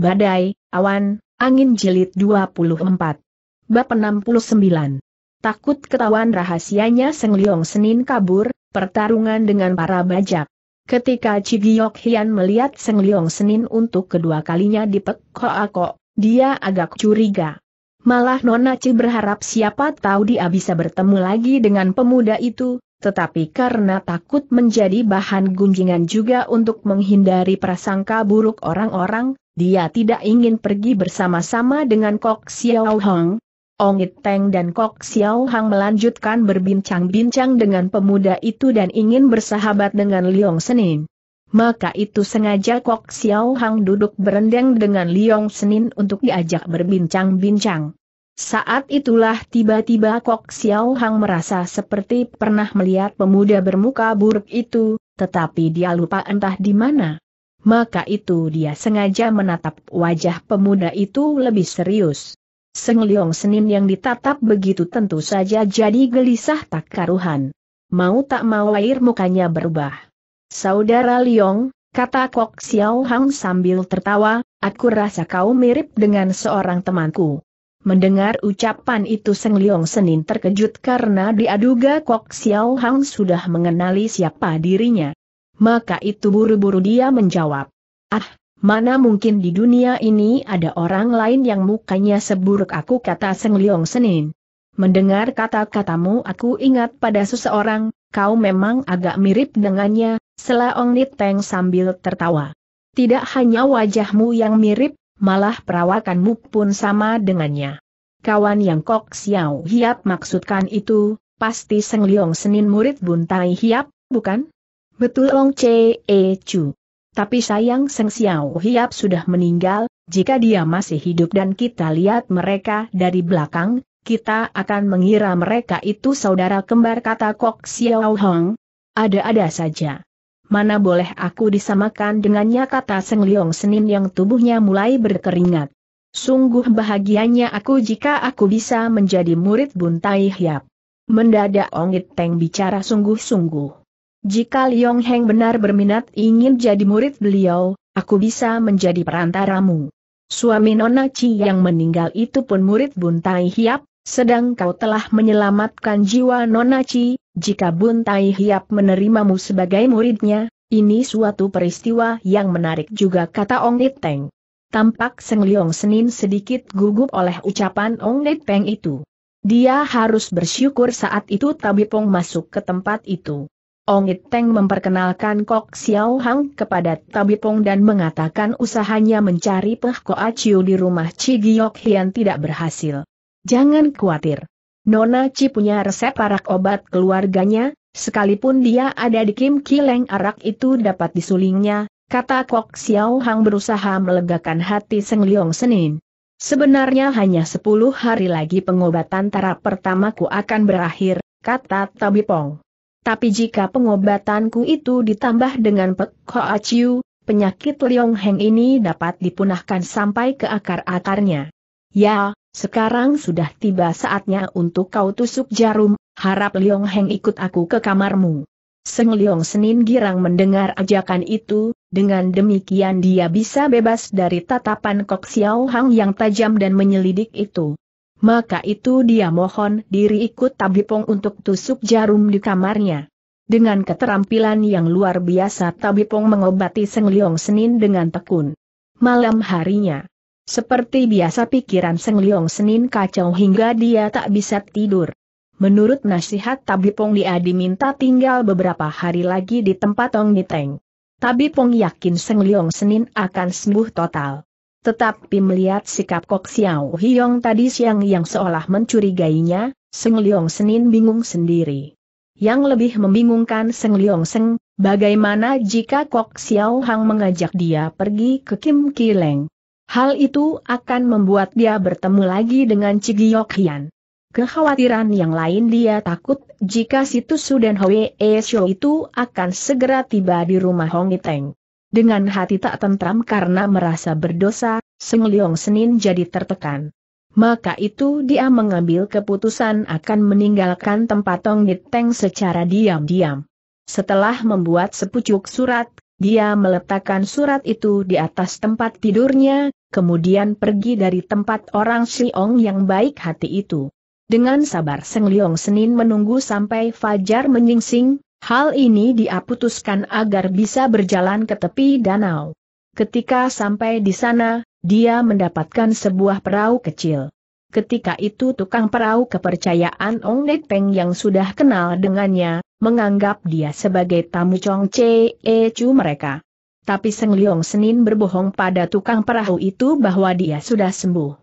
Badai, Awan, Angin jelit 24. Bab 69. Takut ketahuan rahasianya Seng Leong Senin kabur, pertarungan dengan para bajak. Ketika Cigiok Hian melihat Seng Leong Senin untuk kedua kalinya di pekko dia agak curiga. Malah Nona Ci berharap siapa tahu dia bisa bertemu lagi dengan pemuda itu, tetapi karena takut menjadi bahan gunjingan juga untuk menghindari prasangka buruk orang-orang, dia tidak ingin pergi bersama-sama dengan Kok Xiao Hong. It Teng dan Kok Xiao Hang melanjutkan berbincang-bincang dengan pemuda itu dan ingin bersahabat dengan Liong Senin. Maka itu sengaja Kok Xiao Hang duduk berendang dengan Liong Senin untuk diajak berbincang-bincang. Saat itulah tiba-tiba Kok Xiao Hang merasa seperti pernah melihat pemuda bermuka buruk itu, tetapi dia lupa entah di mana maka itu dia sengaja menatap wajah pemuda itu lebih serius. Seng Leong Senin yang ditatap begitu tentu saja jadi gelisah tak karuhan. Mau tak mau air mukanya berubah. Saudara Leong, kata Kok Xiao Hang sambil tertawa, aku rasa kau mirip dengan seorang temanku. Mendengar ucapan itu Seng Leong Senin terkejut karena diaduga Kok Xiao Hang sudah mengenali siapa dirinya. Maka itu buru-buru dia menjawab. Ah, mana mungkin di dunia ini ada orang lain yang mukanya seburuk aku kata Seng Liong Senin. Mendengar kata-katamu aku ingat pada seseorang, kau memang agak mirip dengannya, selaong Niteng sambil tertawa. Tidak hanya wajahmu yang mirip, malah perawakanmu pun sama dengannya. Kawan yang Kok siau Hiap maksudkan itu, pasti Seng Liong Senin murid Buntai Hiap, bukan? Betul Long Che E Chu. Tapi sayang Seng Xiao Hiap sudah meninggal, jika dia masih hidup dan kita lihat mereka dari belakang, kita akan mengira mereka itu saudara kembar kata Kok Xiao Hong. Ada-ada saja. Mana boleh aku disamakan dengannya kata Seng Liong Senin yang tubuhnya mulai berkeringat. Sungguh bahagianya aku jika aku bisa menjadi murid buntai Hiap. Mendadak Ongit Teng bicara sungguh-sungguh. Jika Liong Heng benar berminat ingin jadi murid beliau, aku bisa menjadi perantaramu. Suami Nona Chi yang meninggal itu pun murid Bun Tai Hiap, sedang kau telah menyelamatkan jiwa Nona Chi, jika Bun Tai Hiap menerimamu sebagai muridnya, ini suatu peristiwa yang menarik juga kata Ong It Teng. Tampak Seng Liong Senin sedikit gugup oleh ucapan Ong It Teng itu. Dia harus bersyukur saat itu Tabipong masuk ke tempat itu. Ong It Teng memperkenalkan Kok Xiao Hang kepada Tabipong dan mengatakan usahanya mencari Peh Ko Aciu di rumah Chi Giok Hian tidak berhasil. Jangan khawatir. Nona Chi punya resep arak obat keluarganya, sekalipun dia ada di Kim Kileng arak itu dapat disulingnya, kata Kok Xiao Hang berusaha melegakan hati Seng Leong Senin. Sebenarnya hanya sepuluh hari lagi pengobatan taraf pertamaku akan berakhir, kata Tabipong. Tapi jika pengobatanku itu ditambah dengan Pek Hoa Chiu, penyakit Leong Heng ini dapat dipunahkan sampai ke akar-akarnya. Ya, sekarang sudah tiba saatnya untuk kau tusuk jarum, harap Leong Heng ikut aku ke kamarmu. Seng Leong Senin Girang mendengar ajakan itu, dengan demikian dia bisa bebas dari tatapan Kok Xiao Hang yang tajam dan menyelidik itu. Maka itu dia mohon diri ikut Tabipong untuk tusuk jarum di kamarnya. Dengan keterampilan yang luar biasa Tabipong mengobati Seng Leong Senin dengan tekun. Malam harinya. Seperti biasa pikiran Seng Leong Senin kacau hingga dia tak bisa tidur. Menurut nasihat Tabipong dia diminta tinggal beberapa hari lagi di tempat Ong Niteng. Tabipong yakin Seng Leong Senin akan sembuh total. Tetapi melihat sikap Kok Xiao Hiong tadi siang yang seolah mencurigainya, Seng Leong Senin bingung sendiri. Yang lebih membingungkan Seng Leong Seng, bagaimana jika Kok Xiao Hang mengajak dia pergi ke Kim Kileng? Hal itu akan membuat dia bertemu lagi dengan Cigiok Hian. Kekhawatiran yang lain dia takut jika situs Sudan Hwe Esho itu akan segera tiba di rumah Hong Iteng. Dengan hati tak tentram karena merasa berdosa, Seng Liong Senin jadi tertekan. Maka itu dia mengambil keputusan akan meninggalkan tempat Tong Niteng secara diam-diam. Setelah membuat sepucuk surat, dia meletakkan surat itu di atas tempat tidurnya, kemudian pergi dari tempat orang Siong yang baik hati itu. Dengan sabar Seng Liong Senin menunggu sampai Fajar menyingsing, Hal ini dia putuskan agar bisa berjalan ke tepi danau. Ketika sampai di sana, dia mendapatkan sebuah perahu kecil. Ketika itu tukang perahu kepercayaan Ong Net Peng yang sudah kenal dengannya, menganggap dia sebagai tamu Chong Che E Chu mereka. Tapi Seng Leong Senin berbohong pada tukang perahu itu bahwa dia sudah sembuh.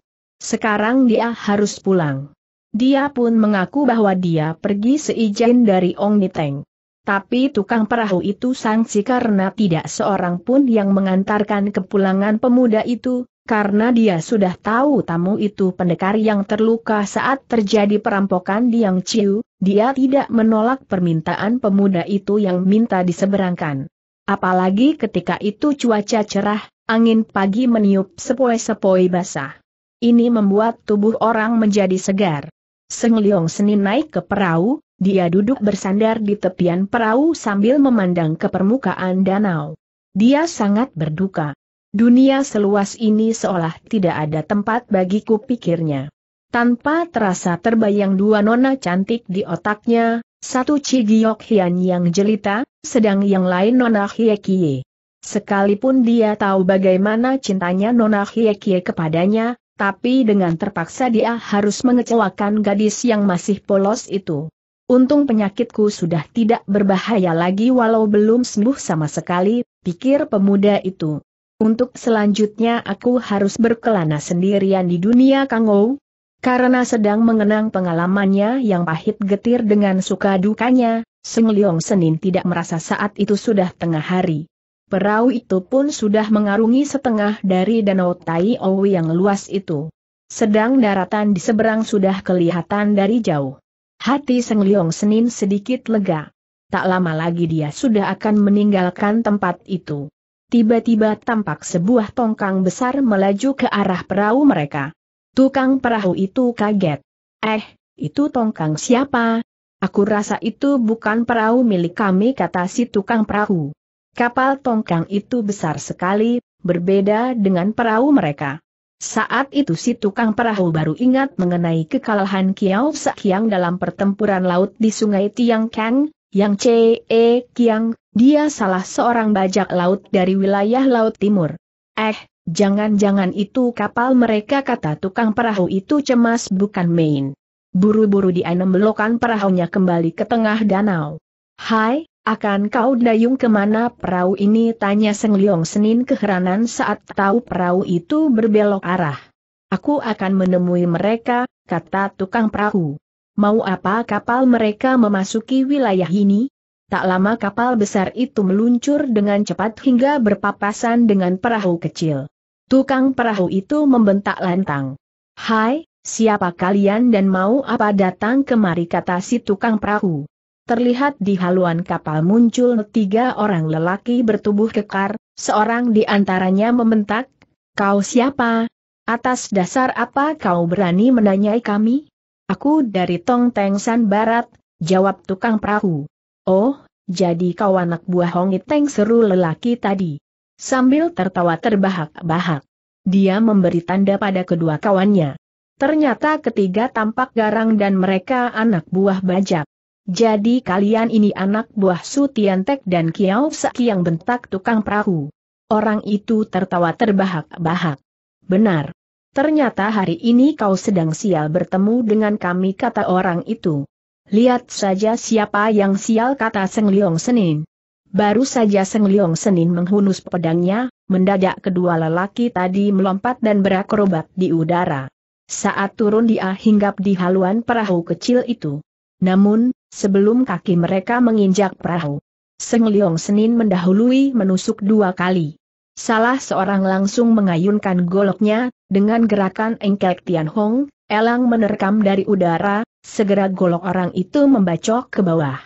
Sekarang dia harus pulang. Dia pun mengaku bahwa dia pergi seijin dari Ong Niteng. Tapi tukang perahu itu sangsi karena tidak seorang pun yang mengantarkan kepulangan pemuda itu, karena dia sudah tahu tamu itu pendekar yang terluka saat terjadi perampokan di Yang Ciu, dia tidak menolak permintaan pemuda itu yang minta diseberangkan. Apalagi ketika itu cuaca cerah, angin pagi meniup sepoi-sepoi basah. Ini membuat tubuh orang menjadi segar. Seng Liong Senin naik ke perahu, dia duduk bersandar di tepian perahu sambil memandang ke permukaan danau. Dia sangat berduka. Dunia seluas ini seolah tidak ada tempat bagiku pikirnya. Tanpa terasa terbayang dua nona cantik di otaknya, satu cigiok Hian yang jelita, sedang yang lain nona Hiekie. Sekalipun dia tahu bagaimana cintanya nona Hiekie kepadanya, tapi dengan terpaksa dia harus mengecewakan gadis yang masih polos itu. Untung penyakitku sudah tidak berbahaya lagi walau belum sembuh sama sekali, pikir pemuda itu. Untuk selanjutnya aku harus berkelana sendirian di dunia Kangou. Karena sedang mengenang pengalamannya yang pahit getir dengan suka dukanya, Seng Leong Senin tidak merasa saat itu sudah tengah hari. Perahu itu pun sudah mengarungi setengah dari danau Tai Owi yang luas itu. Sedang daratan di seberang sudah kelihatan dari jauh. Hati Seng Leong Senin sedikit lega. Tak lama lagi dia sudah akan meninggalkan tempat itu. Tiba-tiba tampak sebuah tongkang besar melaju ke arah perahu mereka. Tukang perahu itu kaget. Eh, itu tongkang siapa? Aku rasa itu bukan perahu milik kami kata si tukang perahu. Kapal tongkang itu besar sekali, berbeda dengan perahu mereka. Saat itu si tukang perahu baru ingat mengenai kekalahan Kiao Sakyang dalam pertempuran laut di sungai Tiang Kang, yang C.E. Kiang, dia salah seorang bajak laut dari wilayah Laut Timur. Eh, jangan-jangan itu kapal mereka kata tukang perahu itu cemas bukan main. Buru-buru dia membelokkan perahunya kembali ke tengah danau. Hai, akan kau dayung kemana perahu ini? Tanya Seng Liong Senin keheranan saat tahu perahu itu berbelok arah. Aku akan menemui mereka, kata tukang perahu. Mau apa kapal mereka memasuki wilayah ini? Tak lama kapal besar itu meluncur dengan cepat hingga berpapasan dengan perahu kecil. Tukang perahu itu membentak lantang. Hai, siapa kalian dan mau apa datang kemari kata si tukang perahu terlihat di haluan kapal muncul tiga orang lelaki bertubuh kekar, seorang di antaranya membentak, Kau siapa? Atas dasar apa kau berani menanyai kami? Aku dari Tong Teng San Barat, jawab tukang perahu. Oh, jadi kau anak buah Hong Iteng seru lelaki tadi. Sambil tertawa terbahak-bahak. Dia memberi tanda pada kedua kawannya. Ternyata ketiga tampak garang dan mereka anak buah bajak. Jadi kalian ini anak buah Sutiantek dan Kiao Saki yang bentak tukang perahu. Orang itu tertawa terbahak-bahak. Benar. Ternyata hari ini kau sedang sial bertemu dengan kami kata orang itu. Lihat saja siapa yang sial kata Seng Liong Senin. Baru saja Seng Liong Senin menghunus pedangnya, mendadak kedua lelaki tadi melompat dan berakrobat di udara. Saat turun dia hinggap di haluan perahu kecil itu. Namun, sebelum kaki mereka menginjak perahu. Seng Leong Senin mendahului menusuk dua kali. Salah seorang langsung mengayunkan goloknya, dengan gerakan engkek Tian Hong, elang menerkam dari udara, segera golok orang itu membacok ke bawah.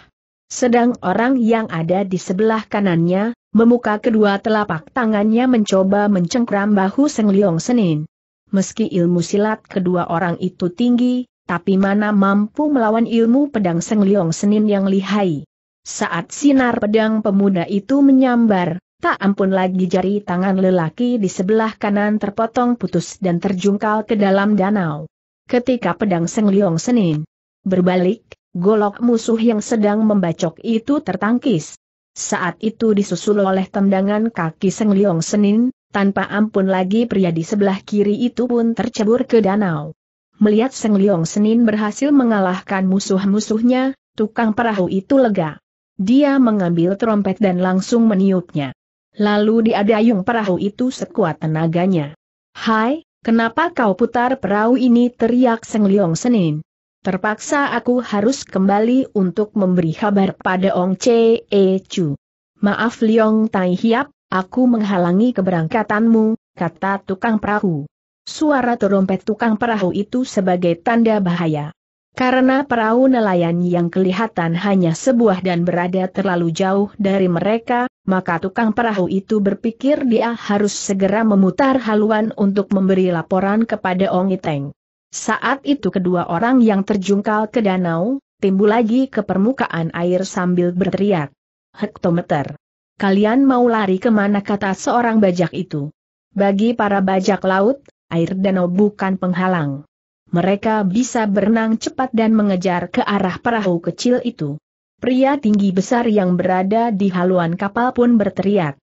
Sedang orang yang ada di sebelah kanannya, memuka kedua telapak tangannya mencoba mencengkram bahu Seng Leong Senin. Meski ilmu silat kedua orang itu tinggi, tapi mana mampu melawan ilmu pedang Seng Liong Senin yang lihai. Saat sinar pedang pemuda itu menyambar, tak ampun lagi jari tangan lelaki di sebelah kanan terpotong putus dan terjungkal ke dalam danau. Ketika pedang Seng Liong Senin berbalik, golok musuh yang sedang membacok itu tertangkis. Saat itu disusul oleh tendangan kaki Seng Liong Senin, tanpa ampun lagi pria di sebelah kiri itu pun tercebur ke danau melihat Seng Liong Senin berhasil mengalahkan musuh-musuhnya, tukang perahu itu lega. Dia mengambil trompet dan langsung meniupnya. Lalu diadayung perahu itu sekuat tenaganya. Hai, kenapa kau putar perahu ini teriak Seng Liong Senin. Terpaksa aku harus kembali untuk memberi kabar pada Ong Che E Chu. Maaf Liong Tai Hiap, aku menghalangi keberangkatanmu, kata tukang perahu. Suara terompet tukang perahu itu sebagai tanda bahaya. Karena perahu nelayan yang kelihatan hanya sebuah dan berada terlalu jauh dari mereka, maka tukang perahu itu berpikir dia harus segera memutar haluan untuk memberi laporan kepada Ong Iteng. Saat itu kedua orang yang terjungkal ke danau, timbul lagi ke permukaan air sambil berteriak. Hektometer. Kalian mau lari kemana kata seorang bajak itu. Bagi para bajak laut, air danau bukan penghalang. Mereka bisa berenang cepat dan mengejar ke arah perahu kecil itu. Pria tinggi besar yang berada di haluan kapal pun berteriak.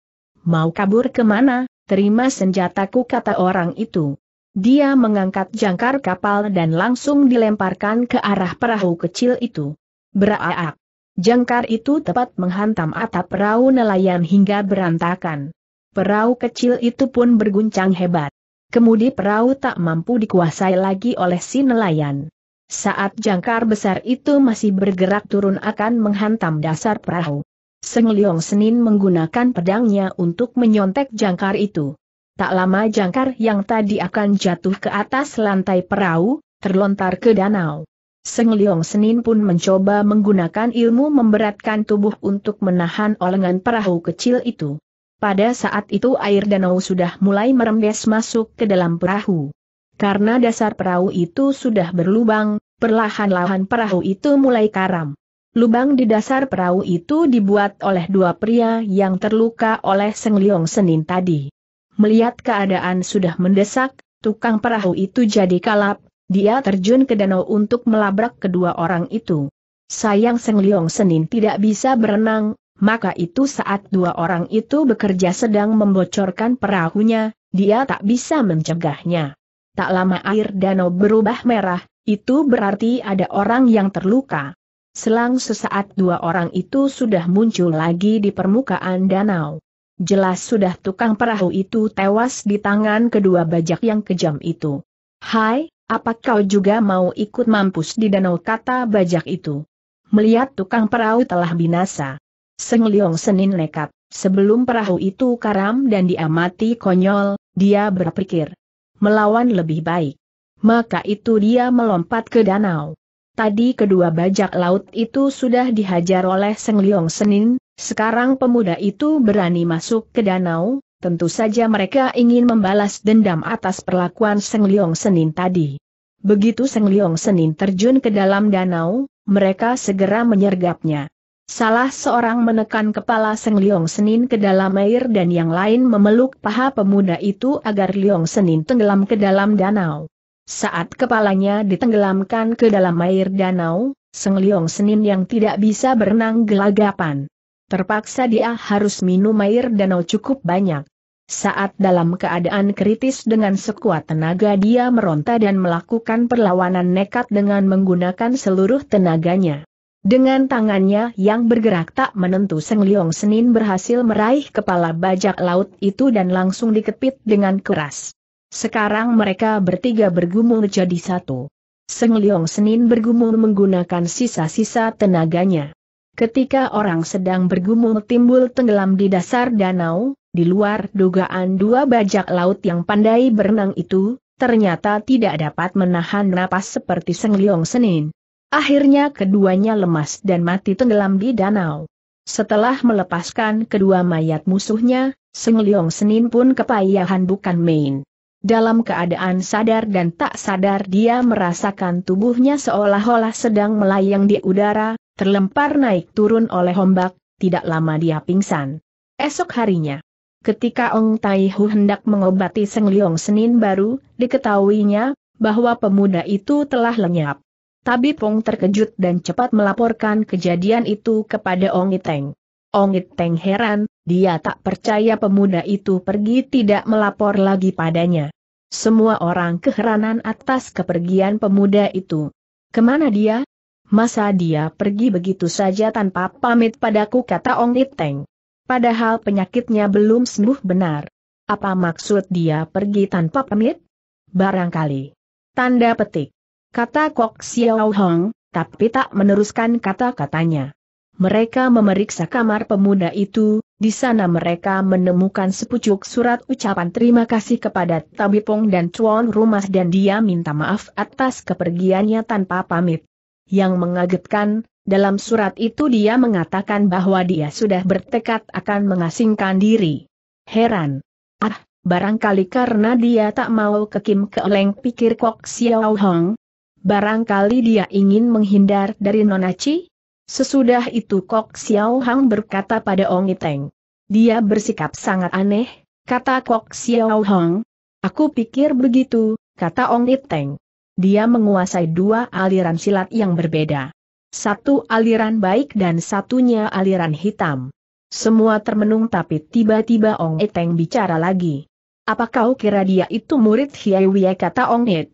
Mau kabur kemana, terima senjataku kata orang itu. Dia mengangkat jangkar kapal dan langsung dilemparkan ke arah perahu kecil itu. Beraak! Jangkar itu tepat menghantam atap perahu nelayan hingga berantakan. Perahu kecil itu pun berguncang hebat. Kemudi perahu tak mampu dikuasai lagi oleh si nelayan. Saat jangkar besar itu masih bergerak turun akan menghantam dasar perahu. Seng Leong Senin menggunakan pedangnya untuk menyontek jangkar itu. Tak lama jangkar yang tadi akan jatuh ke atas lantai perahu, terlontar ke danau. Seng Leong Senin pun mencoba menggunakan ilmu memberatkan tubuh untuk menahan olengan perahu kecil itu. Pada saat itu air danau sudah mulai merembes masuk ke dalam perahu. Karena dasar perahu itu sudah berlubang, perlahan-lahan perahu itu mulai karam. Lubang di dasar perahu itu dibuat oleh dua pria yang terluka oleh Seng Liong Senin tadi. Melihat keadaan sudah mendesak, tukang perahu itu jadi kalap, dia terjun ke danau untuk melabrak kedua orang itu. Sayang Seng Liong Senin tidak bisa berenang, maka itu saat dua orang itu bekerja sedang membocorkan perahunya, dia tak bisa mencegahnya. Tak lama air danau berubah merah, itu berarti ada orang yang terluka. Selang sesaat dua orang itu sudah muncul lagi di permukaan danau. Jelas sudah tukang perahu itu tewas di tangan kedua bajak yang kejam itu. Hai, apa kau juga mau ikut mampus di danau kata bajak itu? Melihat tukang perahu telah binasa, Seng Liong Senin nekat, sebelum perahu itu karam dan diamati konyol, dia berpikir. Melawan lebih baik. Maka itu dia melompat ke danau. Tadi kedua bajak laut itu sudah dihajar oleh Seng Liong Senin, sekarang pemuda itu berani masuk ke danau, tentu saja mereka ingin membalas dendam atas perlakuan Seng Liong Senin tadi. Begitu Seng Liong Senin terjun ke dalam danau, mereka segera menyergapnya. Salah seorang menekan kepala Seng Liong Senin ke dalam air dan yang lain memeluk paha pemuda itu agar Liong Senin tenggelam ke dalam danau. Saat kepalanya ditenggelamkan ke dalam air danau, Seng Liong Senin yang tidak bisa berenang gelagapan. Terpaksa dia harus minum air danau cukup banyak. Saat dalam keadaan kritis dengan sekuat tenaga dia meronta dan melakukan perlawanan nekat dengan menggunakan seluruh tenaganya. Dengan tangannya yang bergerak tak menentu Seng Leong Senin berhasil meraih kepala bajak laut itu dan langsung dikepit dengan keras. Sekarang mereka bertiga bergumul jadi satu. Seng Leong Senin bergumul menggunakan sisa-sisa tenaganya. Ketika orang sedang bergumul timbul tenggelam di dasar danau, di luar dugaan dua bajak laut yang pandai berenang itu, ternyata tidak dapat menahan napas seperti Seng Leong Senin. Akhirnya keduanya lemas dan mati tenggelam di danau. Setelah melepaskan kedua mayat musuhnya, Seng Liong Senin pun kepayahan bukan main. Dalam keadaan sadar dan tak sadar dia merasakan tubuhnya seolah-olah sedang melayang di udara, terlempar naik turun oleh ombak, tidak lama dia pingsan. Esok harinya, ketika Ong Tai Hu hendak mengobati Seng Liong Senin baru, diketahuinya, bahwa pemuda itu telah lenyap. Tabi Pong terkejut dan cepat melaporkan kejadian itu kepada Ong Iteng. Ong Iteng heran, dia tak percaya pemuda itu pergi tidak melapor lagi padanya. Semua orang keheranan atas kepergian pemuda itu. Kemana dia? Masa dia pergi begitu saja tanpa pamit padaku kata Ong Iteng. Padahal penyakitnya belum sembuh benar. Apa maksud dia pergi tanpa pamit? Barangkali. Tanda petik kata Kok Xiao Hong, tapi tak meneruskan kata-katanya. Mereka memeriksa kamar pemuda itu, di sana mereka menemukan sepucuk surat ucapan terima kasih kepada Tabipong dan Chuan Rumah dan dia minta maaf atas kepergiannya tanpa pamit. Yang mengagetkan, dalam surat itu dia mengatakan bahwa dia sudah bertekad akan mengasingkan diri. Heran. Ah, barangkali karena dia tak mau ke Kim Keeleng pikir Kok Xiao Hong, Barangkali dia ingin menghindar dari Nonaci? Sesudah itu Kok Xiao Hang berkata pada Ong Iteng. Dia bersikap sangat aneh, kata Kok Xiao Hang. Aku pikir begitu, kata Ong Iteng. Dia menguasai dua aliran silat yang berbeda. Satu aliran baik dan satunya aliran hitam. Semua termenung tapi tiba-tiba Ong Iteng bicara lagi. Apa kau kira dia itu murid Hiawie kata Ong It?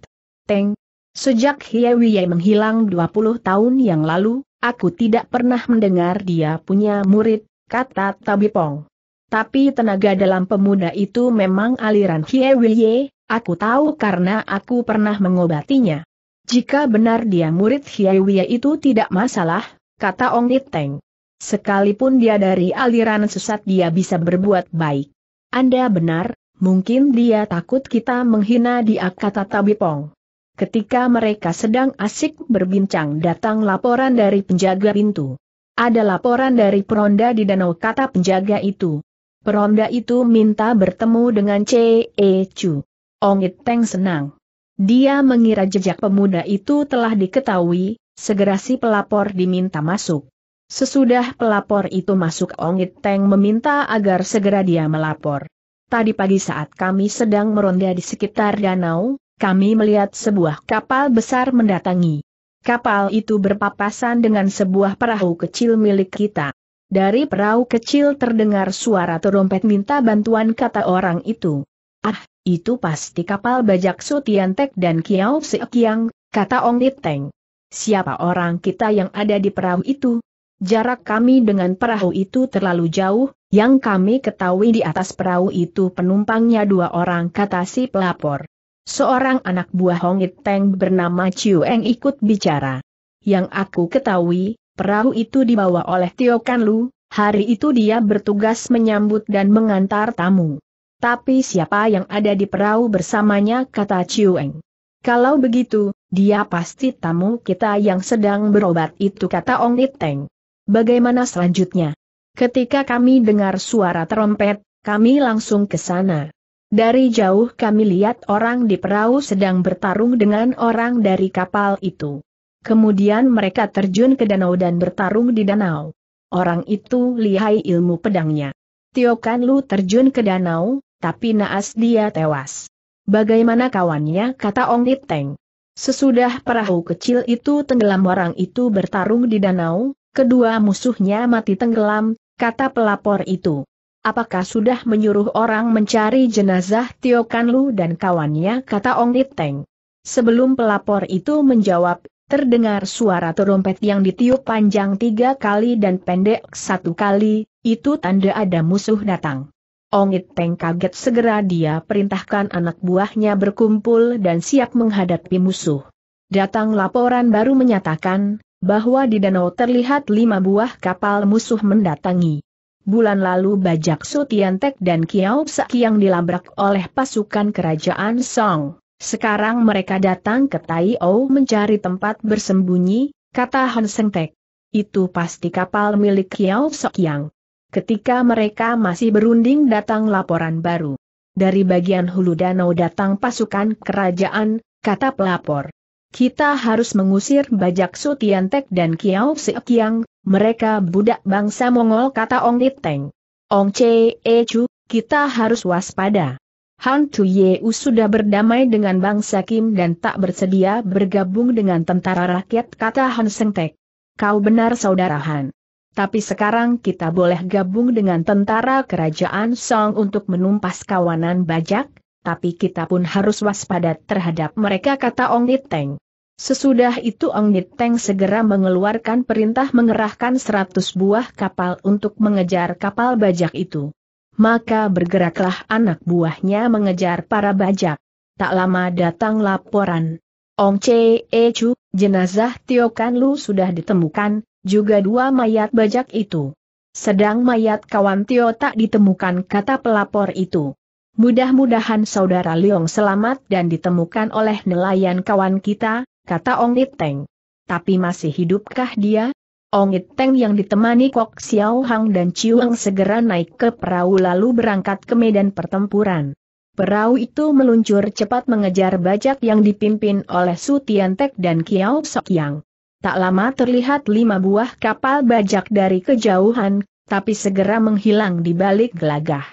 Sejak Hiewiye menghilang 20 tahun yang lalu, aku tidak pernah mendengar dia punya murid, kata Tabipong. Tapi tenaga dalam pemuda itu memang aliran Hiewiye, aku tahu karena aku pernah mengobatinya. Jika benar dia murid Hiewiye itu tidak masalah, kata Ong Iteng. Sekalipun dia dari aliran sesat dia bisa berbuat baik. Anda benar, mungkin dia takut kita menghina dia kata Tabipong. Ketika mereka sedang asik berbincang datang laporan dari penjaga pintu. Ada laporan dari peronda di danau kata penjaga itu. Peronda itu minta bertemu dengan C.E. E Chu. Ongit Teng senang. Dia mengira jejak pemuda itu telah diketahui, segera si pelapor diminta masuk. Sesudah pelapor itu masuk Ongit Teng meminta agar segera dia melapor. Tadi pagi saat kami sedang meronda di sekitar danau, kami melihat sebuah kapal besar mendatangi. Kapal itu berpapasan dengan sebuah perahu kecil milik kita. Dari perahu kecil terdengar suara terompet minta bantuan kata orang itu. Ah, itu pasti kapal bajak Sutiantek dan Kiao Seekiang, kata Ong Niteng. Siapa orang kita yang ada di perahu itu? Jarak kami dengan perahu itu terlalu jauh, yang kami ketahui di atas perahu itu penumpangnya dua orang kata si pelapor. Seorang anak buah Hong Teng bernama Chiu Eng ikut bicara. Yang aku ketahui, perahu itu dibawa oleh Tio Kan Lu, hari itu dia bertugas menyambut dan mengantar tamu. Tapi siapa yang ada di perahu bersamanya kata Chiu Eng. Kalau begitu, dia pasti tamu kita yang sedang berobat itu kata Ongit Teng. Bagaimana selanjutnya? Ketika kami dengar suara trompet, kami langsung ke sana. Dari jauh kami lihat orang di perahu sedang bertarung dengan orang dari kapal itu. Kemudian mereka terjun ke danau dan bertarung di danau. Orang itu lihai ilmu pedangnya. Tiokan Lu terjun ke danau, tapi naas dia tewas. Bagaimana kawannya kata Ong Teng. Sesudah perahu kecil itu tenggelam orang itu bertarung di danau, kedua musuhnya mati tenggelam, kata pelapor itu. Apakah sudah menyuruh orang mencari jenazah Tio Kanlu dan kawannya kata Ong Iteng. Sebelum pelapor itu menjawab, terdengar suara terompet yang ditiup panjang tiga kali dan pendek satu kali, itu tanda ada musuh datang. Ong Iteng kaget segera dia perintahkan anak buahnya berkumpul dan siap menghadapi musuh. Datang laporan baru menyatakan, bahwa di danau terlihat lima buah kapal musuh mendatangi. Bulan lalu bajak Sutiantek dan Kiao yang dilabrak oleh pasukan kerajaan Song. Sekarang mereka datang ke Tai O mencari tempat bersembunyi, kata Han Tek. Itu pasti kapal milik Kiao Yang. Ketika mereka masih berunding datang laporan baru. Dari bagian hulu danau datang pasukan kerajaan, kata pelapor. Kita harus mengusir bajak Sutiantek dan Kiao Sekiang, mereka budak bangsa Mongol kata Ong Iteng. Ong Che e chu, kita harus waspada. Han U sudah berdamai dengan bangsa Kim dan tak bersedia bergabung dengan tentara rakyat kata Han Sengtek. Kau benar saudara Han. Tapi sekarang kita boleh gabung dengan tentara kerajaan Song untuk menumpas kawanan bajak, tapi kita pun harus waspada terhadap mereka kata Ong Iteng. Sesudah itu Ong Niteng segera mengeluarkan perintah mengerahkan 100 buah kapal untuk mengejar kapal bajak itu. Maka bergeraklah anak buahnya mengejar para bajak. Tak lama datang laporan. Ong Che E Chu, jenazah Tio Kan Lu sudah ditemukan, juga dua mayat bajak itu. Sedang mayat kawan Tio tak ditemukan kata pelapor itu. Mudah-mudahan saudara Liong selamat dan ditemukan oleh nelayan kawan kita, kata Ong It Tapi masih hidupkah dia? Ong It yang ditemani Kok Xiao Hang dan Chiwang segera naik ke perahu lalu berangkat ke medan pertempuran. Perahu itu meluncur cepat mengejar bajak yang dipimpin oleh Su Tian Tiantek dan Kiao Sok Yang. Tak lama terlihat lima buah kapal bajak dari kejauhan, tapi segera menghilang di balik gelagah.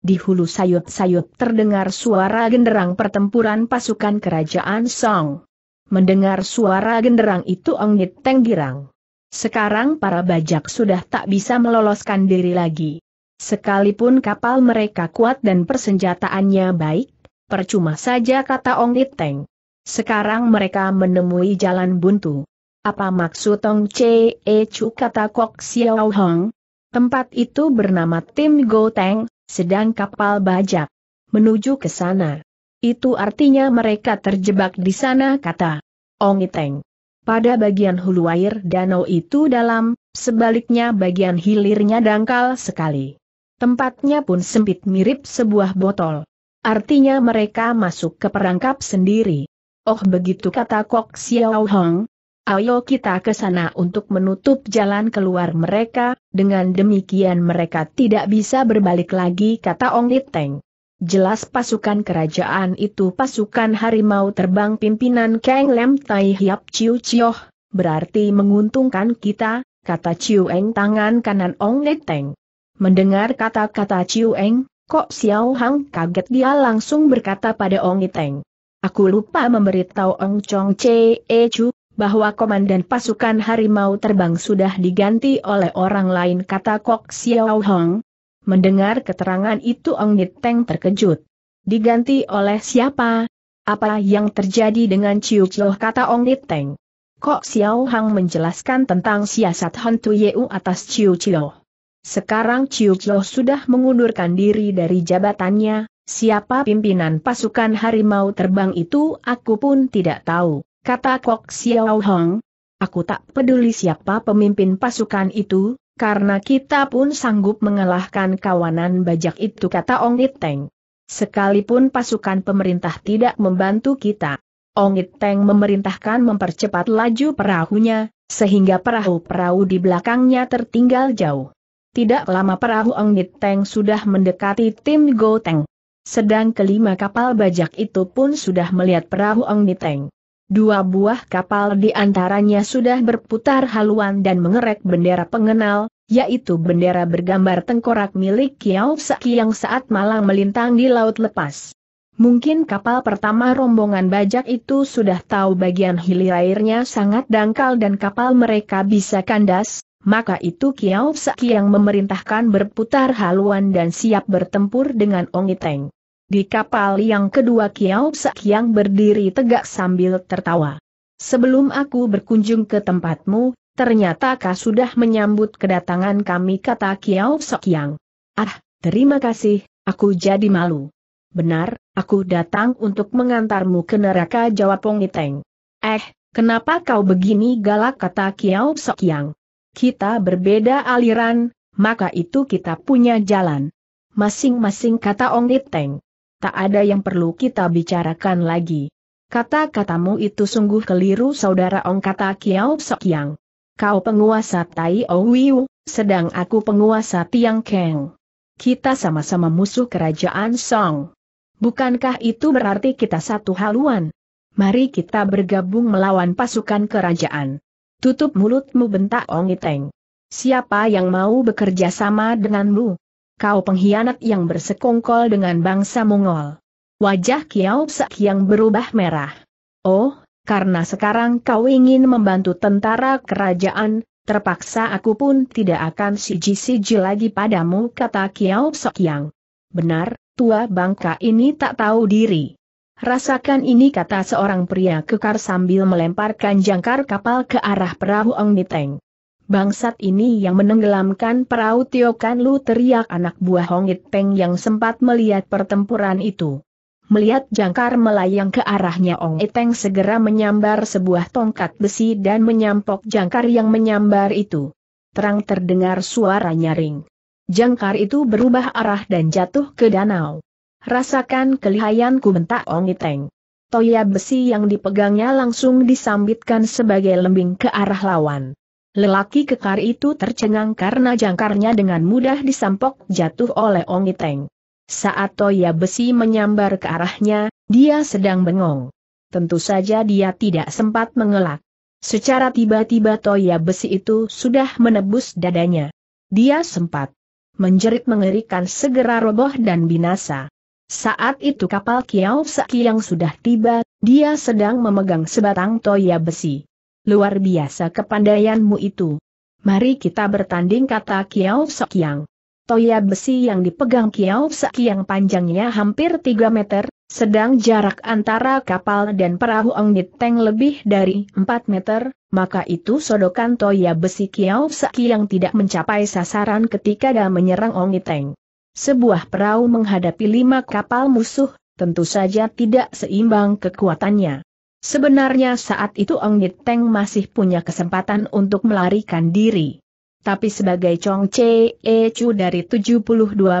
Di hulu sayut-sayut terdengar suara genderang pertempuran pasukan kerajaan Song. Mendengar suara genderang itu Ongit Teng girang. Sekarang para bajak sudah tak bisa meloloskan diri lagi. Sekalipun kapal mereka kuat dan persenjataannya baik, percuma saja kata Ongit Teng. Sekarang mereka menemui jalan buntu. Apa maksud Tong Che E Chu kata Kok Xiao Hong? Tempat itu bernama Tim Go Teng, sedang kapal bajak menuju ke sana. Itu artinya mereka terjebak di sana kata Ongiteng. Pada bagian hulu air danau itu dalam, sebaliknya bagian hilirnya dangkal sekali. Tempatnya pun sempit mirip sebuah botol. Artinya mereka masuk ke perangkap sendiri. Oh begitu kata Kok Xiao Hong. Ayo kita ke sana untuk menutup jalan keluar mereka, dengan demikian mereka tidak bisa berbalik lagi kata Ong Iteng. Jelas pasukan kerajaan itu pasukan harimau terbang pimpinan Kang Lem Tai Hiap Chiu Chioh, berarti menguntungkan kita, kata Chiu Eng tangan kanan Ong Net Teng. Mendengar kata-kata Chiu Eng, Kok Xiao Hang kaget dia langsung berkata pada Ong Net Teng. Aku lupa memberitahu Ong Chong Che E Chu, bahwa komandan pasukan harimau terbang sudah diganti oleh orang lain kata Kok Xiao Hang, Mendengar keterangan itu Ong Teng terkejut. Diganti oleh siapa? Apa yang terjadi dengan Ciu Ciu? kata Ong Teng? Kok Xiao Hang menjelaskan tentang siasat hantu Yeu atas Ciu Ciu. Sekarang Ciu Ciu sudah mengundurkan diri dari jabatannya, siapa pimpinan pasukan harimau terbang itu aku pun tidak tahu, kata Kok Xiao Hang. Aku tak peduli siapa pemimpin pasukan itu, karena kita pun sanggup mengalahkan kawanan bajak itu kata Ong Iteng. Sekalipun pasukan pemerintah tidak membantu kita, Ong Iteng memerintahkan mempercepat laju perahunya, sehingga perahu-perahu di belakangnya tertinggal jauh. Tidak lama perahu Ong Iteng sudah mendekati tim Goteng. Sedang kelima kapal bajak itu pun sudah melihat perahu Ong Iteng. Dua buah kapal di antaranya sudah berputar haluan dan mengerek bendera pengenal, yaitu bendera bergambar tengkorak milik Kiao Saki yang saat malang melintang di laut lepas. Mungkin kapal pertama rombongan bajak itu sudah tahu bagian hilir airnya sangat dangkal dan kapal mereka bisa kandas, maka itu Kiao Saki yang memerintahkan berputar haluan dan siap bertempur dengan Ongiteng. Di kapal yang kedua Kiao Sakyang berdiri tegak sambil tertawa. Sebelum aku berkunjung ke tempatmu, ternyata kau sudah menyambut kedatangan kami kata Kiao Sakyang. Ah, terima kasih, aku jadi malu. Benar, aku datang untuk mengantarmu ke neraka jawab Pongiteng. Eh, kenapa kau begini galak kata Kiao yang. Kita berbeda aliran, maka itu kita punya jalan. Masing-masing kata Ong Niteng tak ada yang perlu kita bicarakan lagi. Kata-katamu itu sungguh keliru saudara Ong kata Kiao Sok Yang. Kau penguasa Tai Owiu, sedang aku penguasa Tiang Keng. Kita sama-sama musuh kerajaan Song. Bukankah itu berarti kita satu haluan? Mari kita bergabung melawan pasukan kerajaan. Tutup mulutmu bentak Ong Iteng. Siapa yang mau bekerja sama denganmu? kau pengkhianat yang bersekongkol dengan bangsa Mongol. Wajah Kiao Sak yang berubah merah. Oh, karena sekarang kau ingin membantu tentara kerajaan, terpaksa aku pun tidak akan siji-siji lagi padamu kata Kiao Sak yang. Benar, tua bangka ini tak tahu diri. Rasakan ini kata seorang pria kekar sambil melemparkan jangkar kapal ke arah perahu Ong Niteng. Bangsat ini yang menenggelamkan perahu Tio Kan Lu teriak anak buah Hong It Peng yang sempat melihat pertempuran itu. Melihat jangkar melayang ke arahnya Ong Iteng segera menyambar sebuah tongkat besi dan menyampok jangkar yang menyambar itu. Terang terdengar suara nyaring. Jangkar itu berubah arah dan jatuh ke danau. Rasakan kelihayanku bentak Ong Iteng. Toya besi yang dipegangnya langsung disambitkan sebagai lembing ke arah lawan. Lelaki kekar itu tercengang karena jangkarnya dengan mudah disampok jatuh oleh Ong Iteng. Saat toya besi menyambar ke arahnya, dia sedang bengong. Tentu saja dia tidak sempat mengelak. Secara tiba-tiba toya besi itu sudah menebus dadanya. Dia sempat menjerit mengerikan segera roboh dan binasa. Saat itu kapal Kiao Saki yang sudah tiba, dia sedang memegang sebatang toya besi. Luar biasa kepandaianmu itu. Mari kita bertanding kata Kiao Sekiang. Toya besi yang dipegang Kiao Sekiang panjangnya hampir 3 meter, sedang jarak antara kapal dan perahu Ongit Teng lebih dari 4 meter, maka itu sodokan toya besi Kiao Sekiang tidak mencapai sasaran ketika dia menyerang Ongit Teng. Sebuah perahu menghadapi lima kapal musuh, tentu saja tidak seimbang kekuatannya. Sebenarnya saat itu Ong Teng masih punya kesempatan untuk melarikan diri. Tapi sebagai Chong Che E Chu dari 72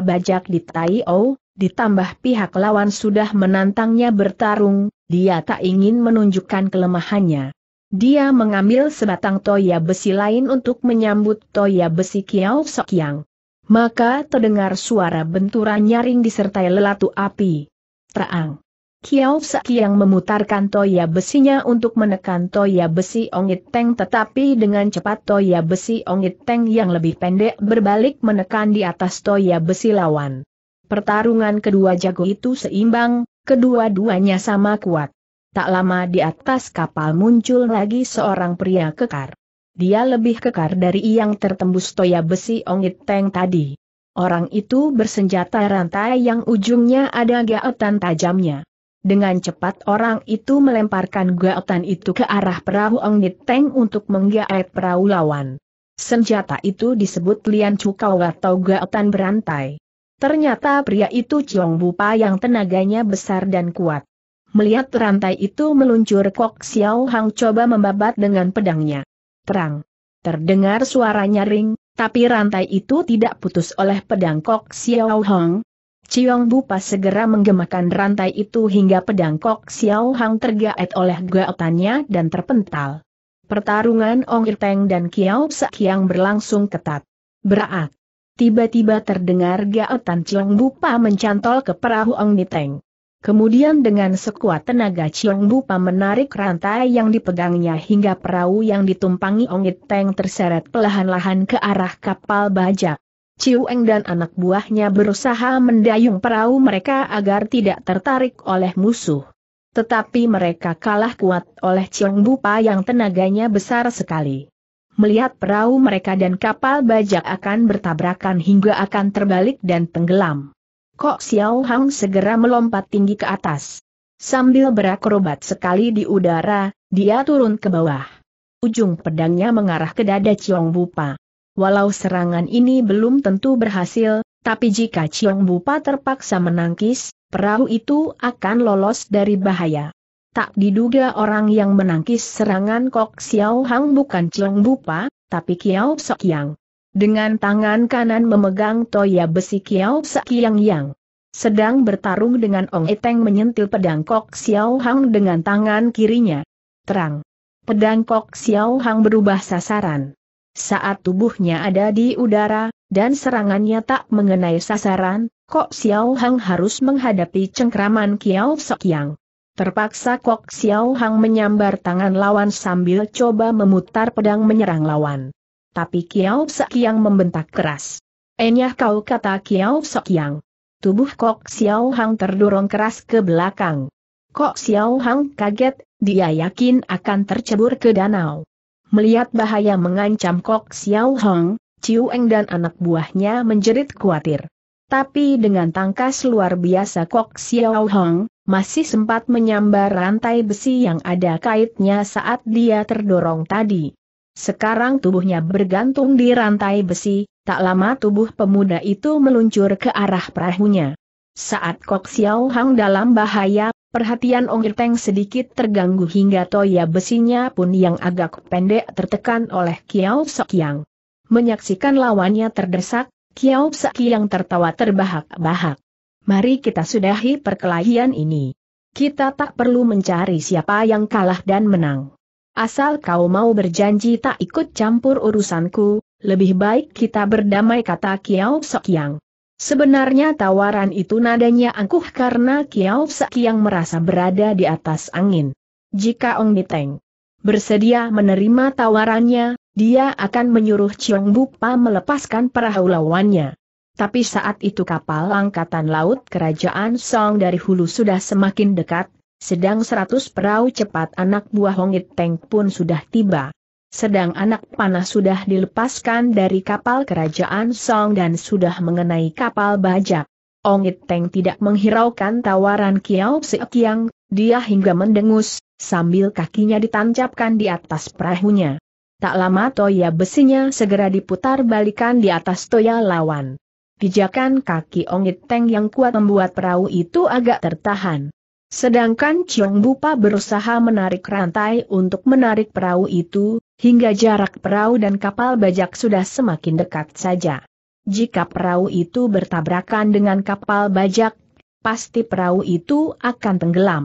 bajak di Tai O, ditambah pihak lawan sudah menantangnya bertarung, dia tak ingin menunjukkan kelemahannya. Dia mengambil sebatang toya besi lain untuk menyambut toya besi Kiao Sok Yang. Maka terdengar suara benturan nyaring disertai lelatu api. Terang. Kiao Saki yang memutarkan toya besinya untuk menekan toya besi ongit teng tetapi dengan cepat toya besi ongit teng yang lebih pendek berbalik menekan di atas toya besi lawan. Pertarungan kedua jago itu seimbang, kedua-duanya sama kuat. Tak lama di atas kapal muncul lagi seorang pria kekar. Dia lebih kekar dari yang tertembus toya besi ongit teng tadi. Orang itu bersenjata rantai yang ujungnya ada gaetan tajamnya. Dengan cepat orang itu melemparkan gaotan itu ke arah perahu Ong Niteng untuk menggaet perahu lawan. Senjata itu disebut Lian Cukau atau gaotan berantai. Ternyata pria itu Ciong Bupa yang tenaganya besar dan kuat. Melihat rantai itu meluncur Kok Xiao Hang coba membabat dengan pedangnya. Terang. Terdengar suaranya ring, tapi rantai itu tidak putus oleh pedang Kok Xiao Hang, Ciong Bupa segera menggemakan rantai itu hingga pedang Kok Xiao Hang tergaet oleh gaetannya dan terpental. Pertarungan Ong Irteng dan Kiao Sekiang berlangsung ketat. Berat. Tiba-tiba terdengar gaetan Ciong Bupa mencantol ke perahu Ong Niteng. Kemudian dengan sekuat tenaga Ciong Bupa menarik rantai yang dipegangnya hingga perahu yang ditumpangi Ong Niteng terseret pelahan-lahan ke arah kapal bajak. Ciu Eng dan anak buahnya berusaha mendayung perahu mereka agar tidak tertarik oleh musuh. Tetapi mereka kalah kuat oleh Ciong Bupa yang tenaganya besar sekali. Melihat perahu mereka dan kapal bajak akan bertabrakan hingga akan terbalik dan tenggelam. Kok Xiao Hang segera melompat tinggi ke atas. Sambil berakrobat sekali di udara, dia turun ke bawah. Ujung pedangnya mengarah ke dada Ciong Bupa. Walau serangan ini belum tentu berhasil, tapi jika Chiong Bupa terpaksa menangkis, perahu itu akan lolos dari bahaya. Tak diduga orang yang menangkis serangan Kok Xiao Hang bukan Chiong Bupa, tapi Kiao Yang. Dengan tangan kanan memegang toya besi Kiao Yang Yang. Sedang bertarung dengan Ong Eteng menyentil pedang Kok Xiao Hang dengan tangan kirinya. Terang. Pedang Kok Xiao Hang berubah sasaran. Saat tubuhnya ada di udara, dan serangannya tak mengenai sasaran, Kok Xiao Hang harus menghadapi cengkraman Kiao Sokyang. Terpaksa Kok Xiao Hang menyambar tangan lawan sambil coba memutar pedang menyerang lawan. Tapi Kiao Sokyang membentak keras. Enyah eh kau kata Kiao Sokyang. Tubuh Kok Xiao Hang terdorong keras ke belakang. Kok Xiao Hang kaget, dia yakin akan tercebur ke danau. Melihat bahaya mengancam Kok Xiao Hong, Chiu Eng dan anak buahnya menjerit khawatir. Tapi dengan tangkas luar biasa Kok Xiao Hong, masih sempat menyambar rantai besi yang ada kaitnya saat dia terdorong tadi. Sekarang tubuhnya bergantung di rantai besi, tak lama tubuh pemuda itu meluncur ke arah perahunya. Saat Kok Xiao Hong dalam bahaya Perhatian Ong Irteng sedikit terganggu hingga toya besinya pun yang agak pendek tertekan oleh Kiao Yang. Menyaksikan lawannya terdesak, Kiao Yang tertawa terbahak-bahak. Mari kita sudahi perkelahian ini. Kita tak perlu mencari siapa yang kalah dan menang. Asal kau mau berjanji tak ikut campur urusanku, lebih baik kita berdamai kata Kiao Yang. Sebenarnya tawaran itu nadanya angkuh karena Kiao yang merasa berada di atas angin. Jika Ong Niteng bersedia menerima tawarannya, dia akan menyuruh Chiong Bupa melepaskan perahu lawannya. Tapi saat itu kapal angkatan laut kerajaan Song dari hulu sudah semakin dekat, sedang seratus perahu cepat anak buah Hong Niteng pun sudah tiba sedang anak panah sudah dilepaskan dari kapal kerajaan Song dan sudah mengenai kapal bajak. Ongit Teng tidak menghiraukan tawaran Kiao Sekiang, dia hingga mendengus, sambil kakinya ditancapkan di atas perahunya. Tak lama toya besinya segera diputar balikan di atas toya lawan. Pijakan kaki Ongit Teng yang kuat membuat perahu itu agak tertahan. Sedangkan Chiong Bupa berusaha menarik rantai untuk menarik perahu itu, Hingga jarak perahu dan kapal bajak sudah semakin dekat saja. Jika perahu itu bertabrakan dengan kapal bajak, pasti perahu itu akan tenggelam.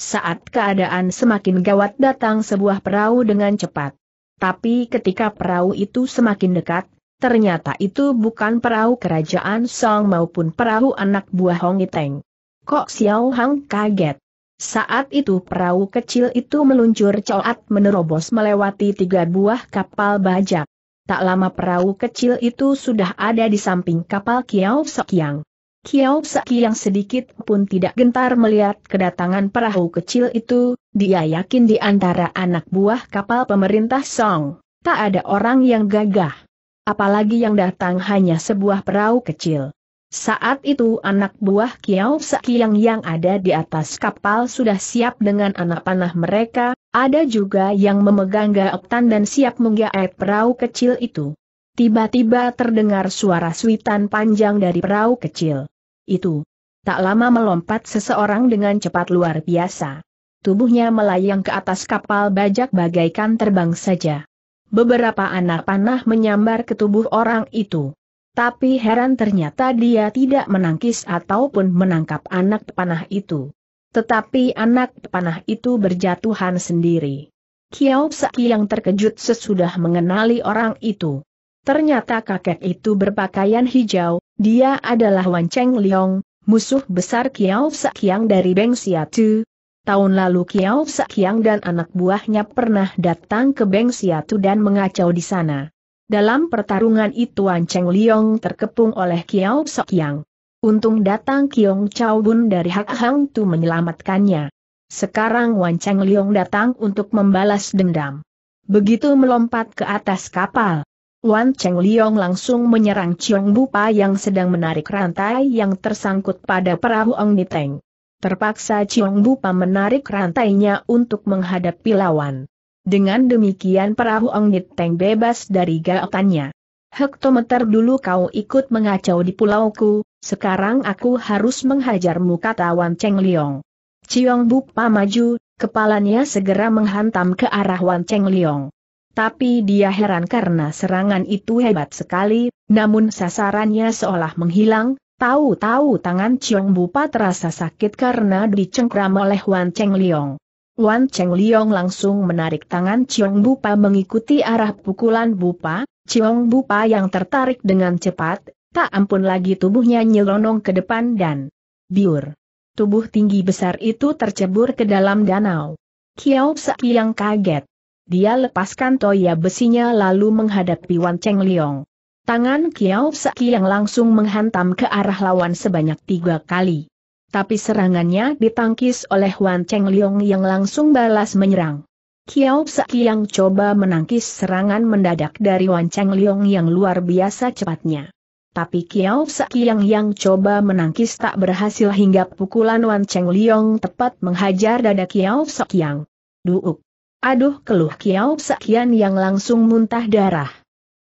Saat keadaan semakin gawat datang sebuah perahu dengan cepat. Tapi ketika perahu itu semakin dekat, ternyata itu bukan perahu kerajaan Song maupun perahu anak buah Hong Iteng. Kok Xiao Hang kaget? Saat itu perahu kecil itu meluncur coat menerobos melewati tiga buah kapal bajak. Tak lama perahu kecil itu sudah ada di samping kapal Kiao Sekiang. Kiao Sekiang sedikit pun tidak gentar melihat kedatangan perahu kecil itu, dia yakin di antara anak buah kapal pemerintah Song, tak ada orang yang gagah. Apalagi yang datang hanya sebuah perahu kecil. Saat itu anak buah Kiao Sakiang yang ada di atas kapal sudah siap dengan anak panah mereka, ada juga yang memegang gaoktan dan siap menggaet perahu kecil itu. Tiba-tiba terdengar suara suitan panjang dari perahu kecil. Itu. Tak lama melompat seseorang dengan cepat luar biasa. Tubuhnya melayang ke atas kapal bajak bagaikan terbang saja. Beberapa anak panah menyambar ke tubuh orang itu. Tapi heran ternyata dia tidak menangkis ataupun menangkap anak panah itu. Tetapi anak panah itu berjatuhan sendiri. Kiao Saki yang terkejut sesudah mengenali orang itu. Ternyata kakek itu berpakaian hijau, dia adalah Wan Cheng Liong, musuh besar Kiao Sakyang dari Beng Siatu. Tahun lalu Kiao Sakyang dan anak buahnya pernah datang ke Beng Siatu dan mengacau di sana. Dalam pertarungan itu Wan Cheng Liong terkepung oleh Kiao Sok Yang. Untung datang Kiong Chao Bun dari Hak Hang Tu menyelamatkannya. Sekarang Wan Cheng Liong datang untuk membalas dendam. Begitu melompat ke atas kapal, Wan Cheng Liong langsung menyerang Chiong Bupa yang sedang menarik rantai yang tersangkut pada perahu Ong Niteng. Terpaksa Chiong Bupa menarik rantainya untuk menghadapi lawan. Dengan demikian perahu Ongit Teng bebas dari gaotannya. Hektometer dulu kau ikut mengacau di pulauku, sekarang aku harus menghajarmu kata Wan Cheng Liong. Ciong Pa maju, kepalanya segera menghantam ke arah Wan Cheng Liong. Tapi dia heran karena serangan itu hebat sekali, namun sasarannya seolah menghilang, tahu-tahu tangan Ciong Bupa terasa sakit karena dicengkram oleh Wan Cheng Liong. Wan Cheng Liong langsung menarik tangan Chiong Bupa mengikuti arah pukulan Bupa, Chiong Bupa yang tertarik dengan cepat, tak ampun lagi tubuhnya nyelonong ke depan dan biur. Tubuh tinggi besar itu tercebur ke dalam danau. Kiao Saki yang kaget. Dia lepaskan toya besinya lalu menghadapi Wan Cheng Liong. Tangan Kiao Saki yang langsung menghantam ke arah lawan sebanyak tiga kali tapi serangannya ditangkis oleh Wan Cheng Liong yang langsung balas menyerang. Kiao Yang coba menangkis serangan mendadak dari Wan Cheng Liong yang luar biasa cepatnya. Tapi Kiao Yang yang coba menangkis tak berhasil hingga pukulan Wan Cheng Liong tepat menghajar dada Kiao Yang. Duuk! Aduh keluh Kiao Sekian yang langsung muntah darah.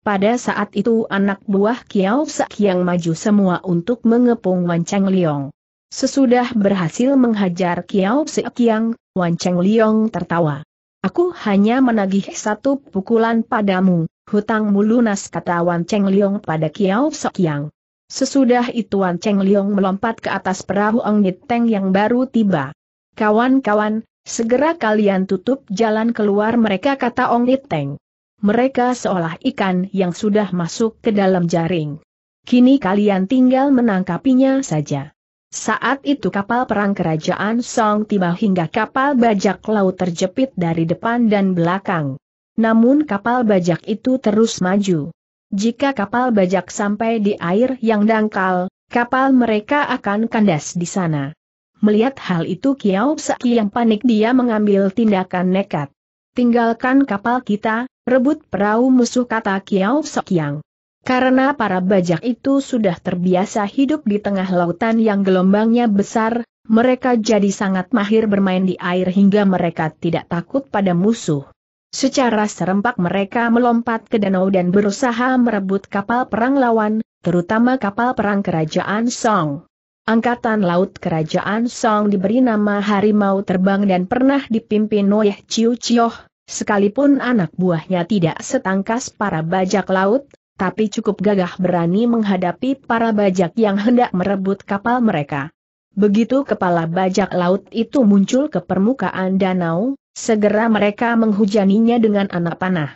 Pada saat itu anak buah Kiao Yang maju semua untuk mengepung Wan Cheng Liong. Sesudah berhasil menghajar Kiao Sekiang, Wan Cheng Liong tertawa. Aku hanya menagih satu pukulan padamu, hutangmu lunas kata Wan Cheng Liong pada Kiao Sekiang. Sesudah itu Wan Cheng Liong melompat ke atas perahu Ong Teng yang baru tiba. Kawan-kawan, segera kalian tutup jalan keluar mereka kata Ong Teng. Mereka seolah ikan yang sudah masuk ke dalam jaring. Kini kalian tinggal menangkapinya saja. Saat itu kapal perang kerajaan Song tiba hingga kapal bajak laut terjepit dari depan dan belakang. Namun kapal bajak itu terus maju. Jika kapal bajak sampai di air yang dangkal, kapal mereka akan kandas di sana. Melihat hal itu Kiao Saki yang panik dia mengambil tindakan nekat. Tinggalkan kapal kita, rebut perahu musuh kata Kiao yang. Karena para bajak itu sudah terbiasa hidup di tengah lautan yang gelombangnya besar, mereka jadi sangat mahir bermain di air hingga mereka tidak takut pada musuh. Secara serempak mereka melompat ke danau dan berusaha merebut kapal perang lawan, terutama kapal perang kerajaan Song. Angkatan Laut Kerajaan Song diberi nama Harimau Terbang dan pernah dipimpin Noyeh Chiu Chioh, sekalipun anak buahnya tidak setangkas para bajak laut, tapi cukup gagah berani menghadapi para bajak yang hendak merebut kapal mereka. Begitu kepala bajak laut itu muncul ke permukaan danau, segera mereka menghujaninya dengan anak panah.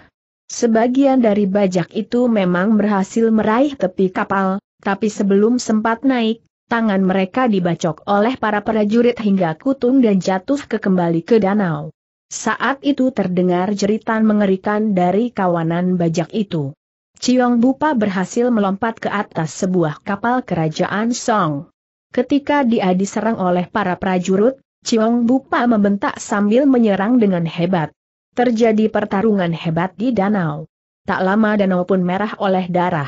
Sebagian dari bajak itu memang berhasil meraih tepi kapal, tapi sebelum sempat naik, tangan mereka dibacok oleh para prajurit hingga kutung dan jatuh ke kembali ke danau. Saat itu terdengar jeritan mengerikan dari kawanan bajak itu. Chiong Bupa berhasil melompat ke atas sebuah kapal kerajaan Song. Ketika dia diserang oleh para prajurit, Chiong Bupa membentak sambil menyerang dengan hebat. Terjadi pertarungan hebat di danau. Tak lama danau pun merah oleh darah.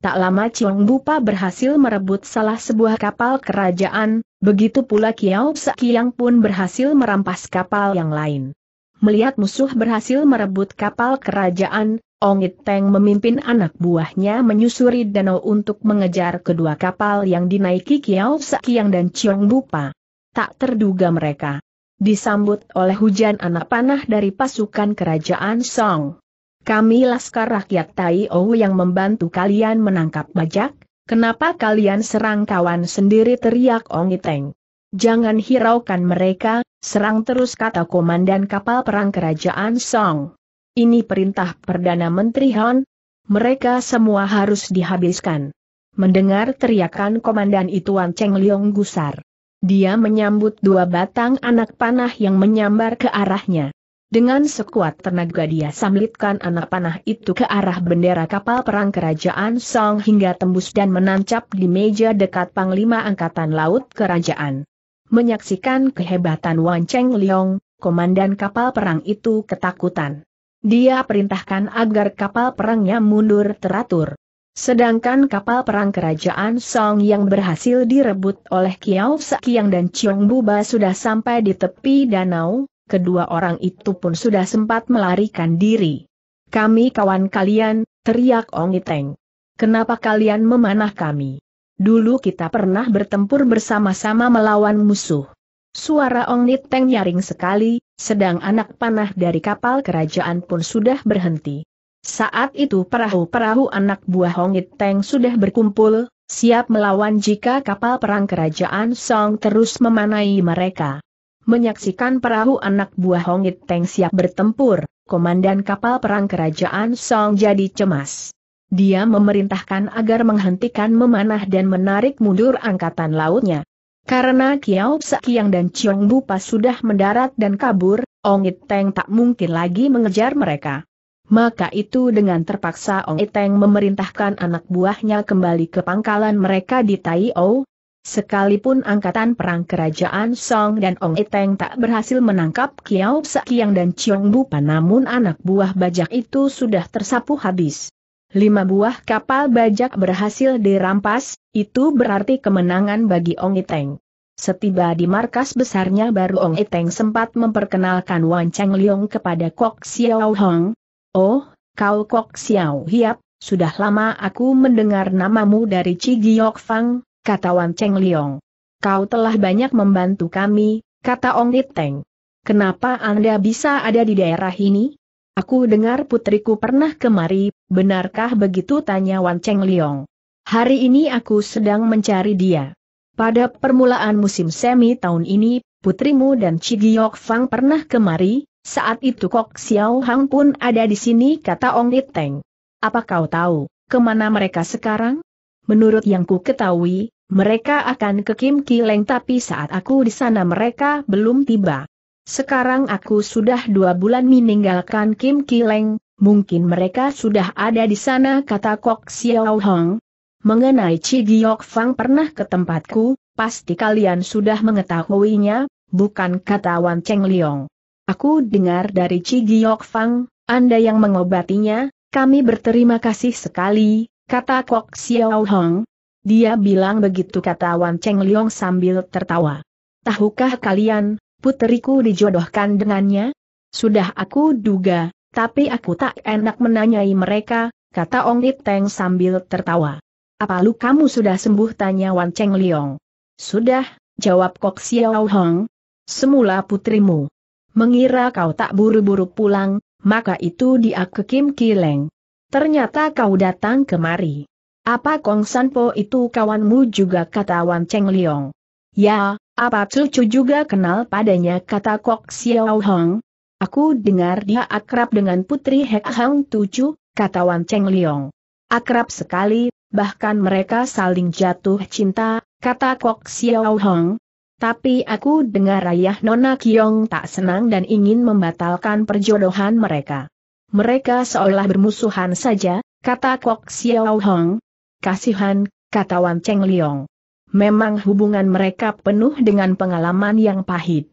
Tak lama Chiong Bupa berhasil merebut salah sebuah kapal kerajaan, begitu pula Kiao Sekiang pun berhasil merampas kapal yang lain. Melihat musuh berhasil merebut kapal kerajaan, Ongit Teng memimpin anak buahnya menyusuri danau untuk mengejar kedua kapal yang dinaiki Kiao Sakiang dan Chiong Bupa. Tak terduga mereka disambut oleh hujan anak panah dari pasukan kerajaan Song. Kami laskar rakyat Tai O yang membantu kalian menangkap bajak, kenapa kalian serang kawan sendiri teriak Ongit Teng. Jangan hiraukan mereka, serang terus kata komandan kapal perang kerajaan Song. Ini perintah Perdana Menteri Han, mereka semua harus dihabiskan. Mendengar teriakan komandan Ituan Cheng Liong gusar. Dia menyambut dua batang anak panah yang menyambar ke arahnya. Dengan sekuat tenaga dia samlitkan anak panah itu ke arah bendera kapal perang kerajaan Song hingga tembus dan menancap di meja dekat Panglima Angkatan Laut Kerajaan. Menyaksikan kehebatan Wan Cheng Liong, komandan kapal perang itu ketakutan. Dia perintahkan agar kapal perangnya mundur teratur. Sedangkan kapal perang kerajaan Song yang berhasil direbut oleh Kiao Sakyang dan Chiong Buba sudah sampai di tepi danau, kedua orang itu pun sudah sempat melarikan diri. Kami kawan kalian, teriak Ong Iteng. Kenapa kalian memanah kami? Dulu kita pernah bertempur bersama-sama melawan musuh. Suara Ong Niteng nyaring sekali, sedang anak panah dari kapal kerajaan pun sudah berhenti. Saat itu perahu-perahu anak buah Ong Niteng sudah berkumpul, siap melawan jika kapal perang kerajaan Song terus memanai mereka. Menyaksikan perahu anak buah Ong Niteng siap bertempur, komandan kapal perang kerajaan Song jadi cemas. Dia memerintahkan agar menghentikan memanah dan menarik mundur angkatan lautnya. Karena Kiao Sakiang dan Chiong Bupa sudah mendarat dan kabur, Ong Iteng tak mungkin lagi mengejar mereka. Maka itu dengan terpaksa Ong Iteng memerintahkan anak buahnya kembali ke pangkalan mereka di Tai O. Sekalipun angkatan perang kerajaan Song dan Ong Iteng tak berhasil menangkap Kiao Sakiang dan Chiong Bupa namun anak buah bajak itu sudah tersapu habis. Lima buah kapal bajak berhasil dirampas, itu berarti kemenangan bagi Ong Iteng. Setiba di markas besarnya baru Ong Iteng sempat memperkenalkan Wan Cheng Liong kepada Kok Xiao Hong. Oh, kau Kok Xiao Hiap, sudah lama aku mendengar namamu dari Giok Fang, kata Wan Cheng Liong. Kau telah banyak membantu kami, kata Ong Iteng. Kenapa Anda bisa ada di daerah ini? Aku dengar putriku pernah kemari, benarkah begitu tanya Wan Cheng Liong. Hari ini aku sedang mencari dia. Pada permulaan musim semi tahun ini, putrimu dan Cigiok Fang pernah kemari, saat itu Kok Xiao Hang pun ada di sini kata Ong Teng. Apa kau tahu, kemana mereka sekarang? Menurut yang ku ketahui, mereka akan ke Kim Kileng tapi saat aku di sana mereka belum tiba. Sekarang aku sudah dua bulan meninggalkan Kim Kileng, mungkin mereka sudah ada di sana kata Kok Xiao Hang, Mengenai Chi Giok Fang pernah ke tempatku, pasti kalian sudah mengetahuinya, bukan kata Wan Cheng Liong. Aku dengar dari Chi Giok Fang, Anda yang mengobatinya, kami berterima kasih sekali, kata Kok Xiao Hong. Dia bilang begitu kata Wan Cheng Liong sambil tertawa. Tahukah kalian, puteriku dijodohkan dengannya? Sudah aku duga, tapi aku tak enak menanyai mereka, kata Ong It Teng sambil tertawa apa kamu sudah sembuh tanya Wan Cheng Liong. Sudah, jawab Kok Xiao Hong. Semula putrimu. Mengira kau tak buru-buru pulang, maka itu dia ke Kim Kileng. Ternyata kau datang kemari. Apa Kong Sanpo itu kawanmu juga kata Wan Cheng Liong. Ya, apa cucu juga kenal padanya kata Kok Xiao Hong. Aku dengar dia akrab dengan putri Hek Hang Tujuh. kata Wan Cheng Liong. Akrab sekali, bahkan mereka saling jatuh cinta, kata Kok Xiao Hong. Tapi aku dengar ayah Nona Kiong tak senang dan ingin membatalkan perjodohan mereka. Mereka seolah bermusuhan saja, kata Kok Xiao Hong. Kasihan, kata Wan Cheng Liong. Memang hubungan mereka penuh dengan pengalaman yang pahit.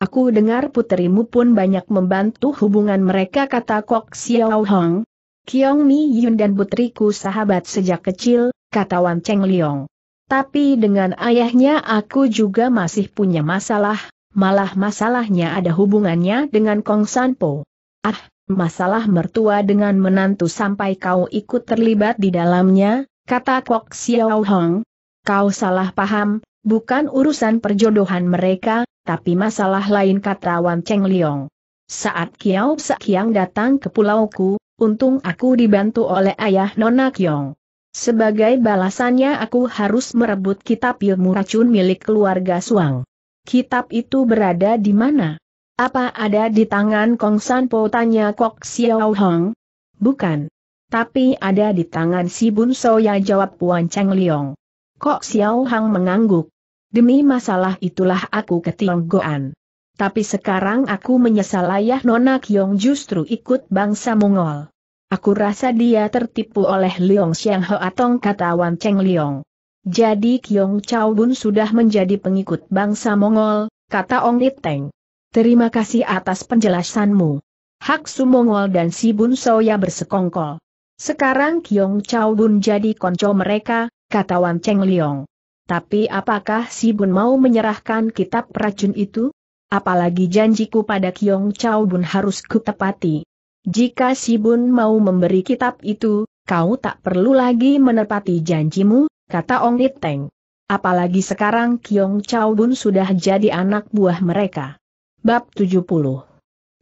Aku dengar putrimu pun banyak membantu hubungan mereka kata Kok Xiao Hong, Kiong Mi Yun dan putriku sahabat sejak kecil, kata Wan Cheng Liong. Tapi dengan ayahnya aku juga masih punya masalah, malah masalahnya ada hubungannya dengan Kong Sanpo. Ah, masalah mertua dengan menantu sampai kau ikut terlibat di dalamnya, kata Kok Xiao Hong. Kau salah paham, bukan urusan perjodohan mereka, tapi masalah lain kata Wan Cheng Liong. Saat Kiao Sekiang datang ke pulauku, Untung aku dibantu oleh ayah Nona Kyong. Sebagai balasannya aku harus merebut kitab ilmu racun milik keluarga Suang. Kitab itu berada di mana? Apa ada di tangan Kong Sanpo tanya Kok Xiao Hong? Bukan. Tapi ada di tangan si Bun Soya jawab Puan Cheng Liong. Kok Xiao Hong mengangguk. Demi masalah itulah aku ketinggoan. Tapi sekarang aku menyesal ayah Nona Kyong justru ikut bangsa Mongol. Aku rasa dia tertipu oleh Liong Xiang Ho atau kata Wan Cheng Liong. Jadi Kiong Chao Bun sudah menjadi pengikut bangsa Mongol, kata Ong It Teng. Terima kasih atas penjelasanmu. Hak Su Mongol dan Si Bun Soya bersekongkol. Sekarang Kiong Chao Bun jadi konco mereka, kata Wan Cheng Liong. Tapi apakah Si Bun mau menyerahkan kitab racun itu? Apalagi janjiku pada Kiong Chao Bun harus kutepati. Jika si Bun mau memberi kitab itu, kau tak perlu lagi menepati janjimu, kata Ong Niteng. Apalagi sekarang Kiong Chao Bun sudah jadi anak buah mereka. Bab 70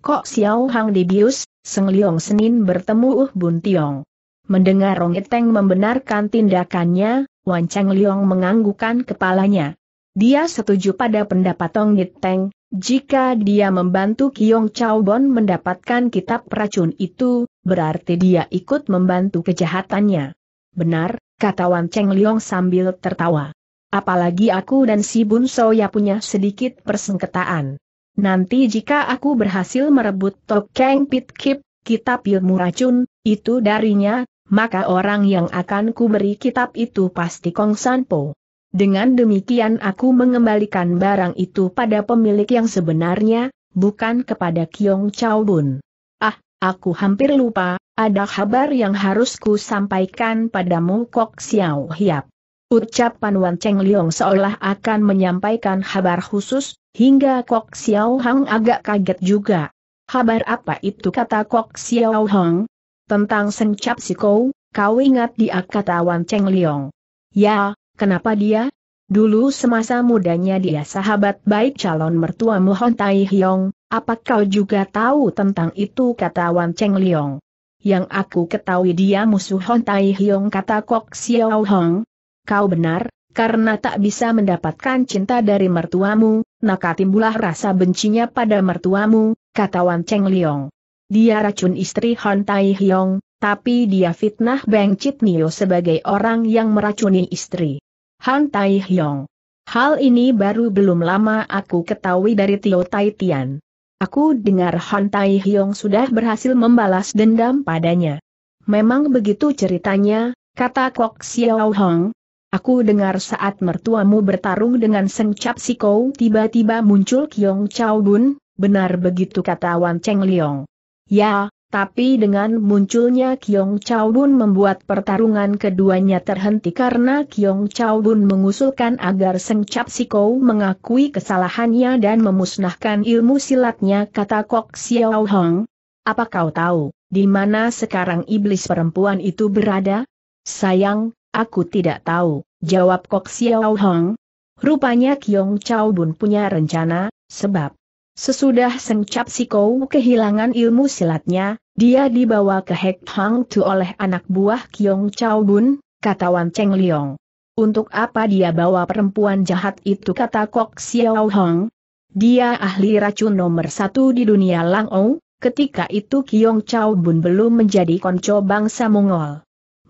Kok Xiao Hang dibius, Seng Leong Senin bertemu Uh Bun Tiong. Mendengar Ong Iteng membenarkan tindakannya, Wan Chang Leong menganggukan kepalanya. Dia setuju pada pendapat Ong Iteng. Jika dia membantu Kiong Chaobon mendapatkan kitab racun itu, berarti dia ikut membantu kejahatannya. Benar, kata Wan Cheng Liong sambil tertawa. Apalagi aku dan si Bun Soya punya sedikit persengketaan. Nanti jika aku berhasil merebut Tok Kang Pit Kip, kitab ilmu racun, itu darinya, maka orang yang akan kuberi kitab itu pasti Kong San Po. Dengan demikian aku mengembalikan barang itu pada pemilik yang sebenarnya, bukan kepada Kiong Chao Bun. Ah, aku hampir lupa, ada kabar yang harus ku sampaikan padamu Kok Xiao Hiap. Ucapan Wan Cheng Liong seolah akan menyampaikan kabar khusus, hingga Kok Xiao Hang agak kaget juga. Kabar apa itu kata Kok Xiao Hang? Tentang Si Kou, kau ingat dia kata Wan Cheng Liong. Ya, Kenapa dia? Dulu semasa mudanya dia sahabat baik calon mertuamu Hon Tai Hyong, apa kau juga tahu tentang itu kata Wan Cheng Liong. Yang aku ketahui dia musuh Hon Tai Hyong kata Kok Xiao Hong. Kau benar, karena tak bisa mendapatkan cinta dari mertuamu, maka timbullah rasa bencinya pada mertuamu, kata Wan Cheng Liong. Dia racun istri Hon Tai Hyong, tapi dia fitnah Beng Chit Nio sebagai orang yang meracuni istri. Han Tai Hyong. Hal ini baru belum lama aku ketahui dari Tio Tai Tian. Aku dengar Han Tai Hyong sudah berhasil membalas dendam padanya. Memang begitu ceritanya, kata Kok Xiao Hong. Aku dengar saat mertuamu bertarung dengan Seng Cap Sikou tiba-tiba muncul Kiong Chao Bun, benar begitu kata Wan Cheng Liong. Ya, tapi dengan munculnya Kiong Chao Bun membuat pertarungan keduanya terhenti karena Kiong Chao Bun mengusulkan agar Seng Cap Siko mengakui kesalahannya dan memusnahkan ilmu silatnya kata Kok Xiao Hong. Apa kau tahu, di mana sekarang iblis perempuan itu berada? Sayang, aku tidak tahu, jawab Kok Xiao Hong. Rupanya Kiong Chao Bun punya rencana, sebab Sesudah Seng Cap Sikou kehilangan ilmu silatnya, dia dibawa ke Hek Hang Tu oleh anak buah Kiong Chao Bun, kata Wan Cheng Liong. Untuk apa dia bawa perempuan jahat itu kata Kok Xiao Hong? Dia ahli racun nomor satu di dunia Lang Ou, ketika itu Kiong Chao Bun belum menjadi konco bangsa Mongol.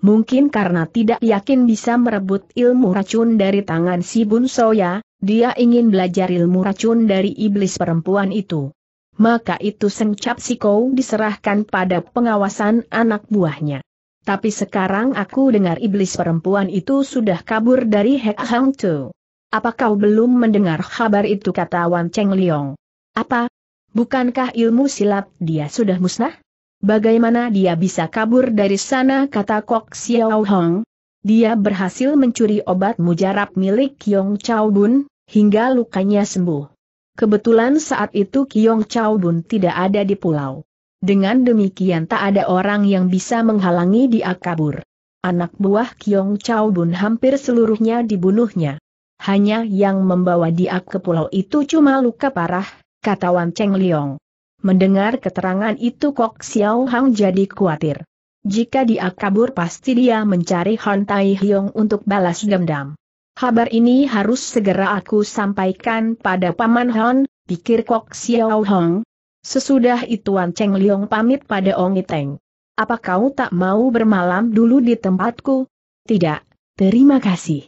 Mungkin karena tidak yakin bisa merebut ilmu racun dari tangan si Bun Soya, dia ingin belajar ilmu racun dari iblis perempuan itu. Maka itu Sengcap Sikou diserahkan pada pengawasan anak buahnya. Tapi sekarang aku dengar iblis perempuan itu sudah kabur dari Hek Hang Tu. Apa kau belum mendengar kabar itu kata Wan Cheng Liong? Apa? Bukankah ilmu silat dia sudah musnah? Bagaimana dia bisa kabur dari sana kata Kok Xiao Hong? Dia berhasil mencuri obat mujarab milik Yong Chao Bun, hingga lukanya sembuh. Kebetulan saat itu Kiong Chao Bun tidak ada di pulau. Dengan demikian tak ada orang yang bisa menghalangi dia kabur. Anak buah Kiong Chao Bun hampir seluruhnya dibunuhnya. Hanya yang membawa dia ke pulau itu cuma luka parah, kata Wan Cheng Liong. Mendengar keterangan itu Kok Xiao Hang jadi khawatir. Jika dia kabur pasti dia mencari Han Tai Hiong untuk balas dendam. Kabar ini harus segera aku sampaikan pada Paman Hon, pikir Kok Xiao Hong. Sesudah itu Wan Cheng Liong pamit pada Ong Iteng. Apa kau tak mau bermalam dulu di tempatku? Tidak, terima kasih.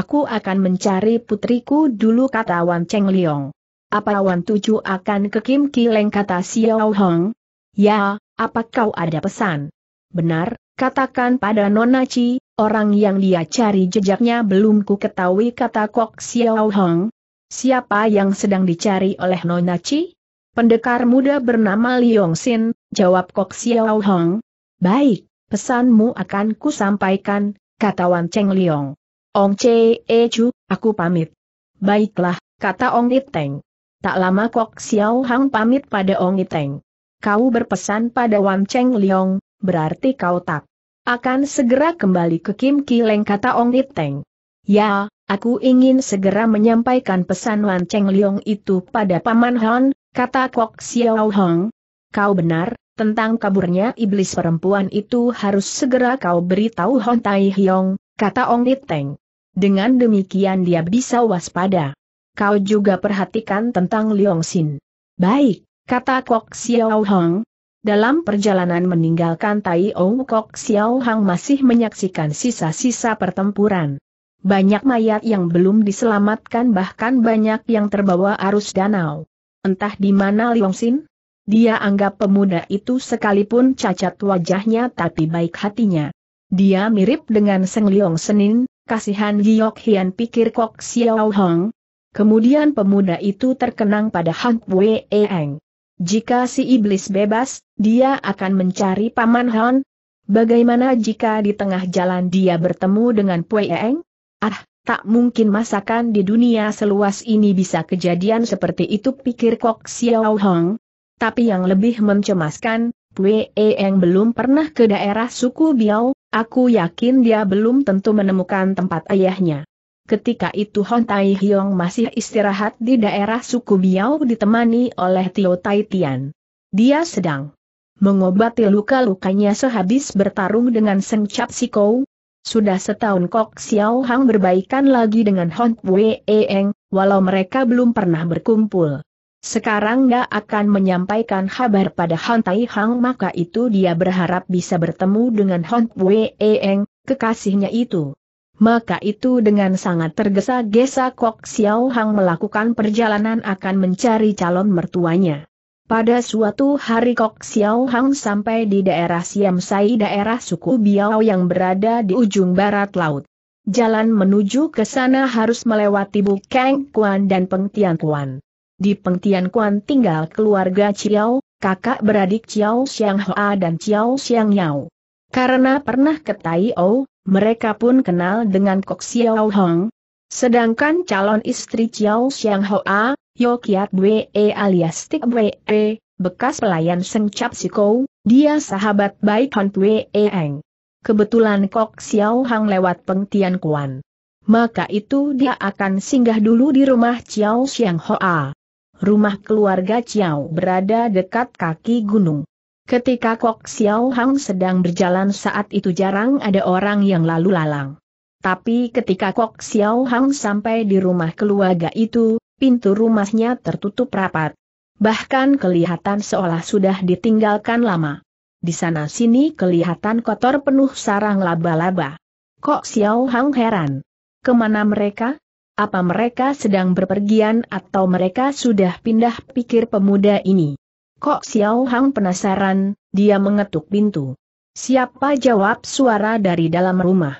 Aku akan mencari putriku dulu kata Wan Cheng Liong. Apa Wan Tuju akan ke Kim Kileng kata Xiao Hong? Ya, apa kau ada pesan? Benar, katakan pada Nona Chi, Orang yang dia cari jejaknya belum ku ketahui kata Kok Xiao Hong. Siapa yang sedang dicari oleh Nona Chi? Pendekar muda bernama Liong Sin, jawab Kok Xiao Hong. Baik, pesanmu akan ku sampaikan, kata Wan Cheng Liong. Ong Che E Chu, aku pamit. Baiklah, kata Ong Iteng. Tak lama Kok Xiao Hang pamit pada Ong Iteng. Kau berpesan pada Wan Cheng Liong, berarti kau tak akan segera kembali ke Kim Kileng kata Ong Iteng. Ya, aku ingin segera menyampaikan pesan Wan Cheng Liong itu pada Paman Han, kata Kok Xiao Hong. Kau benar, tentang kaburnya iblis perempuan itu harus segera kau beritahu Hon Tai Hyong, kata Ong Iteng. Dengan demikian dia bisa waspada. Kau juga perhatikan tentang Liong Sin. Baik, kata Kok Xiao Hong, dalam perjalanan meninggalkan Tai Ong Kok Xiao Hang masih menyaksikan sisa-sisa pertempuran. Banyak mayat yang belum diselamatkan bahkan banyak yang terbawa arus danau. Entah di mana Liong Xin? Dia anggap pemuda itu sekalipun cacat wajahnya tapi baik hatinya. Dia mirip dengan Seng Liong Senin, kasihan Giok Hian pikir Kok Xiao Hang. Kemudian pemuda itu terkenang pada Hang Wei Eng. Jika si iblis bebas, dia akan mencari Paman Han. Bagaimana jika di tengah jalan dia bertemu dengan Pue Eng? Ah, tak mungkin masakan di dunia seluas ini bisa kejadian seperti itu pikir Kok Xiao Hong. Tapi yang lebih mencemaskan, Pue Eng belum pernah ke daerah suku Biao, aku yakin dia belum tentu menemukan tempat ayahnya. Ketika itu Hon Tai Hyong masih istirahat di daerah suku Biao ditemani oleh Tio Tai Tian. Dia sedang mengobati luka-lukanya sehabis bertarung dengan Seng Chap Sikou. Sudah setahun Kok Xiao Hang berbaikan lagi dengan Hon Wei Eng, walau mereka belum pernah berkumpul. Sekarang dia akan menyampaikan kabar pada Hon Tai Hang maka itu dia berharap bisa bertemu dengan Hon Wei Eng, kekasihnya itu maka itu dengan sangat tergesa-gesa Kok Xiao Hang melakukan perjalanan akan mencari calon mertuanya. Pada suatu hari Kok Xiao Hang sampai di daerah Siam Sai daerah suku Biao yang berada di ujung barat laut. Jalan menuju ke sana harus melewati Bukeng Kuan dan Pengtian Kuan. Di Pengtian Kuan tinggal keluarga Chiao, kakak beradik Chiao Xiang Hua dan Chiao Xiang Yao. Karena pernah ke Tai O, mereka pun kenal dengan Kok Xiao Hong. Sedangkan calon istri Xiao Xiang Hoa, Yo Kiat Wee alias Tik Wee, bekas pelayan Seng Chap Siko, dia sahabat baik Hon Wee Eng. Kebetulan Kok Xiao Hong lewat pengtian Kuan. Maka itu dia akan singgah dulu di rumah Xiao Xiang Hoa. Rumah keluarga Xiao berada dekat kaki gunung. Ketika Kok Xiao Hang sedang berjalan saat itu jarang ada orang yang lalu lalang. Tapi ketika Kok Xiao Hang sampai di rumah keluarga itu, pintu rumahnya tertutup rapat. Bahkan kelihatan seolah sudah ditinggalkan lama. Di sana-sini kelihatan kotor penuh sarang laba-laba. Kok Xiao Hang heran. Kemana mereka? Apa mereka sedang berpergian atau mereka sudah pindah pikir pemuda ini? Kok Xiao Hang penasaran, dia mengetuk pintu. Siapa jawab suara dari dalam rumah?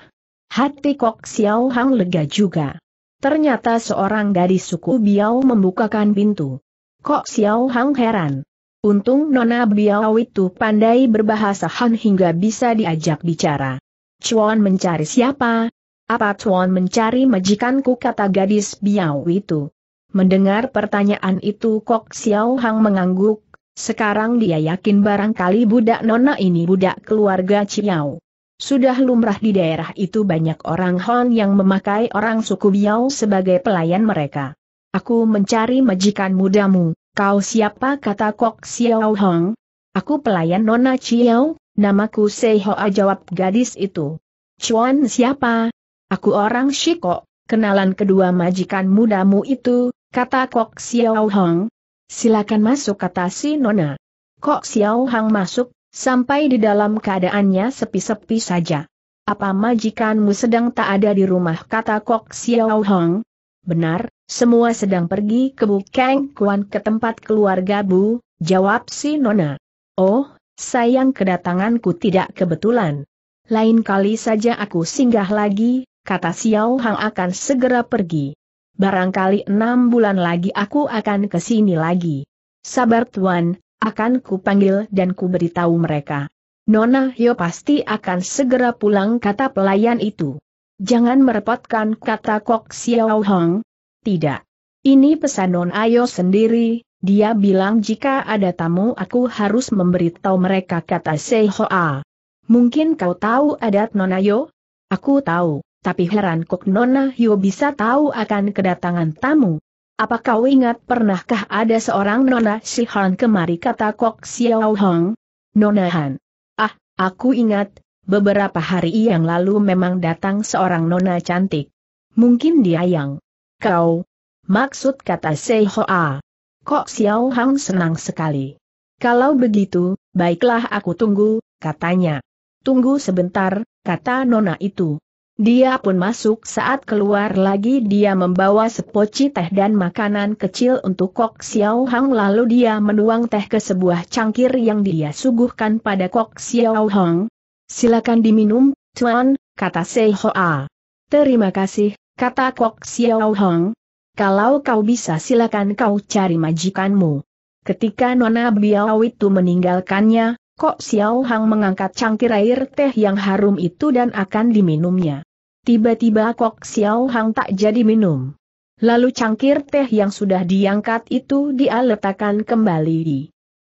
Hati Kok Xiao Hang lega juga. Ternyata seorang gadis suku Biao membukakan pintu. Kok Xiao Hang heran. Untung Nona Biao itu pandai berbahasa Han hingga bisa diajak bicara. Chuan mencari siapa? Apa Chuan mencari majikanku kata gadis Biao itu? Mendengar pertanyaan itu Kok Xiao Hang mengangguk, sekarang dia yakin barangkali budak nona ini budak keluarga Ciao. Sudah lumrah di daerah itu banyak orang Hon yang memakai orang suku Biao sebagai pelayan mereka. Aku mencari majikan mudamu, kau siapa kata Kok Xiao Hong? Aku pelayan Nona Ciao, namaku Sehoa jawab gadis itu. Chuan siapa? Aku orang Shiko, kenalan kedua majikan mudamu itu, kata Kok Xiao Hong, Silakan masuk kata si Nona. Kok Xiao Hang masuk, sampai di dalam keadaannya sepi-sepi saja. Apa majikanmu sedang tak ada di rumah kata Kok Xiao Hang? Benar, semua sedang pergi ke Bukeng Kuan ke tempat keluarga Bu, jawab si Nona. Oh, sayang kedatanganku tidak kebetulan. Lain kali saja aku singgah lagi, kata Xiao Hang akan segera pergi barangkali enam bulan lagi aku akan ke sini lagi. Sabar tuan, akan ku panggil dan ku beritahu mereka. Nona Hyo pasti akan segera pulang kata pelayan itu. Jangan merepotkan kata Kok Xiao Hong. Tidak. Ini pesan Non Ayo sendiri, dia bilang jika ada tamu aku harus memberitahu mereka kata Sei Hoa. Mungkin kau tahu adat Non Ayo? Aku tahu tapi heran kok Nona Hyo bisa tahu akan kedatangan tamu. Apa kau ingat pernahkah ada seorang Nona Si Han kemari kata Kok Xiao Hong? Nona Han. Ah, aku ingat, beberapa hari yang lalu memang datang seorang Nona cantik. Mungkin dia yang. Kau. Maksud kata Sei Hoa. Kok Xiao Hong senang sekali. Kalau begitu, baiklah aku tunggu, katanya. Tunggu sebentar, kata Nona itu. Dia pun masuk saat keluar lagi dia membawa sepoci teh dan makanan kecil untuk Kok Xiao Hang lalu dia menuang teh ke sebuah cangkir yang dia suguhkan pada Kok Xiao Hang. Silakan diminum, Tuan, kata Sei Hoa. Terima kasih, kata Kok Xiao Hang. Kalau kau bisa silakan kau cari majikanmu. Ketika Nona Biao itu meninggalkannya, Kok Xiao Hang mengangkat cangkir air teh yang harum itu dan akan diminumnya. Tiba-tiba kok Xiao Hang tak jadi minum. Lalu cangkir teh yang sudah diangkat itu dia letakkan kembali di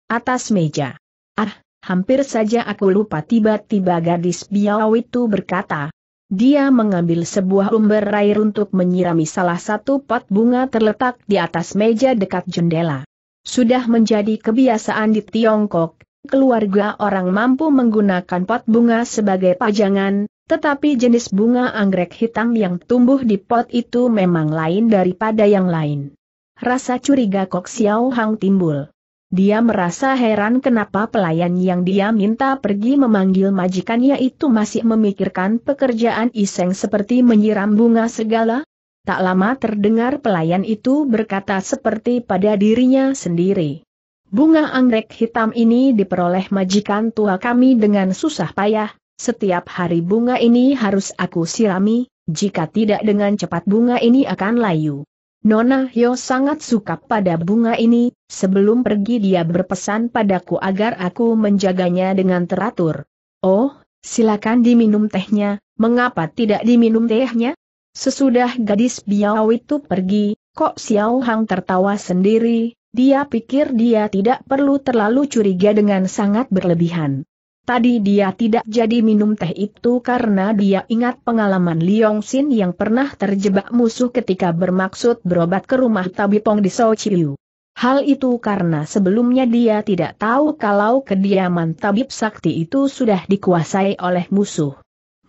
atas meja. Ah, hampir saja aku lupa tiba-tiba gadis Biao itu berkata. Dia mengambil sebuah umber air untuk menyirami salah satu pot bunga terletak di atas meja dekat jendela. Sudah menjadi kebiasaan di Tiongkok, keluarga orang mampu menggunakan pot bunga sebagai pajangan, tetapi jenis bunga anggrek hitam yang tumbuh di pot itu memang lain daripada yang lain. Rasa curiga Kok Xiao Hang timbul. Dia merasa heran kenapa pelayan yang dia minta pergi memanggil majikannya itu masih memikirkan pekerjaan iseng seperti menyiram bunga segala. Tak lama terdengar pelayan itu berkata seperti pada dirinya sendiri. Bunga anggrek hitam ini diperoleh majikan tua kami dengan susah payah, setiap hari bunga ini harus aku sirami, jika tidak dengan cepat bunga ini akan layu. Nona Hyo sangat suka pada bunga ini, sebelum pergi dia berpesan padaku agar aku menjaganya dengan teratur. Oh, silakan diminum tehnya, mengapa tidak diminum tehnya? Sesudah gadis Biao itu pergi, kok Xiao Hang tertawa sendiri, dia pikir dia tidak perlu terlalu curiga dengan sangat berlebihan. Tadi dia tidak jadi minum teh itu karena dia ingat pengalaman Liong Sin yang pernah terjebak musuh ketika bermaksud berobat ke rumah Tabipong di Sochiu. Hal itu karena sebelumnya dia tidak tahu kalau kediaman tabib sakti itu sudah dikuasai oleh musuh.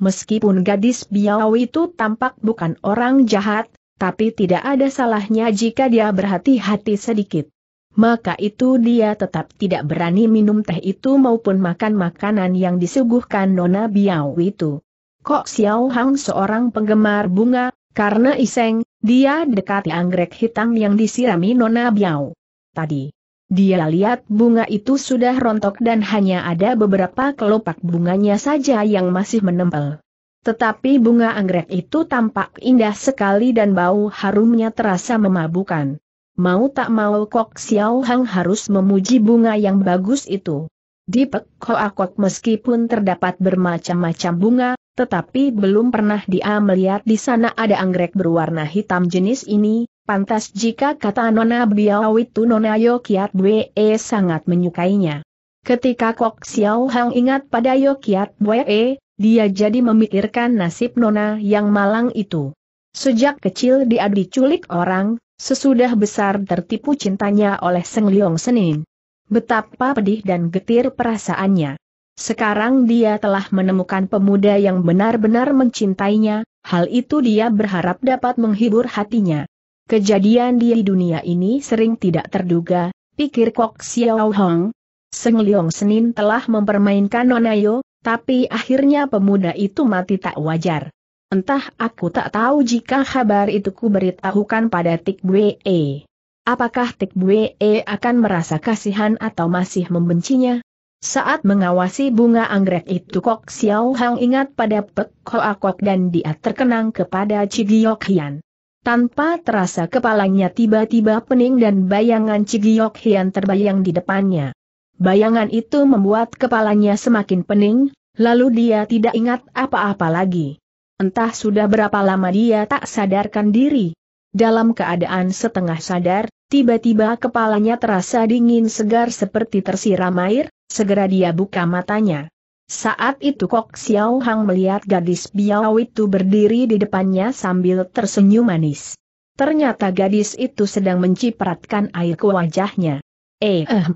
Meskipun gadis Biao itu tampak bukan orang jahat, tapi tidak ada salahnya jika dia berhati-hati sedikit maka itu dia tetap tidak berani minum teh itu maupun makan makanan yang disuguhkan Nona Biao itu. Kok Xiao Hang seorang penggemar bunga, karena iseng, dia dekati anggrek hitam yang disirami Nona Biao. Tadi, dia lihat bunga itu sudah rontok dan hanya ada beberapa kelopak bunganya saja yang masih menempel. Tetapi bunga anggrek itu tampak indah sekali dan bau harumnya terasa memabukan mau tak mau Kok Xiao Hang harus memuji bunga yang bagus itu. Di Pek Hoa Kok meskipun terdapat bermacam-macam bunga, tetapi belum pernah dia melihat di sana ada anggrek berwarna hitam jenis ini, pantas jika kata Nona Biao itu Nona Yokiat Bwe e sangat menyukainya. Ketika Kok Xiao Hang ingat pada Yokiat Bwe, e, dia jadi memikirkan nasib Nona yang malang itu. Sejak kecil dia diculik orang, Sesudah besar tertipu cintanya oleh Seng Leong Senin. Betapa pedih dan getir perasaannya. Sekarang dia telah menemukan pemuda yang benar-benar mencintainya, hal itu dia berharap dapat menghibur hatinya. Kejadian di dunia ini sering tidak terduga, pikir Kok Xiao Hong. Seng Leong Senin telah mempermainkan Nonayo, tapi akhirnya pemuda itu mati tak wajar. Entah aku tak tahu jika kabar itu ku beritahukan pada Tik Bue. E. Apakah Tik Bue e akan merasa kasihan atau masih membencinya? Saat mengawasi bunga anggrek itu Kok Xiao Hang ingat pada Pek Hoa Kok dan dia terkenang kepada Cigiok Hian. Tanpa terasa kepalanya tiba-tiba pening dan bayangan Cigiok Hian terbayang di depannya. Bayangan itu membuat kepalanya semakin pening, lalu dia tidak ingat apa-apa lagi. Entah sudah berapa lama dia tak sadarkan diri. Dalam keadaan setengah sadar, tiba-tiba kepalanya terasa dingin segar seperti tersiram air, segera dia buka matanya. Saat itu Kok Xiao Hang melihat gadis Biao itu berdiri di depannya sambil tersenyum manis. Ternyata gadis itu sedang mencipratkan air ke wajahnya. Eh, eh,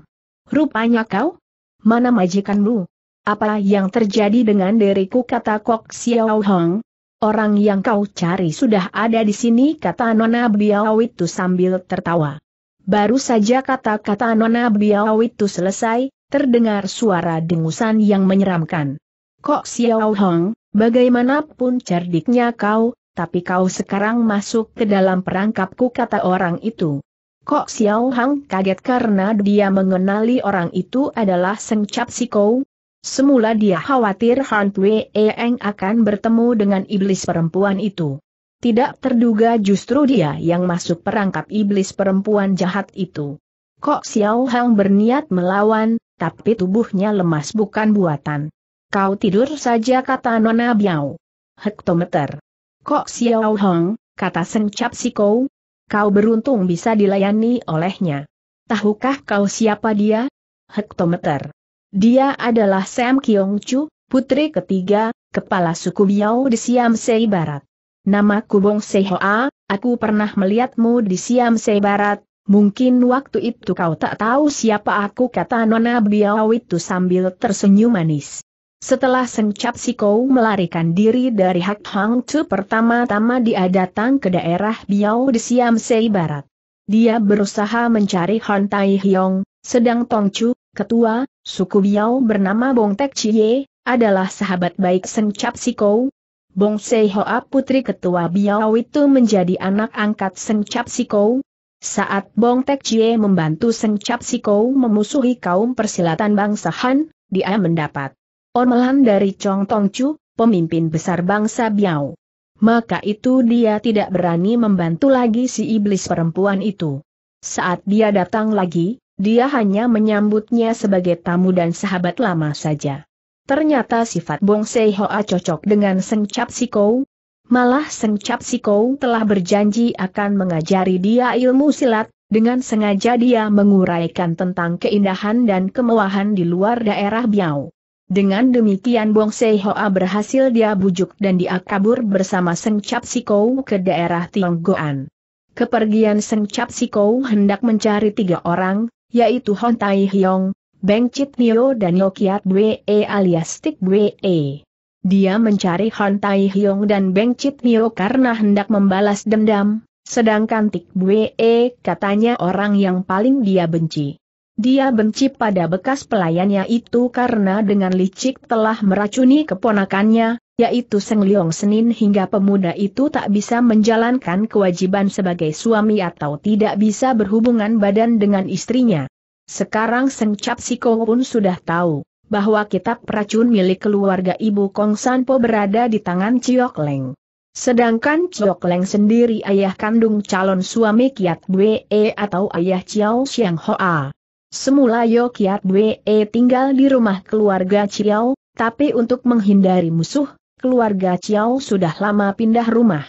rupanya kau? Mana majikanmu? Apa yang terjadi dengan diriku kata Kok Xiao Hang, Orang yang kau cari sudah ada di sini kata Nona Biau itu sambil tertawa. Baru saja kata-kata Nona Biau itu selesai, terdengar suara dengusan yang menyeramkan. Kok Xiao Hong, bagaimanapun cerdiknya kau, tapi kau sekarang masuk ke dalam perangkapku kata orang itu. Kok Xiao Hong kaget karena dia mengenali orang itu adalah Seng Si Kou, Semula dia khawatir Han Wei Eng akan bertemu dengan iblis perempuan itu. Tidak terduga justru dia yang masuk perangkap iblis perempuan jahat itu. Kok Xiao Hang berniat melawan, tapi tubuhnya lemas bukan buatan. Kau tidur saja kata Nona Biao. Hektometer. Kok Xiao Hang, kata Cap Sikou. Kau beruntung bisa dilayani olehnya. Tahukah kau siapa dia? Hektometer. Dia adalah Sam Kyong Chu, putri ketiga, kepala suku Biao di Siam Sei Barat. Nama Bong Sei Hoa, aku pernah melihatmu di Siam Sei Barat, mungkin waktu itu kau tak tahu siapa aku kata Nona Biao itu sambil tersenyum manis. Setelah Si Sikou melarikan diri dari Hak Hang Chu pertama-tama dia datang ke daerah Biao di Siam Sei Barat. Dia berusaha mencari Han Tai Hyong, sedang Tong Chu, Ketua, suku Biao bernama Bong Tek Chie, adalah sahabat baik Seng Cap Siko. Bong Sei Hoa putri ketua Biao itu menjadi anak angkat Seng Cap Siko. Saat Bong Tek Chie membantu Seng Cap Siko memusuhi kaum persilatan bangsa Han, dia mendapat ormelan dari Chong Tong Chu, pemimpin besar bangsa Biao. Maka itu dia tidak berani membantu lagi si iblis perempuan itu. Saat dia datang lagi, dia hanya menyambutnya sebagai tamu dan sahabat lama saja. Ternyata sifat Bong Sei Hoa cocok dengan Seng Cap Kou. Malah Seng Cap Kou telah berjanji akan mengajari dia ilmu silat, dengan sengaja dia menguraikan tentang keindahan dan kemewahan di luar daerah Biao. Dengan demikian Bong Sei Hoa berhasil dia bujuk dan dia kabur bersama Seng Cap Kou ke daerah Tionggoan. Kepergian Seng Cap Kou hendak mencari tiga orang, yaitu Hon Tai Hyong, Beng Chit Nio dan Yokiat Bwe e alias Tik Bwe. E. Dia mencari Hon Tai Hyong dan Beng Chit Nio karena hendak membalas dendam, sedangkan Tik Bwe e katanya orang yang paling dia benci. Dia benci pada bekas pelayannya itu karena dengan licik telah meracuni keponakannya, yaitu Seng Leong Senin hingga pemuda itu tak bisa menjalankan kewajiban sebagai suami atau tidak bisa berhubungan badan dengan istrinya. Sekarang Seng Cap Siko pun sudah tahu bahwa kitab racun milik keluarga ibu Kong Sanpo berada di tangan Ciok Leng. Sedangkan Ciok Leng sendiri ayah kandung calon suami Kiat Bwe e atau ayah Ciao Xiang Hoa. Semula Yo Kiat Bwe e tinggal di rumah keluarga Ciao, tapi untuk menghindari musuh, keluarga Ciao sudah lama pindah rumah.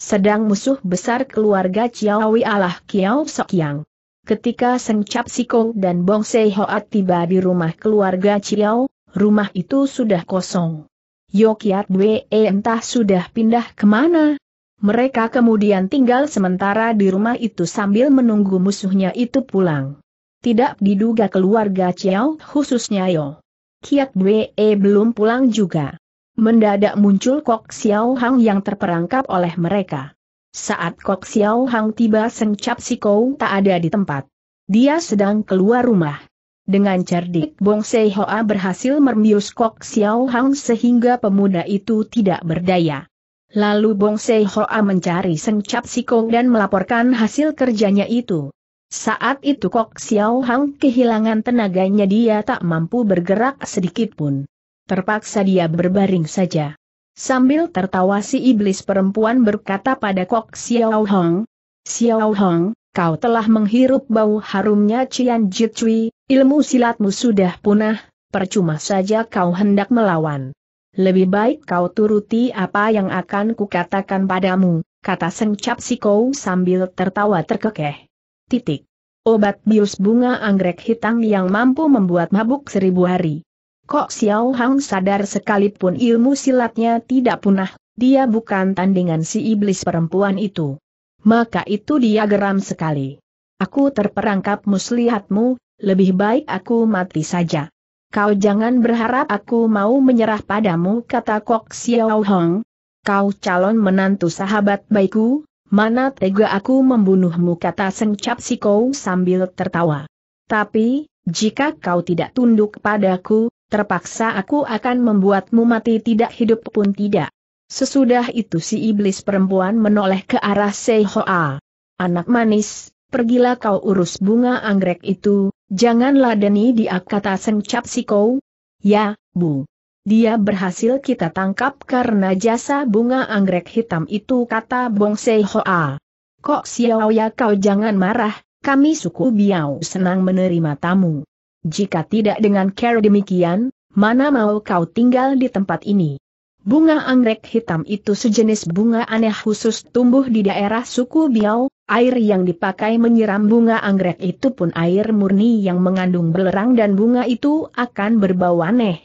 Sedang musuh besar keluarga Ciao adalah Kiao Sokyang. Ketika Seng Cap Siko dan Bong Sehoat Hoat tiba di rumah keluarga Ciao, rumah itu sudah kosong. Yokiat Dwe eh, entah sudah pindah kemana. Mereka kemudian tinggal sementara di rumah itu sambil menunggu musuhnya itu pulang. Tidak diduga keluarga Ciao, khususnya Yo. Kiat Dwe eh, belum pulang juga. Mendadak muncul Kok Xiao Hang yang terperangkap oleh mereka. Saat Kok Xiao Hang tiba Seng Cap Kou tak ada di tempat. Dia sedang keluar rumah. Dengan cerdik Bong Sei Hoa berhasil mermius Kok Xiao Hang sehingga pemuda itu tidak berdaya. Lalu Bong Sei Hoa mencari Seng Cap Kou dan melaporkan hasil kerjanya itu. Saat itu Kok Xiao Hang kehilangan tenaganya dia tak mampu bergerak sedikit pun terpaksa dia berbaring saja. Sambil tertawa si iblis perempuan berkata pada Kok Xiao Hong, Xiao Hong, kau telah menghirup bau harumnya Cian Jitui, ilmu silatmu sudah punah, percuma saja kau hendak melawan. Lebih baik kau turuti apa yang akan kukatakan padamu, kata Seng Cap Kou sambil tertawa terkekeh. Titik. Obat bius bunga anggrek hitam yang mampu membuat mabuk seribu hari. Kok Xiao Hang sadar sekalipun ilmu silatnya tidak punah, dia bukan tandingan si iblis perempuan itu. Maka itu dia geram sekali. Aku terperangkap muslihatmu, lebih baik aku mati saja. Kau jangan berharap aku mau menyerah padamu kata Kok Xiao Hang. Kau calon menantu sahabat baikku, mana tega aku membunuhmu kata Seng Cap Kou sambil tertawa. Tapi, jika kau tidak tunduk padaku, terpaksa aku akan membuatmu mati tidak hidup pun tidak. Sesudah itu si iblis perempuan menoleh ke arah Seihoa. Anak manis, pergilah kau urus bunga anggrek itu, janganlah dani dia kata sencap si kau. Ya, bu. Dia berhasil kita tangkap karena jasa bunga anggrek hitam itu kata Bong Seihoa. Kok Xiao ya kau jangan marah, kami suku Biao senang menerima tamu. Jika tidak dengan care demikian, mana mau kau tinggal di tempat ini? Bunga anggrek hitam itu sejenis bunga aneh khusus tumbuh di daerah suku Biau, air yang dipakai menyiram bunga anggrek itu pun air murni yang mengandung belerang dan bunga itu akan berbau aneh.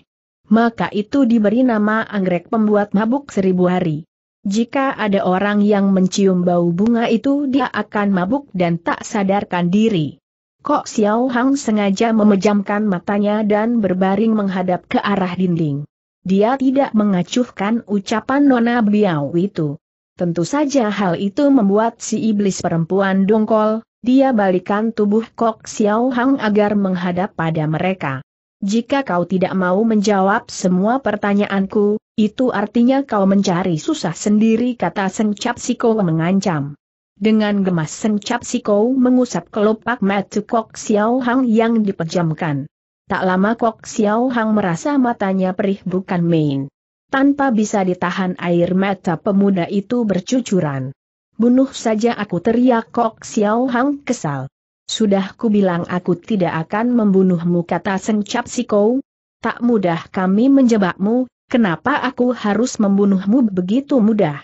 Maka itu diberi nama anggrek pembuat mabuk seribu hari. Jika ada orang yang mencium bau bunga itu dia akan mabuk dan tak sadarkan diri. Kok Xiao Hang sengaja memejamkan matanya dan berbaring menghadap ke arah dinding. Dia tidak mengacuhkan ucapan Nona Biao itu. Tentu saja hal itu membuat si iblis perempuan dongkol, dia balikan tubuh Kok Xiao Hang agar menghadap pada mereka. Jika kau tidak mau menjawab semua pertanyaanku, itu artinya kau mencari susah sendiri kata Seng Cap Siko mengancam. Dengan gemas sencap si Kou mengusap kelopak mata Kok Xiao Hang yang dipejamkan. Tak lama Kok Xiao Hang merasa matanya perih bukan main. Tanpa bisa ditahan air mata pemuda itu bercucuran. Bunuh saja aku teriak Kok Xiao Hang kesal. Sudah ku bilang aku tidak akan membunuhmu kata sencap si Kou. Tak mudah kami menjebakmu, kenapa aku harus membunuhmu begitu mudah?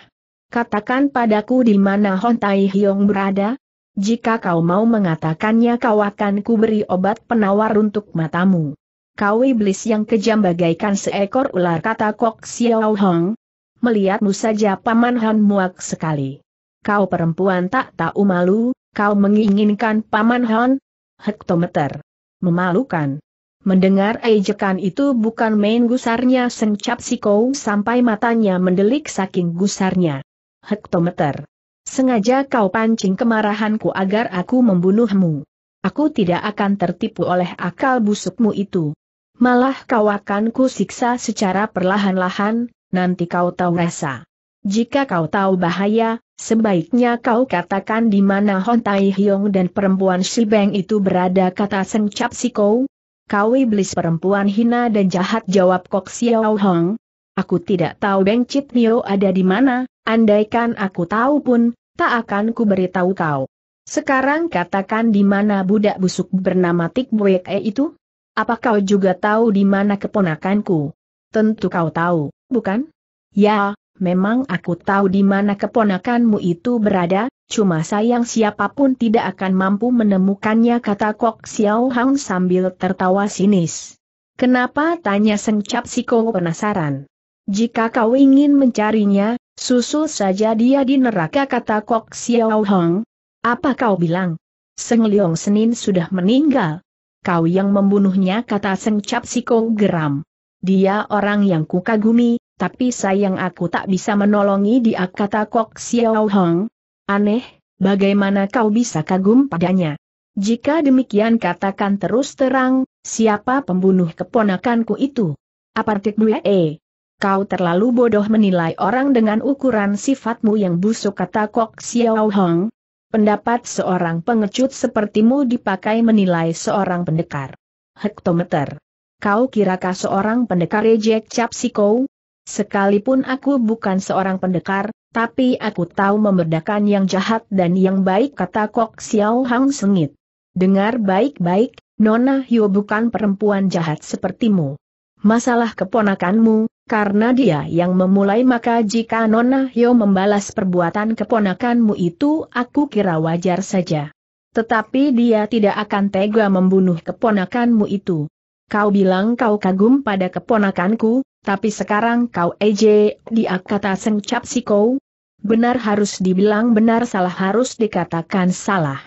Katakan padaku di mana Hon Tai Hiong berada? Jika kau mau mengatakannya kau akan kuberi obat penawar untuk matamu. Kau iblis yang kejam bagaikan seekor ular kata Kok Xiao Hong. Melihatmu saja paman Hon muak sekali. Kau perempuan tak tahu malu, kau menginginkan paman Hon. Hektometer. Memalukan. Mendengar ejekan itu bukan main gusarnya sengcap si Kou sampai matanya mendelik saking gusarnya hektometer. Sengaja kau pancing kemarahanku agar aku membunuhmu. Aku tidak akan tertipu oleh akal busukmu itu. Malah kau akan kusiksa secara perlahan-lahan, nanti kau tahu rasa. Jika kau tahu bahaya, sebaiknya kau katakan di mana Hon Tai Hyong dan perempuan Beng itu berada kata Seng Cap Kou. Kau iblis perempuan hina dan jahat jawab Kok Xiao Hong. Aku tidak tahu Beng Chit Nio ada di mana, Andaikan aku tahu pun, tak akan ku beritahu kau. Sekarang katakan di mana budak busuk bernama Tik Buwe itu? Apa kau juga tahu di mana keponakanku? Tentu kau tahu, bukan? Ya, memang aku tahu di mana keponakanmu itu berada, cuma sayang siapapun tidak akan mampu menemukannya kata Kok Xiao Hang sambil tertawa sinis. Kenapa tanya Sengcap si kau penasaran? Jika kau ingin mencarinya, Susul saja dia di neraka kata Kok Xiao Hong. Apa kau bilang? Seng Leong Senin sudah meninggal. Kau yang membunuhnya kata Seng Cap Siko geram. Dia orang yang kukagumi, tapi sayang aku tak bisa menolongi dia kata Kok Xiao Hong. Aneh, bagaimana kau bisa kagum padanya? Jika demikian katakan terus terang, siapa pembunuh keponakanku itu? Apartik 2 E kau terlalu bodoh menilai orang dengan ukuran sifatmu yang busuk kata Kok Xiao Hong. Pendapat seorang pengecut sepertimu dipakai menilai seorang pendekar. Hektometer. Kau kirakah seorang pendekar rejek cap Sekalipun aku bukan seorang pendekar, tapi aku tahu membedakan yang jahat dan yang baik kata Kok Xiao Hang sengit. Dengar baik-baik, Nona Hyo bukan perempuan jahat sepertimu. Masalah keponakanmu, karena dia yang memulai maka jika Nona Hyo membalas perbuatan keponakanmu itu aku kira wajar saja. Tetapi dia tidak akan tega membunuh keponakanmu itu. Kau bilang kau kagum pada keponakanku, tapi sekarang kau ej, di kata sengcap si kau. Benar harus dibilang benar salah harus dikatakan salah.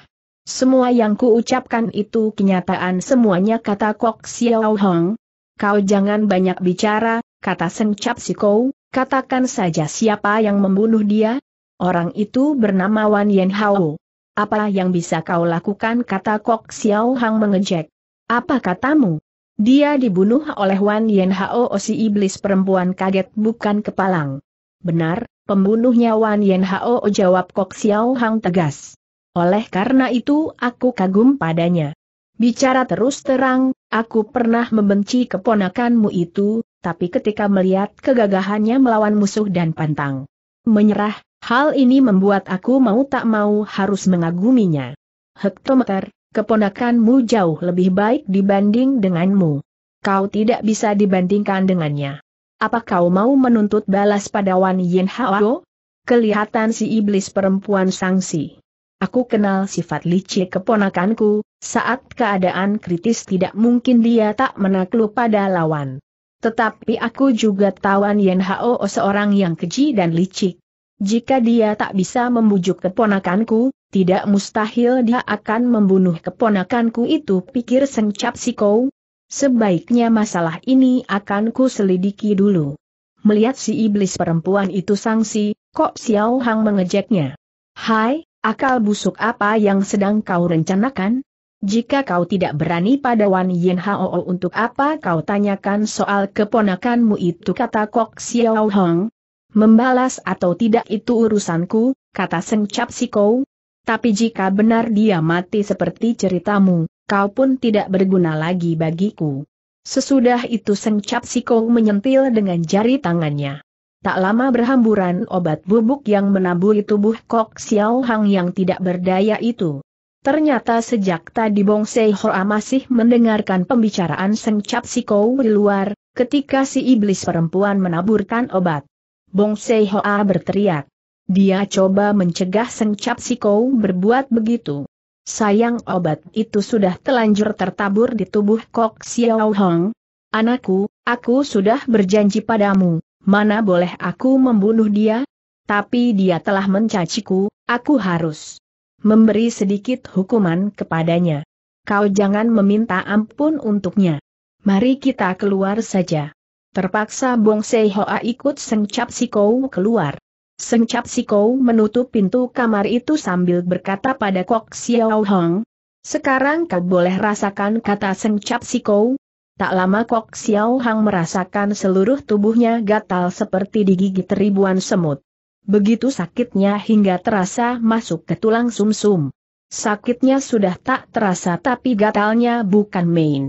Semua yang kuucapkan itu kenyataan semuanya kata Kok Xiao Hong, Kau jangan banyak bicara, kata si Sikou, katakan saja siapa yang membunuh dia? Orang itu bernama Wan Yen Hao. Apa yang bisa kau lakukan kata Kok Xiao Hang mengejek. Apa katamu? Dia dibunuh oleh Wan Yen Hao si iblis perempuan kaget bukan kepalang. Benar, pembunuhnya Wan Yen Hao jawab Kok Xiao Hang tegas. Oleh karena itu aku kagum padanya. Bicara terus terang, aku pernah membenci keponakanmu itu, tapi ketika melihat kegagahannya melawan musuh dan pantang menyerah, hal ini membuat aku mau tak mau harus mengaguminya. Hektometer, keponakanmu jauh lebih baik dibanding denganmu. Kau tidak bisa dibandingkan dengannya. Apa kau mau menuntut balas pada Wan Yin Hao? Kelihatan si iblis perempuan sangsi. Aku kenal sifat licik keponakanku, saat keadaan kritis tidak mungkin dia tak menakluk pada lawan. Tetapi aku juga tawan Yen Hao seorang yang keji dan licik. Jika dia tak bisa membujuk keponakanku, tidak mustahil dia akan membunuh keponakanku itu pikir si Kou. Sebaiknya masalah ini akan ku selidiki dulu. Melihat si iblis perempuan itu sangsi, kok Xiao Hang mengejeknya. Hai, Akal busuk apa yang sedang kau rencanakan? Jika kau tidak berani pada Wan Yin Hao untuk apa kau tanyakan soal keponakanmu itu kata Kok Xiao Hong. Membalas atau tidak itu urusanku, kata Seng Cap Kou. Tapi jika benar dia mati seperti ceritamu, kau pun tidak berguna lagi bagiku. Sesudah itu Seng Cap Kou menyentil dengan jari tangannya. Tak lama berhamburan obat bubuk yang menaburi tubuh Kok Xiao Hang yang tidak berdaya itu. Ternyata sejak tadi Bong Sei Hoa masih mendengarkan pembicaraan Seng Cap Kou di luar, ketika si iblis perempuan menaburkan obat. Bong Sei Hoa berteriak. Dia coba mencegah Seng Cap Kou berbuat begitu. Sayang obat itu sudah telanjur tertabur di tubuh Kok Xiao Hang. Anakku, aku sudah berjanji padamu, mana boleh aku membunuh dia? Tapi dia telah mencaciku, aku harus memberi sedikit hukuman kepadanya. Kau jangan meminta ampun untuknya. Mari kita keluar saja. Terpaksa Bong Sei Hoa ikut Seng Cap Kou keluar. Seng Cap Kou menutup pintu kamar itu sambil berkata pada Kok Xiao Hong, sekarang kau boleh rasakan kata Seng Cap Kou. Tak lama Kok Xiao Hang merasakan seluruh tubuhnya gatal seperti digigit ribuan semut. Begitu sakitnya hingga terasa masuk ke tulang sumsum. -sum. Sakitnya sudah tak terasa tapi gatalnya bukan main.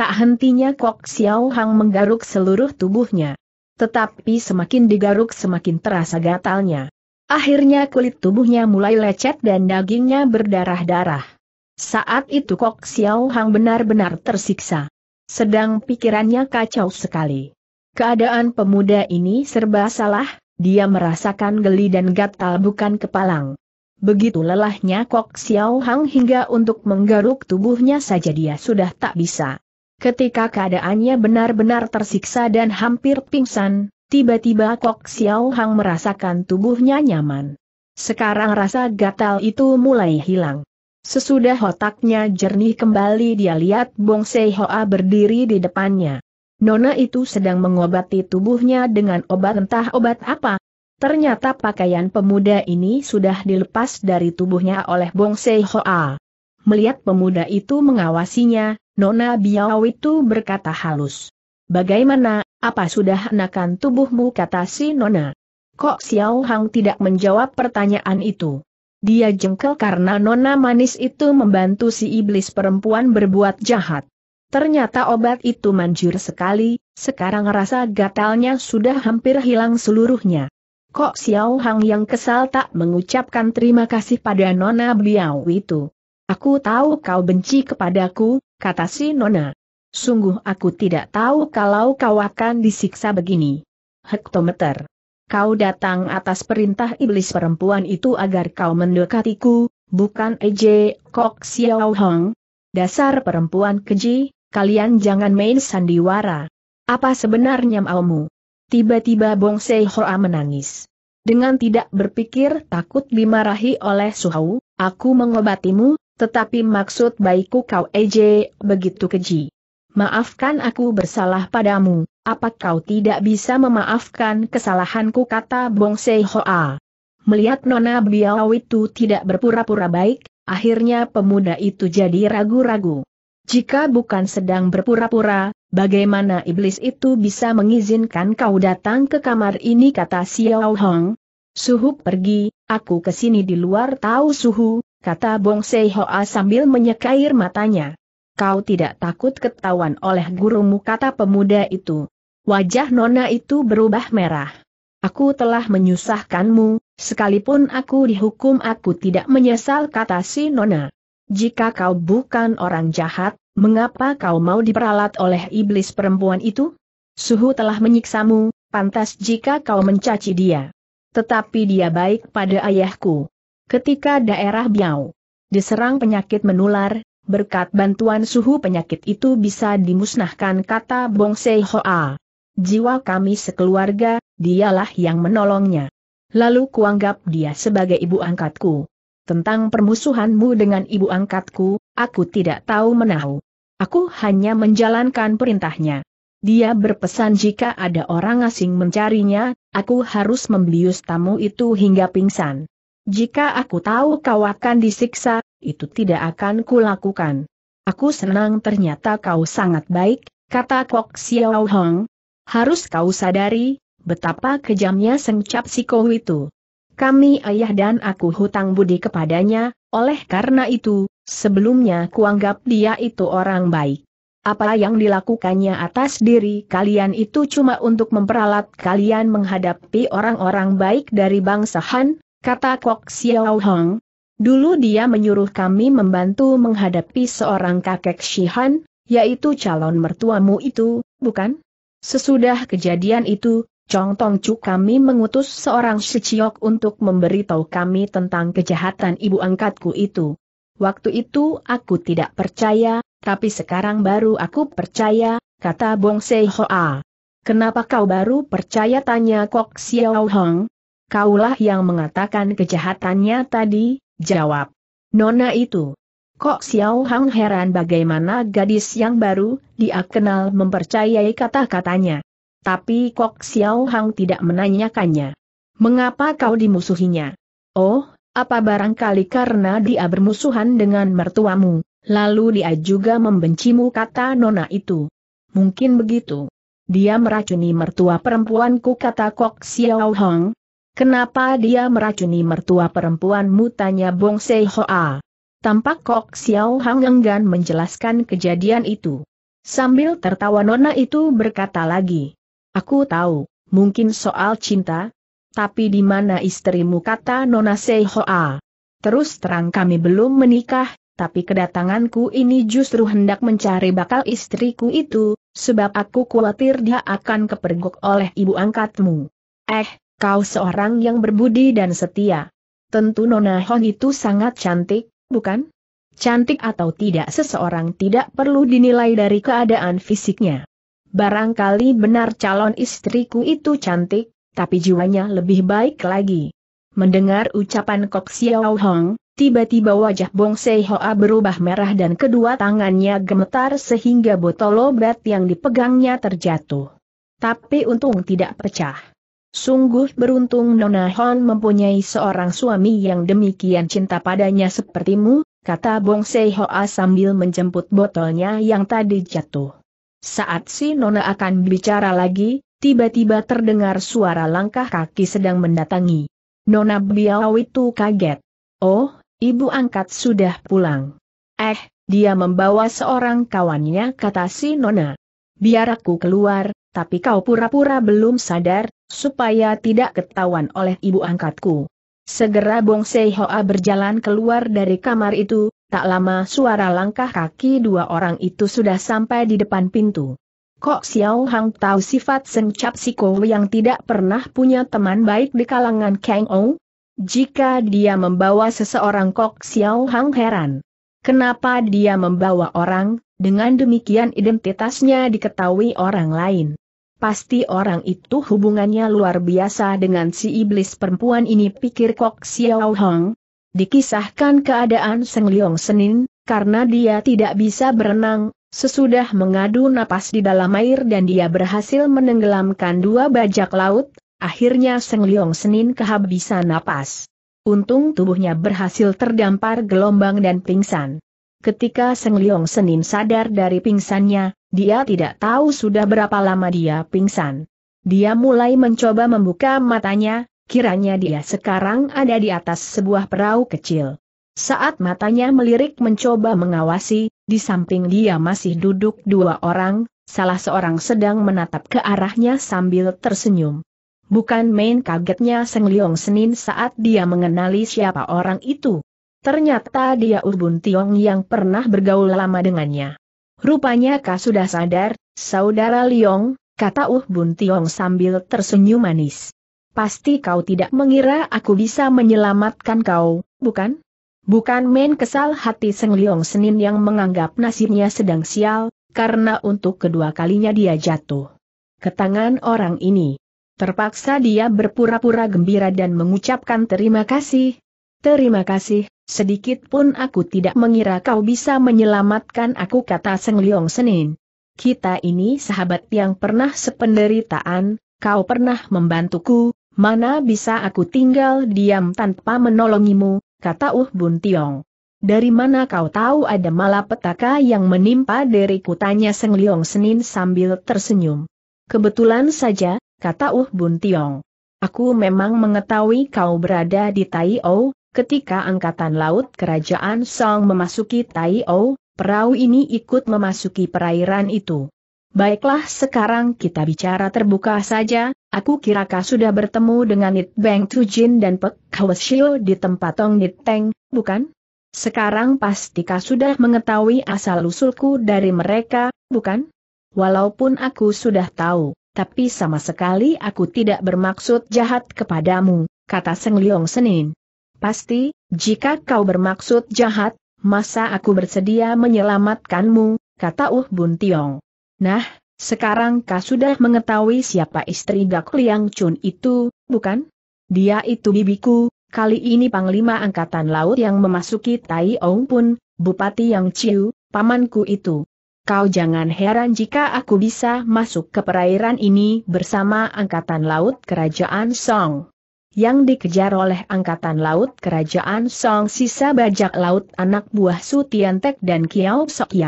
Tak hentinya Kok Xiao Hang menggaruk seluruh tubuhnya. Tetapi semakin digaruk semakin terasa gatalnya. Akhirnya kulit tubuhnya mulai lecet dan dagingnya berdarah-darah. Saat itu Kok Xiao Hang benar-benar tersiksa. Sedang pikirannya kacau sekali. Keadaan pemuda ini serba salah, dia merasakan geli dan gatal bukan kepalang. Begitu lelahnya Kok Xiao Hang hingga untuk menggaruk tubuhnya saja dia sudah tak bisa. Ketika keadaannya benar-benar tersiksa dan hampir pingsan, tiba-tiba Kok Xiao Hang merasakan tubuhnya nyaman. Sekarang rasa gatal itu mulai hilang. Sesudah otaknya jernih kembali dia lihat Bong Hoa berdiri di depannya. Nona itu sedang mengobati tubuhnya dengan obat entah obat apa. Ternyata pakaian pemuda ini sudah dilepas dari tubuhnya oleh Bong Hoa. Melihat pemuda itu mengawasinya, Nona Biao itu berkata halus. Bagaimana, apa sudah enakan tubuhmu kata si Nona? Kok Xiao Hang tidak menjawab pertanyaan itu? Dia jengkel karena nona manis itu membantu si iblis perempuan berbuat jahat. Ternyata obat itu manjur sekali, sekarang rasa gatalnya sudah hampir hilang seluruhnya. Kok Xiao Hang yang kesal tak mengucapkan terima kasih pada nona beliau itu? Aku tahu kau benci kepadaku, kata si nona. Sungguh aku tidak tahu kalau kau akan disiksa begini. Hektometer. Kau datang atas perintah iblis perempuan itu agar kau mendekatiku, bukan EJ Kok Xiao Hong. Dasar perempuan keji, kalian jangan main sandiwara. Apa sebenarnya maumu? Tiba-tiba Bong Sei Hoa menangis. Dengan tidak berpikir takut dimarahi oleh Suhau, aku mengobatimu, tetapi maksud baikku kau EJ begitu keji maafkan aku bersalah padamu, apa kau tidak bisa memaafkan kesalahanku kata Bong Sei Hoa. Melihat Nona Biao itu tidak berpura-pura baik, akhirnya pemuda itu jadi ragu-ragu. Jika bukan sedang berpura-pura, bagaimana iblis itu bisa mengizinkan kau datang ke kamar ini kata Xiao Hong. Suhu pergi, aku kesini di luar tahu suhu, kata Bong Sei Hoa sambil menyekair matanya kau tidak takut ketahuan oleh gurumu kata pemuda itu. Wajah Nona itu berubah merah. Aku telah menyusahkanmu, sekalipun aku dihukum aku tidak menyesal kata si Nona. Jika kau bukan orang jahat, mengapa kau mau diperalat oleh iblis perempuan itu? Suhu telah menyiksamu, pantas jika kau mencaci dia. Tetapi dia baik pada ayahku. Ketika daerah Biau diserang penyakit menular, Berkat bantuan suhu penyakit itu bisa dimusnahkan kata Bong Sei Hoa. Jiwa kami sekeluarga, dialah yang menolongnya. Lalu kuanggap dia sebagai ibu angkatku. Tentang permusuhanmu dengan ibu angkatku, aku tidak tahu menahu. Aku hanya menjalankan perintahnya. Dia berpesan jika ada orang asing mencarinya, aku harus membius tamu itu hingga pingsan. Jika aku tahu kau akan disiksa, itu tidak akan kulakukan. Aku senang ternyata kau sangat baik, kata Kok Xiao Hong. Harus kau sadari, betapa kejamnya sengcap si Kou itu. Kami ayah dan aku hutang budi kepadanya, oleh karena itu, sebelumnya kuanggap dia itu orang baik. Apa yang dilakukannya atas diri kalian itu cuma untuk memperalat kalian menghadapi orang-orang baik dari bangsa Han, Kata Kok Xiao Hong. Dulu dia menyuruh kami membantu menghadapi seorang kakek Shihan, yaitu calon mertuamu itu, bukan? Sesudah kejadian itu, Chong Tong Chu kami mengutus seorang Shichiok untuk memberitahu kami tentang kejahatan ibu angkatku itu. Waktu itu aku tidak percaya, tapi sekarang baru aku percaya, kata Bong Sei Hoa. Kenapa kau baru percaya tanya Kok Xiao Hong? kaulah yang mengatakan kejahatannya tadi, jawab. Nona itu. Kok Xiao Hang heran bagaimana gadis yang baru, dia kenal mempercayai kata-katanya. Tapi Kok Xiao Hang tidak menanyakannya. Mengapa kau dimusuhinya? Oh, apa barangkali karena dia bermusuhan dengan mertuamu, lalu dia juga membencimu kata Nona itu. Mungkin begitu. Dia meracuni mertua perempuanku kata Kok Xiao Hang, Kenapa dia meracuni mertua perempuanmu tanya Bong Sei Hoa. Tampak Kok Xiao Hang enggan menjelaskan kejadian itu. Sambil tertawa Nona itu berkata lagi. Aku tahu, mungkin soal cinta, tapi di mana istrimu kata Nona Sei Hoa. Terus terang kami belum menikah, tapi kedatanganku ini justru hendak mencari bakal istriku itu, sebab aku khawatir dia akan kepergok oleh ibu angkatmu. Eh, Kau seorang yang berbudi dan setia. Tentu Nona Hong itu sangat cantik, bukan? Cantik atau tidak seseorang tidak perlu dinilai dari keadaan fisiknya. Barangkali benar calon istriku itu cantik, tapi jiwanya lebih baik lagi. Mendengar ucapan Kok Xiao Hong, tiba-tiba wajah Bong Sei Hoa berubah merah dan kedua tangannya gemetar sehingga botol obat yang dipegangnya terjatuh. Tapi untung tidak pecah. Sungguh beruntung Nona Hon mempunyai seorang suami yang demikian cinta padanya sepertimu, kata Bong Sehoa sambil menjemput botolnya yang tadi jatuh. Saat si Nona akan bicara lagi, tiba-tiba terdengar suara langkah kaki sedang mendatangi. Nona Biao itu kaget. Oh, ibu angkat sudah pulang. Eh, dia membawa seorang kawannya kata si Nona. Biar aku keluar, tapi kau pura-pura belum sadar, supaya tidak ketahuan oleh ibu angkatku. Segera Bong Seihoa berjalan keluar dari kamar itu, tak lama suara langkah kaki dua orang itu sudah sampai di depan pintu. Kok Xiao Hang tahu sifat sencap Siko yang tidak pernah punya teman baik di kalangan Kang Ou? Jika dia membawa seseorang Kok Xiao Hang heran. Kenapa dia membawa orang, dengan demikian identitasnya diketahui orang lain. Pasti orang itu hubungannya luar biasa dengan si iblis perempuan ini pikir Kok Xiao Hong. Dikisahkan keadaan Seng Leong Senin, karena dia tidak bisa berenang, sesudah mengadu napas di dalam air dan dia berhasil menenggelamkan dua bajak laut, akhirnya Seng Leong Senin kehabisan napas. Untung tubuhnya berhasil terdampar gelombang dan pingsan. Ketika Seng Leong Senin sadar dari pingsannya, dia tidak tahu sudah berapa lama dia pingsan. Dia mulai mencoba membuka matanya, kiranya dia sekarang ada di atas sebuah perahu kecil. Saat matanya melirik mencoba mengawasi, di samping dia masih duduk dua orang, salah seorang sedang menatap ke arahnya sambil tersenyum. Bukan main kagetnya Seng Leong Senin saat dia mengenali siapa orang itu. Ternyata dia Ubun Tiong yang pernah bergaul lama dengannya. Rupanya kau sudah sadar, saudara Liong, kata Uh Bun Tiong sambil tersenyum manis. Pasti kau tidak mengira aku bisa menyelamatkan kau, bukan? Bukan main kesal hati Seng Liong Senin yang menganggap nasibnya sedang sial, karena untuk kedua kalinya dia jatuh. Ke tangan orang ini. Terpaksa dia berpura-pura gembira dan mengucapkan terima kasih. Terima kasih, Sedikit pun aku tidak mengira kau bisa menyelamatkan aku kata Seng Liong Senin. Kita ini sahabat yang pernah sependeritaan, kau pernah membantuku, mana bisa aku tinggal diam tanpa menolongimu, kata Uh Bun Tiong. Dari mana kau tahu ada malapetaka yang menimpa diriku tanya Seng Liong Senin sambil tersenyum. Kebetulan saja, kata Uh Bun Tiong. Aku memang mengetahui kau berada di Tai O, Ketika angkatan laut kerajaan Song memasuki Tai O, perahu ini ikut memasuki perairan itu. Baiklah sekarang kita bicara terbuka saja, aku kira kau sudah bertemu dengan Nit Bang Tujin dan Pek Kawasio di tempat Tong Nit Teng, bukan? Sekarang pasti kau sudah mengetahui asal-usulku dari mereka, bukan? Walaupun aku sudah tahu, tapi sama sekali aku tidak bermaksud jahat kepadamu, kata Seng Leong Senin. Pasti, jika kau bermaksud jahat, masa aku bersedia menyelamatkanmu, kata Uh Bun Tiong. Nah, sekarang kau sudah mengetahui siapa istri Gak Liang Chun itu, bukan? Dia itu bibiku, kali ini Panglima Angkatan Laut yang memasuki Tai Ong pun, Bupati Yang Chiu, pamanku itu. Kau jangan heran jika aku bisa masuk ke perairan ini bersama Angkatan Laut Kerajaan Song yang dikejar oleh Angkatan Laut Kerajaan Song sisa bajak laut anak buah Su Tiantek dan Kiao Sok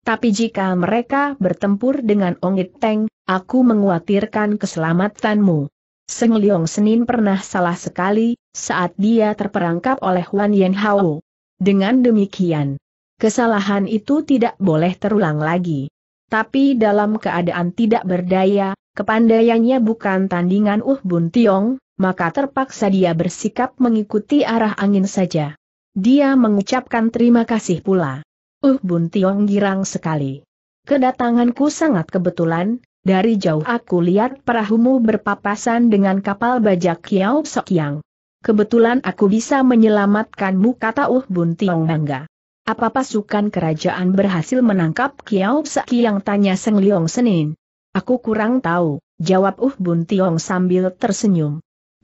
Tapi jika mereka bertempur dengan Ongit Teng, aku menguatirkan keselamatanmu. Seng Leong Senin pernah salah sekali, saat dia terperangkap oleh Wan Yen Hao. Dengan demikian, kesalahan itu tidak boleh terulang lagi. Tapi dalam keadaan tidak berdaya, kepandaiannya bukan tandingan Uh Bun Tiong, maka terpaksa dia bersikap mengikuti arah angin saja. Dia mengucapkan terima kasih pula. Uh Bun Tiong girang sekali. Kedatanganku sangat kebetulan, dari jauh aku lihat perahumu berpapasan dengan kapal bajak Kiao Sokyang. Kebetulan aku bisa menyelamatkanmu kata Uh Bun Tiong bangga. Apa pasukan kerajaan berhasil menangkap Kiao Sokyang tanya Seng Liong Senin. Aku kurang tahu, jawab Uh Bun Tiong sambil tersenyum.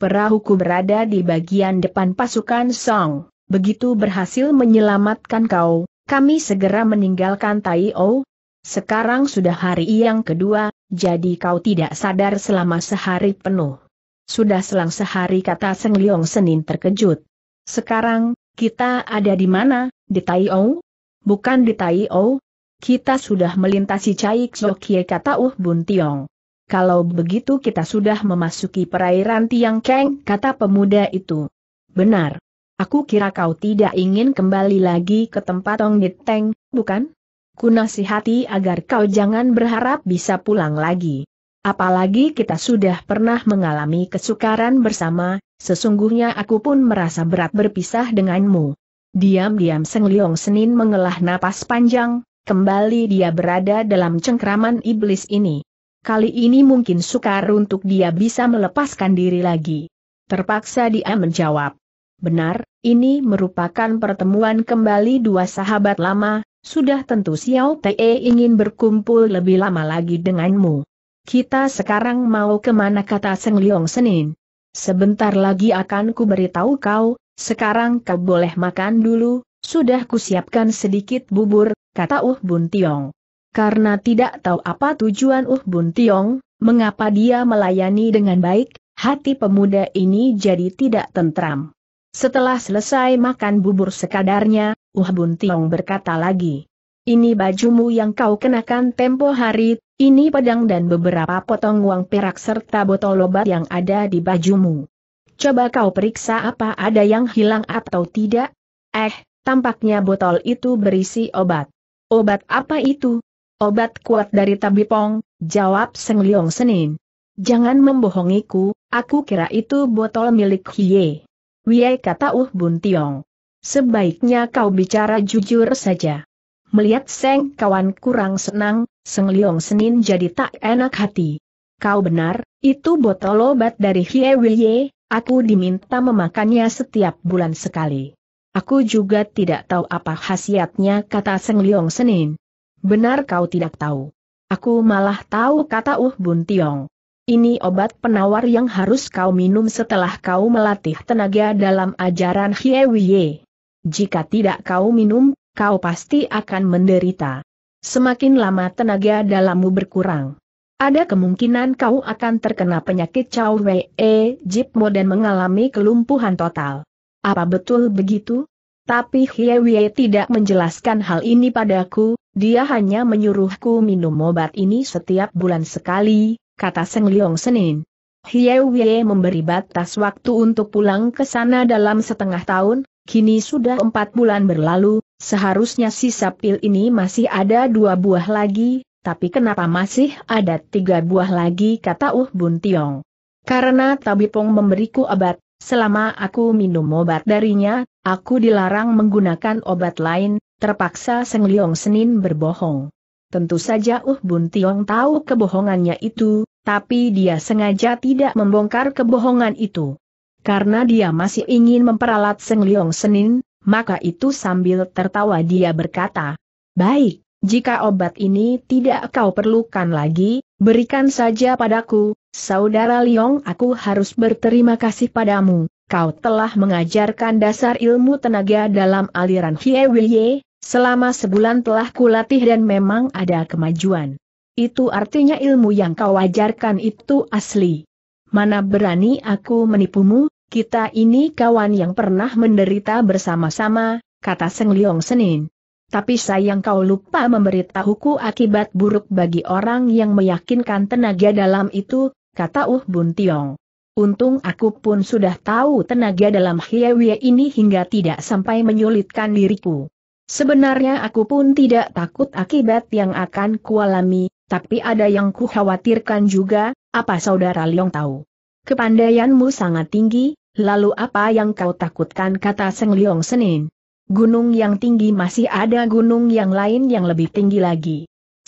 Perahuku berada di bagian depan pasukan Song, begitu berhasil menyelamatkan kau, kami segera meninggalkan Tai O. Sekarang sudah hari yang kedua, jadi kau tidak sadar selama sehari penuh. Sudah selang sehari kata Seng Leong Senin terkejut. Sekarang, kita ada di mana, di Tai O? Bukan di Tai O? kita sudah melintasi Cai Xokye kata Uh Bun Tiong. Kalau begitu kita sudah memasuki perairan Tiang Keng, kata pemuda itu. Benar. Aku kira kau tidak ingin kembali lagi ke tempat Tong Niteng, bukan? Kunasihati agar kau jangan berharap bisa pulang lagi. Apalagi kita sudah pernah mengalami kesukaran bersama, sesungguhnya aku pun merasa berat berpisah denganmu. Diam-diam Seng Leong Senin mengelah napas panjang, kembali dia berada dalam cengkraman iblis ini. Kali ini mungkin sukar untuk dia bisa melepaskan diri lagi. Terpaksa dia menjawab. Benar, ini merupakan pertemuan kembali dua sahabat lama, sudah tentu Xiao Te ingin berkumpul lebih lama lagi denganmu. Kita sekarang mau kemana kata Seng Liong Senin. Sebentar lagi akan ku beritahu kau, sekarang kau boleh makan dulu, sudah kusiapkan sedikit bubur, kata Uh Bun Tiong. Karena tidak tahu apa tujuan Uh Bun Tiong, mengapa dia melayani dengan baik, hati pemuda ini jadi tidak tentram. Setelah selesai makan bubur sekadarnya, Uh Bun Tiong berkata lagi. Ini bajumu yang kau kenakan tempo hari, ini pedang dan beberapa potong uang perak serta botol obat yang ada di bajumu. Coba kau periksa apa ada yang hilang atau tidak? Eh, tampaknya botol itu berisi obat. Obat apa itu? Obat kuat dari tabipong, jawab Seng Liong Senin. Jangan membohongiku, aku kira itu botol milik Hie. Wie kata Uh Bun Tiong. Sebaiknya kau bicara jujur saja. Melihat Seng kawan kurang senang, Seng Liong Senin jadi tak enak hati. Kau benar, itu botol obat dari Hie Wie, aku diminta memakannya setiap bulan sekali. Aku juga tidak tahu apa khasiatnya kata Seng Liong Senin. Benar kau tidak tahu. Aku malah tahu kata Uh Bun Tiong. Ini obat penawar yang harus kau minum setelah kau melatih tenaga dalam ajaran Wie. Jika tidak kau minum, kau pasti akan menderita. Semakin lama tenaga dalammu berkurang. Ada kemungkinan kau akan terkena penyakit Chow Wei e, Jipmo dan mengalami kelumpuhan total. Apa betul begitu? Tapi Hiewie tidak menjelaskan hal ini padaku, dia hanya menyuruhku minum obat ini setiap bulan sekali, kata Seng Leong Senin. Hieu Wei memberi batas waktu untuk pulang ke sana dalam setengah tahun, kini sudah empat bulan berlalu, seharusnya sisa pil ini masih ada dua buah lagi, tapi kenapa masih ada tiga buah lagi kata Uh Bun Tiong. Karena Tabipong memberiku obat, selama aku minum obat darinya, aku dilarang menggunakan obat lain, Terpaksa Seng Liong Senin berbohong. Tentu saja Uh Bun Tiong tahu kebohongannya itu, tapi dia sengaja tidak membongkar kebohongan itu. Karena dia masih ingin memperalat Seng Liong Senin, maka itu sambil tertawa dia berkata, Baik, jika obat ini tidak kau perlukan lagi, berikan saja padaku, Saudara Liong. aku harus berterima kasih padamu, kau telah mengajarkan dasar ilmu tenaga dalam aliran Hie Wilye, Selama sebulan telah kulatih dan memang ada kemajuan. Itu artinya ilmu yang kau ajarkan itu asli. Mana berani aku menipumu, kita ini kawan yang pernah menderita bersama-sama, kata Seng Leong Senin. Tapi sayang kau lupa memberitahuku akibat buruk bagi orang yang meyakinkan tenaga dalam itu, kata Uh Bun Tiong. Untung aku pun sudah tahu tenaga dalam Hiewie ini hingga tidak sampai menyulitkan diriku. Sebenarnya aku pun tidak takut akibat yang akan kualami, tapi ada yang kukhawatirkan juga, apa saudara Leong tahu? Kepandaianmu sangat tinggi, lalu apa yang kau takutkan kata Seng Leong Senin? Gunung yang tinggi masih ada gunung yang lain yang lebih tinggi lagi.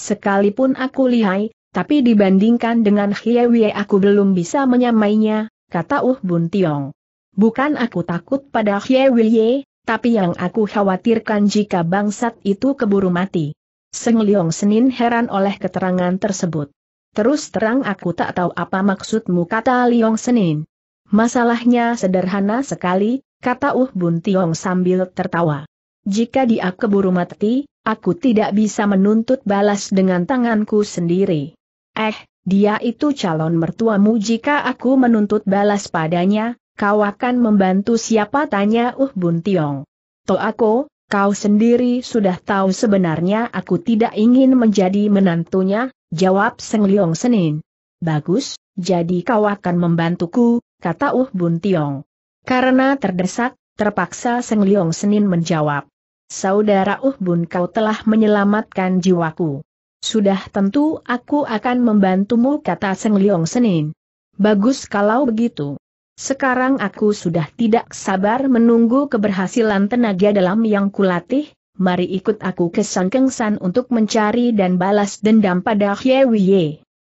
Sekalipun aku lihai, tapi dibandingkan dengan Hiewie aku belum bisa menyamainya, kata Uh Bun Tiong. Bukan aku takut pada Hiewie, tapi yang aku khawatirkan jika bangsat itu keburu mati. Seng Leong Senin heran oleh keterangan tersebut. Terus terang aku tak tahu apa maksudmu kata Liong Senin. Masalahnya sederhana sekali, kata Uh Bun Tiong sambil tertawa. Jika dia keburu mati, aku tidak bisa menuntut balas dengan tanganku sendiri. Eh, dia itu calon mertuamu jika aku menuntut balas padanya, kau akan membantu siapa tanya Uh Bun Tiong. aku, kau sendiri sudah tahu sebenarnya aku tidak ingin menjadi menantunya, jawab Seng Liong Senin. Bagus, jadi kau akan membantuku, kata Uh Bun Tiong. Karena terdesak, terpaksa Seng Liong Senin menjawab. Saudara Uh Bun kau telah menyelamatkan jiwaku. Sudah tentu aku akan membantumu kata Seng Liong Senin. Bagus kalau begitu. Sekarang aku sudah tidak sabar menunggu keberhasilan tenaga dalam yang kulatih, mari ikut aku ke San untuk mencari dan balas dendam pada Hye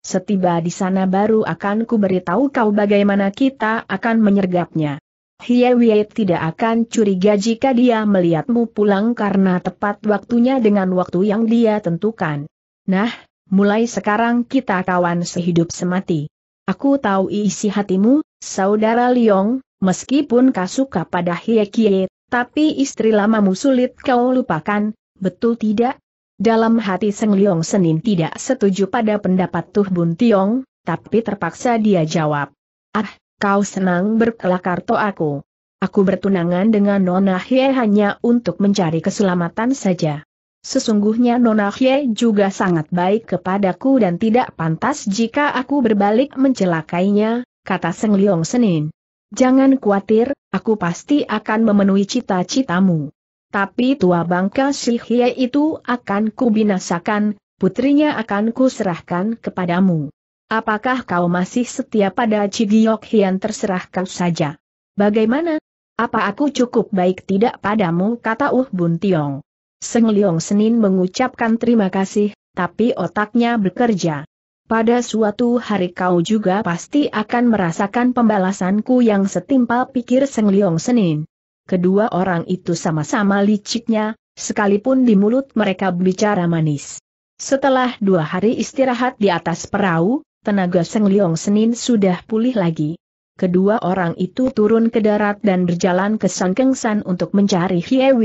Setiba di sana baru akan kuberitahu kau bagaimana kita akan menyergapnya. Hye tidak akan curiga jika dia melihatmu pulang karena tepat waktunya dengan waktu yang dia tentukan. Nah, mulai sekarang kita kawan sehidup semati. Aku tahu isi hatimu, saudara Liong, meskipun kasuka pada Hiekie, tapi istri lamamu sulit kau lupakan, betul tidak? Dalam hati Seng Liong Senin tidak setuju pada pendapat Tuh Bun Tiong, tapi terpaksa dia jawab. Ah, kau senang berkelakar to aku. Aku bertunangan dengan Nona Hie hanya untuk mencari keselamatan saja. Sesungguhnya Nona Hye juga sangat baik kepadaku dan tidak pantas jika aku berbalik mencelakainya, kata Seng Liong Senin. Jangan khawatir, aku pasti akan memenuhi cita-citamu. Tapi tua bangka si Hye itu akan kubinasakan, putrinya akan kuserahkan kepadamu. Apakah kau masih setia pada Cigiok Hian terserah kau saja. Bagaimana? Apa aku cukup baik tidak padamu kata Uh Bun Tiong. Seng Leong Senin mengucapkan terima kasih, tapi otaknya bekerja. Pada suatu hari kau juga pasti akan merasakan pembalasanku yang setimpal pikir Seng Leong Senin. Kedua orang itu sama-sama liciknya, sekalipun di mulut mereka bicara manis. Setelah dua hari istirahat di atas perahu, tenaga Seng Leong Senin sudah pulih lagi. Kedua orang itu turun ke darat dan berjalan ke Sangkengsan untuk mencari Hie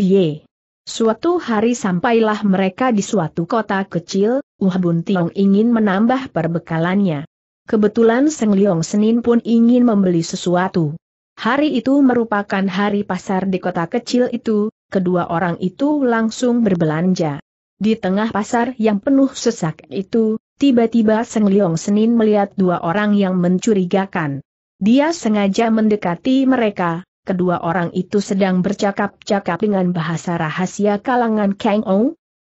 Suatu hari sampailah mereka di suatu kota kecil, Uh Bun Tiong ingin menambah perbekalannya. Kebetulan Seng Liong Senin pun ingin membeli sesuatu. Hari itu merupakan hari pasar di kota kecil itu, kedua orang itu langsung berbelanja. Di tengah pasar yang penuh sesak itu, tiba-tiba Seng Liong Senin melihat dua orang yang mencurigakan. Dia sengaja mendekati mereka, kedua orang itu sedang bercakap-cakap dengan bahasa rahasia kalangan Kang Ong?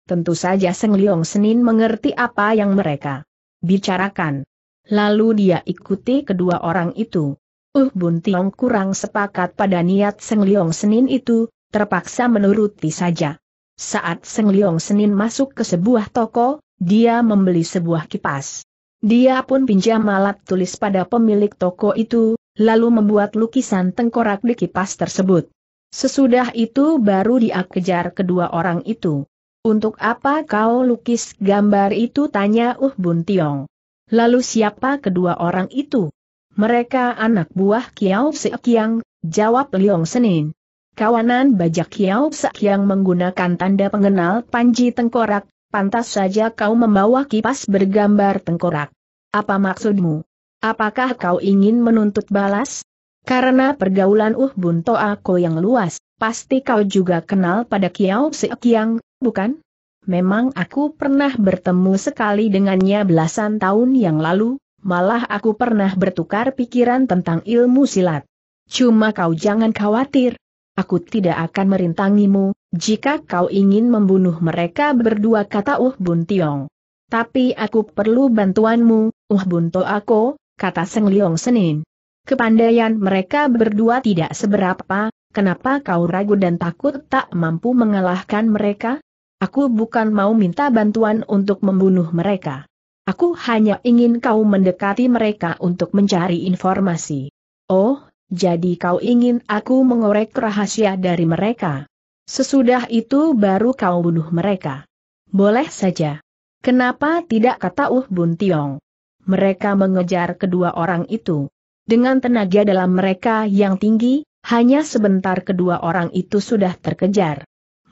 Tentu saja Seng Leong Senin mengerti apa yang mereka bicarakan. Lalu dia ikuti kedua orang itu. Uh Bun Tiong kurang sepakat pada niat Seng Leong Senin itu, terpaksa menuruti saja. Saat Seng Leong Senin masuk ke sebuah toko, dia membeli sebuah kipas. Dia pun pinjam alat tulis pada pemilik toko itu, lalu membuat lukisan tengkorak di kipas tersebut. Sesudah itu baru dia kejar kedua orang itu. Untuk apa kau lukis gambar itu tanya Uh Bun Tiong. Lalu siapa kedua orang itu? Mereka anak buah Kiao Sekiang, jawab Liong Senin. Kawanan bajak Kiao Sekiang menggunakan tanda pengenal panji tengkorak, pantas saja kau membawa kipas bergambar tengkorak. Apa maksudmu? Apakah kau ingin menuntut balas? Karena pergaulan Uh Bun Toako yang luas, pasti kau juga kenal pada Kiao Kiang, bukan? Memang aku pernah bertemu sekali dengannya belasan tahun yang lalu, malah aku pernah bertukar pikiran tentang ilmu silat. Cuma kau jangan khawatir, Aku tidak akan merintangimu, jika kau ingin membunuh mereka berdua kata Uh Bun Tiong. Tapi aku perlu bantuanmu, Uh Bun Toako, kata Seng Liong Senin. Kepandaian mereka berdua tidak seberapa, kenapa kau ragu dan takut tak mampu mengalahkan mereka? Aku bukan mau minta bantuan untuk membunuh mereka. Aku hanya ingin kau mendekati mereka untuk mencari informasi. Oh, jadi kau ingin aku mengorek rahasia dari mereka? Sesudah itu baru kau bunuh mereka. Boleh saja. Kenapa tidak kata Uh Bun Tiong? mereka mengejar kedua orang itu. Dengan tenaga dalam mereka yang tinggi, hanya sebentar kedua orang itu sudah terkejar.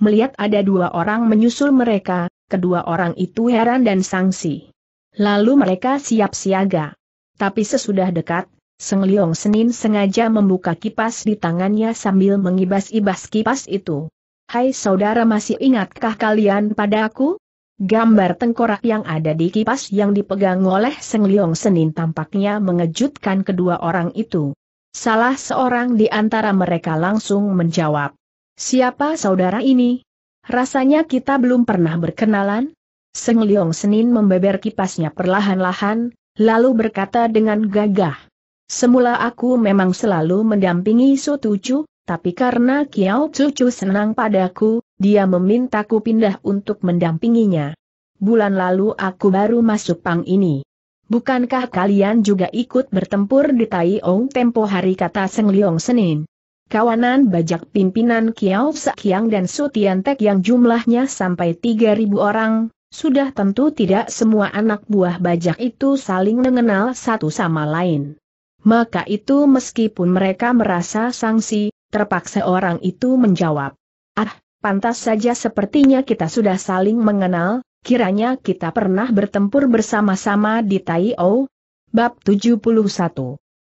Melihat ada dua orang menyusul mereka, kedua orang itu heran dan sangsi. Lalu mereka siap siaga. Tapi sesudah dekat, Seng Liong Senin sengaja membuka kipas di tangannya sambil mengibas-ibas kipas itu. Hai saudara masih ingatkah kalian padaku? Gambar tengkorak yang ada di kipas yang dipegang oleh Seng Liong Senin tampaknya mengejutkan kedua orang itu. Salah seorang di antara mereka langsung menjawab. Siapa saudara ini? Rasanya kita belum pernah berkenalan. Seng Liong Senin membeber kipasnya perlahan-lahan, lalu berkata dengan gagah. Semula aku memang selalu mendampingi Sotucu, tapi karena Kiao Cucu senang padaku, dia memintaku pindah untuk mendampinginya. Bulan lalu aku baru masuk pang ini. Bukankah kalian juga ikut bertempur di Tai Ong tempo hari kata Seng Leong Senin? Kawanan bajak pimpinan Kiao Sekiang dan Sutiantek yang jumlahnya sampai 3.000 orang, sudah tentu tidak semua anak buah bajak itu saling mengenal satu sama lain. Maka itu meskipun mereka merasa sanksi, Terpaksa orang itu menjawab. Ah, pantas saja sepertinya kita sudah saling mengenal, kiranya kita pernah bertempur bersama-sama di Tai O. Bab 71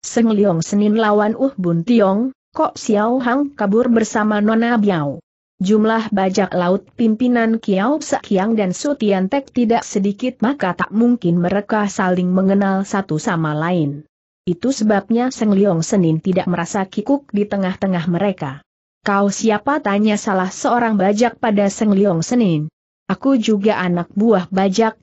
Seng Leong Senin lawan Uh Bun Tiong, Kok Xiao Hang kabur bersama Nona Biao. Jumlah bajak laut pimpinan Kiao Sekiang dan Su Tiantek tidak sedikit maka tak mungkin mereka saling mengenal satu sama lain. Itu sebabnya Seng Liong Senin tidak merasa kikuk di tengah-tengah mereka. Kau siapa tanya salah seorang bajak pada Seng Liong Senin. Aku juga anak buah bajak.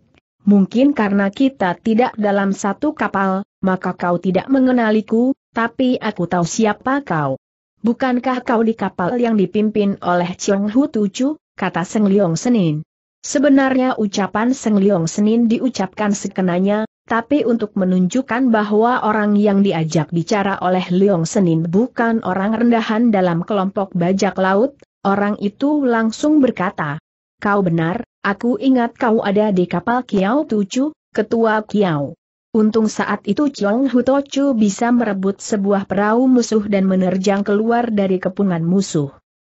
Mungkin karena kita tidak dalam satu kapal, maka kau tidak mengenaliku, tapi aku tahu siapa kau. Bukankah kau di kapal yang dipimpin oleh Chiong Hu Tuju, kata Seng Liong Senin. Sebenarnya ucapan Seng Liong Senin diucapkan sekenanya, tapi untuk menunjukkan bahwa orang yang diajak bicara oleh Leong Senin bukan orang rendahan dalam kelompok bajak laut, orang itu langsung berkata, Kau benar, aku ingat kau ada di kapal Kiao Tucu, ketua Kiao. Untung saat itu Chong Hutochu bisa merebut sebuah perahu musuh dan menerjang keluar dari kepungan musuh.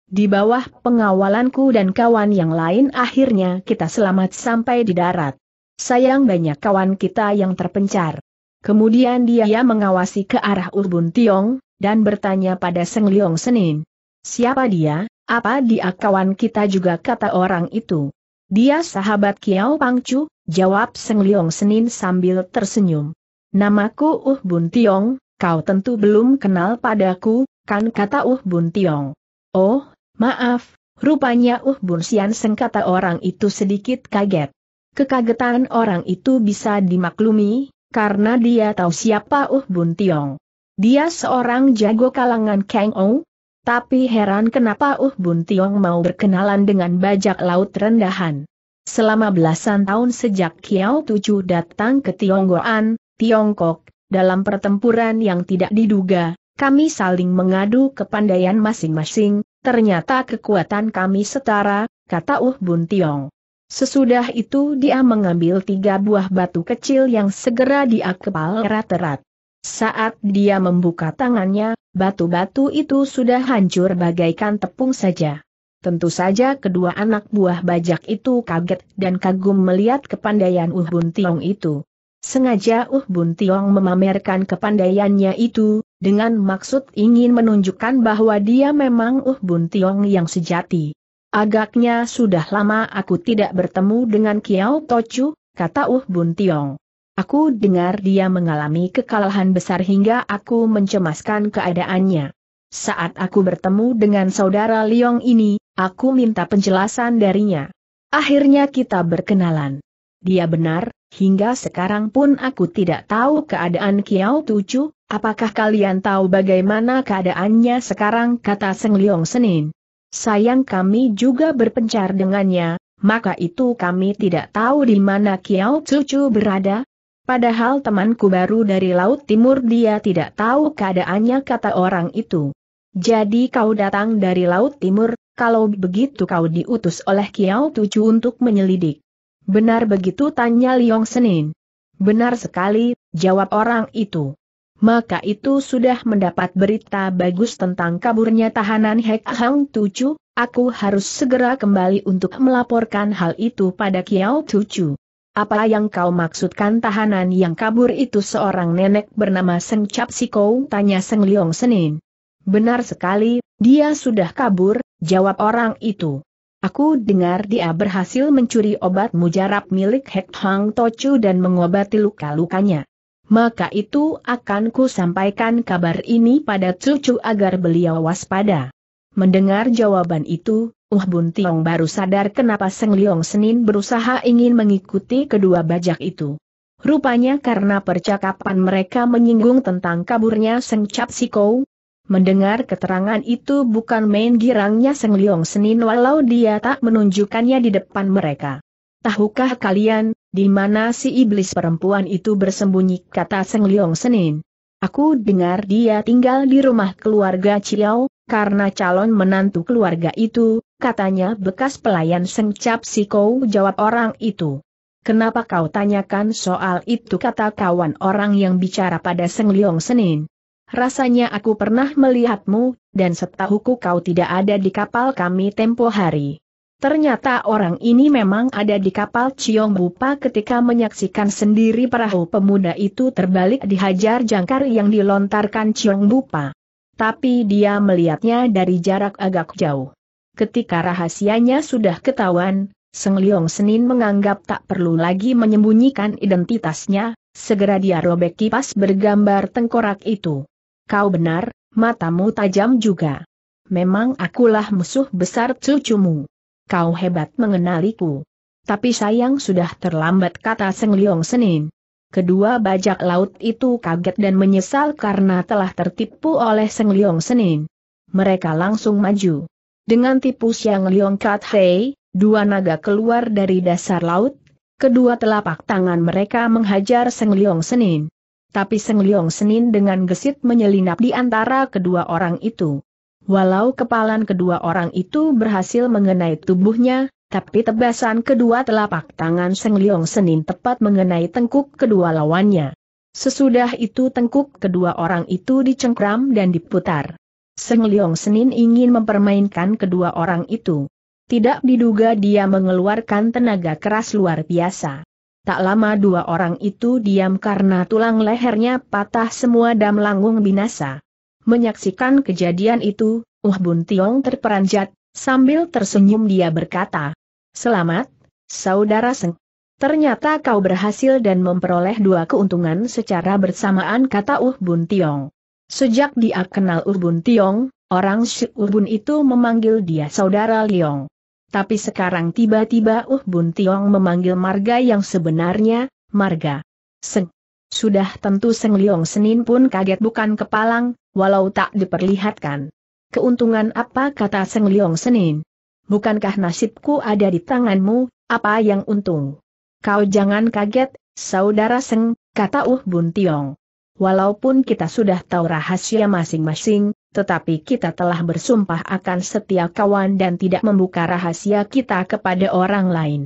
Di bawah pengawalanku dan kawan yang lain akhirnya kita selamat sampai di darat. Sayang banyak kawan kita yang terpencar. Kemudian dia mengawasi ke arah Urbun Tiong, dan bertanya pada Seng Liong Senin. Siapa dia, apa dia kawan kita juga kata orang itu. Dia sahabat Kiao Pangcu, jawab Seng Liong Senin sambil tersenyum. Namaku Uh Bun Tiong, kau tentu belum kenal padaku, kan kata Uh Bun Tiong. Oh, maaf, rupanya Uh Bun Sian Seng kata orang itu sedikit kaget. Kekagetan orang itu bisa dimaklumi, karena dia tahu siapa Uh Bun Tiong. Dia seorang jago kalangan Kang Ou, tapi heran kenapa Uh Bun Tiong mau berkenalan dengan bajak laut rendahan. Selama belasan tahun sejak Kiao Tujuh datang ke Tionggoan, Tiongkok, dalam pertempuran yang tidak diduga, kami saling mengadu kepandaian masing-masing, ternyata kekuatan kami setara, kata Uh Bun Tiong. Sesudah itu dia mengambil tiga buah batu kecil yang segera dia kepal erat-erat. Saat dia membuka tangannya, batu-batu itu sudah hancur bagaikan tepung saja. Tentu saja kedua anak buah bajak itu kaget dan kagum melihat kepandaian Uh Bun Tiong itu. Sengaja Uh Bun Tiong memamerkan kepandaiannya itu, dengan maksud ingin menunjukkan bahwa dia memang Uh Bun Tiong yang sejati. Agaknya sudah lama aku tidak bertemu dengan Kiao Tochu, kata Uh Bun Tiong. Aku dengar dia mengalami kekalahan besar hingga aku mencemaskan keadaannya. Saat aku bertemu dengan saudara Liong ini, aku minta penjelasan darinya. Akhirnya kita berkenalan. Dia benar, hingga sekarang pun aku tidak tahu keadaan Kiao Tochu, apakah kalian tahu bagaimana keadaannya sekarang kata Seng Liong Senin. Sayang kami juga berpencar dengannya, maka itu kami tidak tahu di mana Kiao Cucu berada. Padahal temanku baru dari Laut Timur dia tidak tahu keadaannya kata orang itu. Jadi kau datang dari Laut Timur, kalau begitu kau diutus oleh Kiao Tucu untuk menyelidik. Benar begitu tanya Liong Senin. Benar sekali, jawab orang itu maka itu sudah mendapat berita bagus tentang kaburnya tahanan Hek Hang Tucu, aku harus segera kembali untuk melaporkan hal itu pada Kiao Tucu. Apa yang kau maksudkan tahanan yang kabur itu seorang nenek bernama Seng Cap Sikou tanya Seng Liong Senin. Benar sekali, dia sudah kabur, jawab orang itu. Aku dengar dia berhasil mencuri obat mujarab milik Hek Hang Tochu dan mengobati luka-lukanya maka itu akan ku sampaikan kabar ini pada cucu agar beliau waspada. Mendengar jawaban itu, Uh Bun Tiong baru sadar kenapa Seng Liong Senin berusaha ingin mengikuti kedua bajak itu. Rupanya karena percakapan mereka menyinggung tentang kaburnya Seng Cap Siko. Mendengar keterangan itu bukan main girangnya Seng Liong Senin walau dia tak menunjukkannya di depan mereka. Tahukah kalian, di mana si iblis perempuan itu bersembunyi, kata Seng Liong Senin. Aku dengar dia tinggal di rumah keluarga Ciao, karena calon menantu keluarga itu, katanya bekas pelayan Seng Cap Kou jawab orang itu. Kenapa kau tanyakan soal itu kata kawan orang yang bicara pada Seng Liong Senin. Rasanya aku pernah melihatmu, dan setahuku kau tidak ada di kapal kami tempo hari. Ternyata orang ini memang ada di kapal Ciong Bupa ketika menyaksikan sendiri perahu pemuda itu terbalik dihajar jangkar yang dilontarkan Ciong Bupa. Tapi dia melihatnya dari jarak agak jauh. Ketika rahasianya sudah ketahuan, Seng Liong Senin menganggap tak perlu lagi menyembunyikan identitasnya, segera dia robek kipas bergambar tengkorak itu. Kau benar, matamu tajam juga. Memang akulah musuh besar cucumu kau hebat mengenaliku. Tapi sayang sudah terlambat kata Seng Liong Senin. Kedua bajak laut itu kaget dan menyesal karena telah tertipu oleh Seng Liong Senin. Mereka langsung maju. Dengan tipu Siang Liong Kat Hei, dua naga keluar dari dasar laut, kedua telapak tangan mereka menghajar Seng Liong Senin. Tapi Seng Liong Senin dengan gesit menyelinap di antara kedua orang itu. Walau kepalan kedua orang itu berhasil mengenai tubuhnya, tapi tebasan kedua telapak tangan Seng Leong Senin tepat mengenai tengkuk kedua lawannya. Sesudah itu tengkuk kedua orang itu dicengkram dan diputar. Seng Leong Senin ingin mempermainkan kedua orang itu. Tidak diduga dia mengeluarkan tenaga keras luar biasa. Tak lama dua orang itu diam karena tulang lehernya patah semua dan langung binasa. Menyaksikan kejadian itu, Uh Bun Tiong terperanjat, sambil tersenyum dia berkata, Selamat, Saudara Seng. Ternyata kau berhasil dan memperoleh dua keuntungan secara bersamaan kata Uh Bun Tiong. Sejak dia kenal Uh Bun Tiong, orang si uh Bun itu memanggil dia Saudara Liong. Tapi sekarang tiba-tiba Uh Bun Tiong memanggil marga yang sebenarnya, marga. Seng. Sudah tentu Seng Liong Senin pun kaget bukan kepalang, walau tak diperlihatkan. Keuntungan apa kata Seng Liong Senin? Bukankah nasibku ada di tanganmu, apa yang untung? Kau jangan kaget, saudara Seng, kata Uh Bun Tiong. Walaupun kita sudah tahu rahasia masing-masing, tetapi kita telah bersumpah akan setia kawan dan tidak membuka rahasia kita kepada orang lain.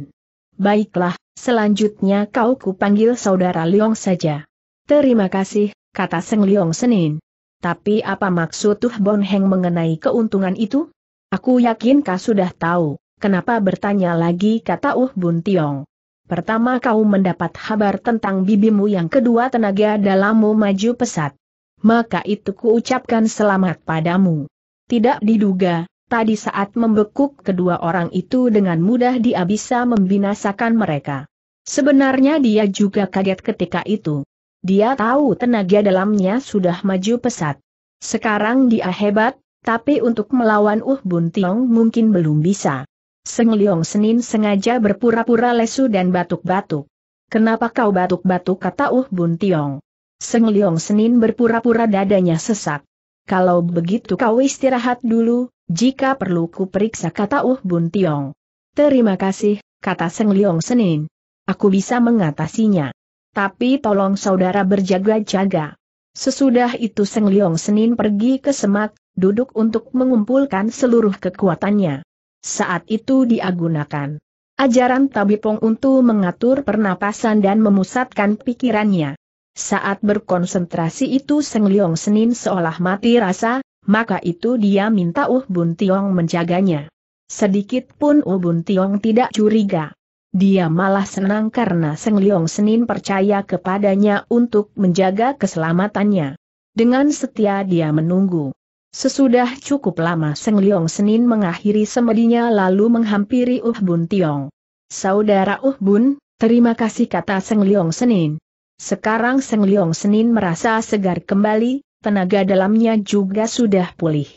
Baiklah, selanjutnya kau kupanggil saudara Liong saja. Terima kasih, kata Seng Liong Senin. Tapi apa maksud Tuh Bon Heng mengenai keuntungan itu? Aku yakin kau sudah tahu, kenapa bertanya lagi kata Uh Bun Tiong. Pertama kau mendapat kabar tentang bibimu yang kedua tenaga dalammu maju pesat. Maka itu kuucapkan selamat padamu. Tidak diduga, tadi saat membekuk kedua orang itu dengan mudah dia bisa membinasakan mereka. Sebenarnya dia juga kaget ketika itu. Dia tahu tenaga dalamnya sudah maju pesat. Sekarang dia hebat, tapi untuk melawan Uh Bun Tiong mungkin belum bisa. Seng Leong Senin sengaja berpura-pura lesu dan batuk-batuk. Kenapa kau batuk-batuk kata Uh Bun Tiong. Seng Leong Senin berpura-pura dadanya sesak. Kalau begitu kau istirahat dulu, jika perlu ku periksa kata Uh Bun Tiong. Terima kasih, kata Seng Leong Senin. Aku bisa mengatasinya. Tapi tolong saudara berjaga-jaga. Sesudah itu Seng Leong Senin pergi ke semak, duduk untuk mengumpulkan seluruh kekuatannya. Saat itu diagunakan. gunakan ajaran Tabipong untuk mengatur pernapasan dan memusatkan pikirannya. Saat berkonsentrasi itu Seng Leong Senin seolah mati rasa, maka itu dia minta Uh Bun Tiong menjaganya. Sedikit pun Uh Bun Tiong tidak curiga. Dia malah senang karena Seng Liong Senin percaya kepadanya untuk menjaga keselamatannya. Dengan setia dia menunggu. Sesudah cukup lama Seng Liong Senin mengakhiri semedinya lalu menghampiri Uh Bun Tiong. Saudara Uh Bun, terima kasih kata Seng Liong Senin. Sekarang Seng Liong Senin merasa segar kembali, tenaga dalamnya juga sudah pulih.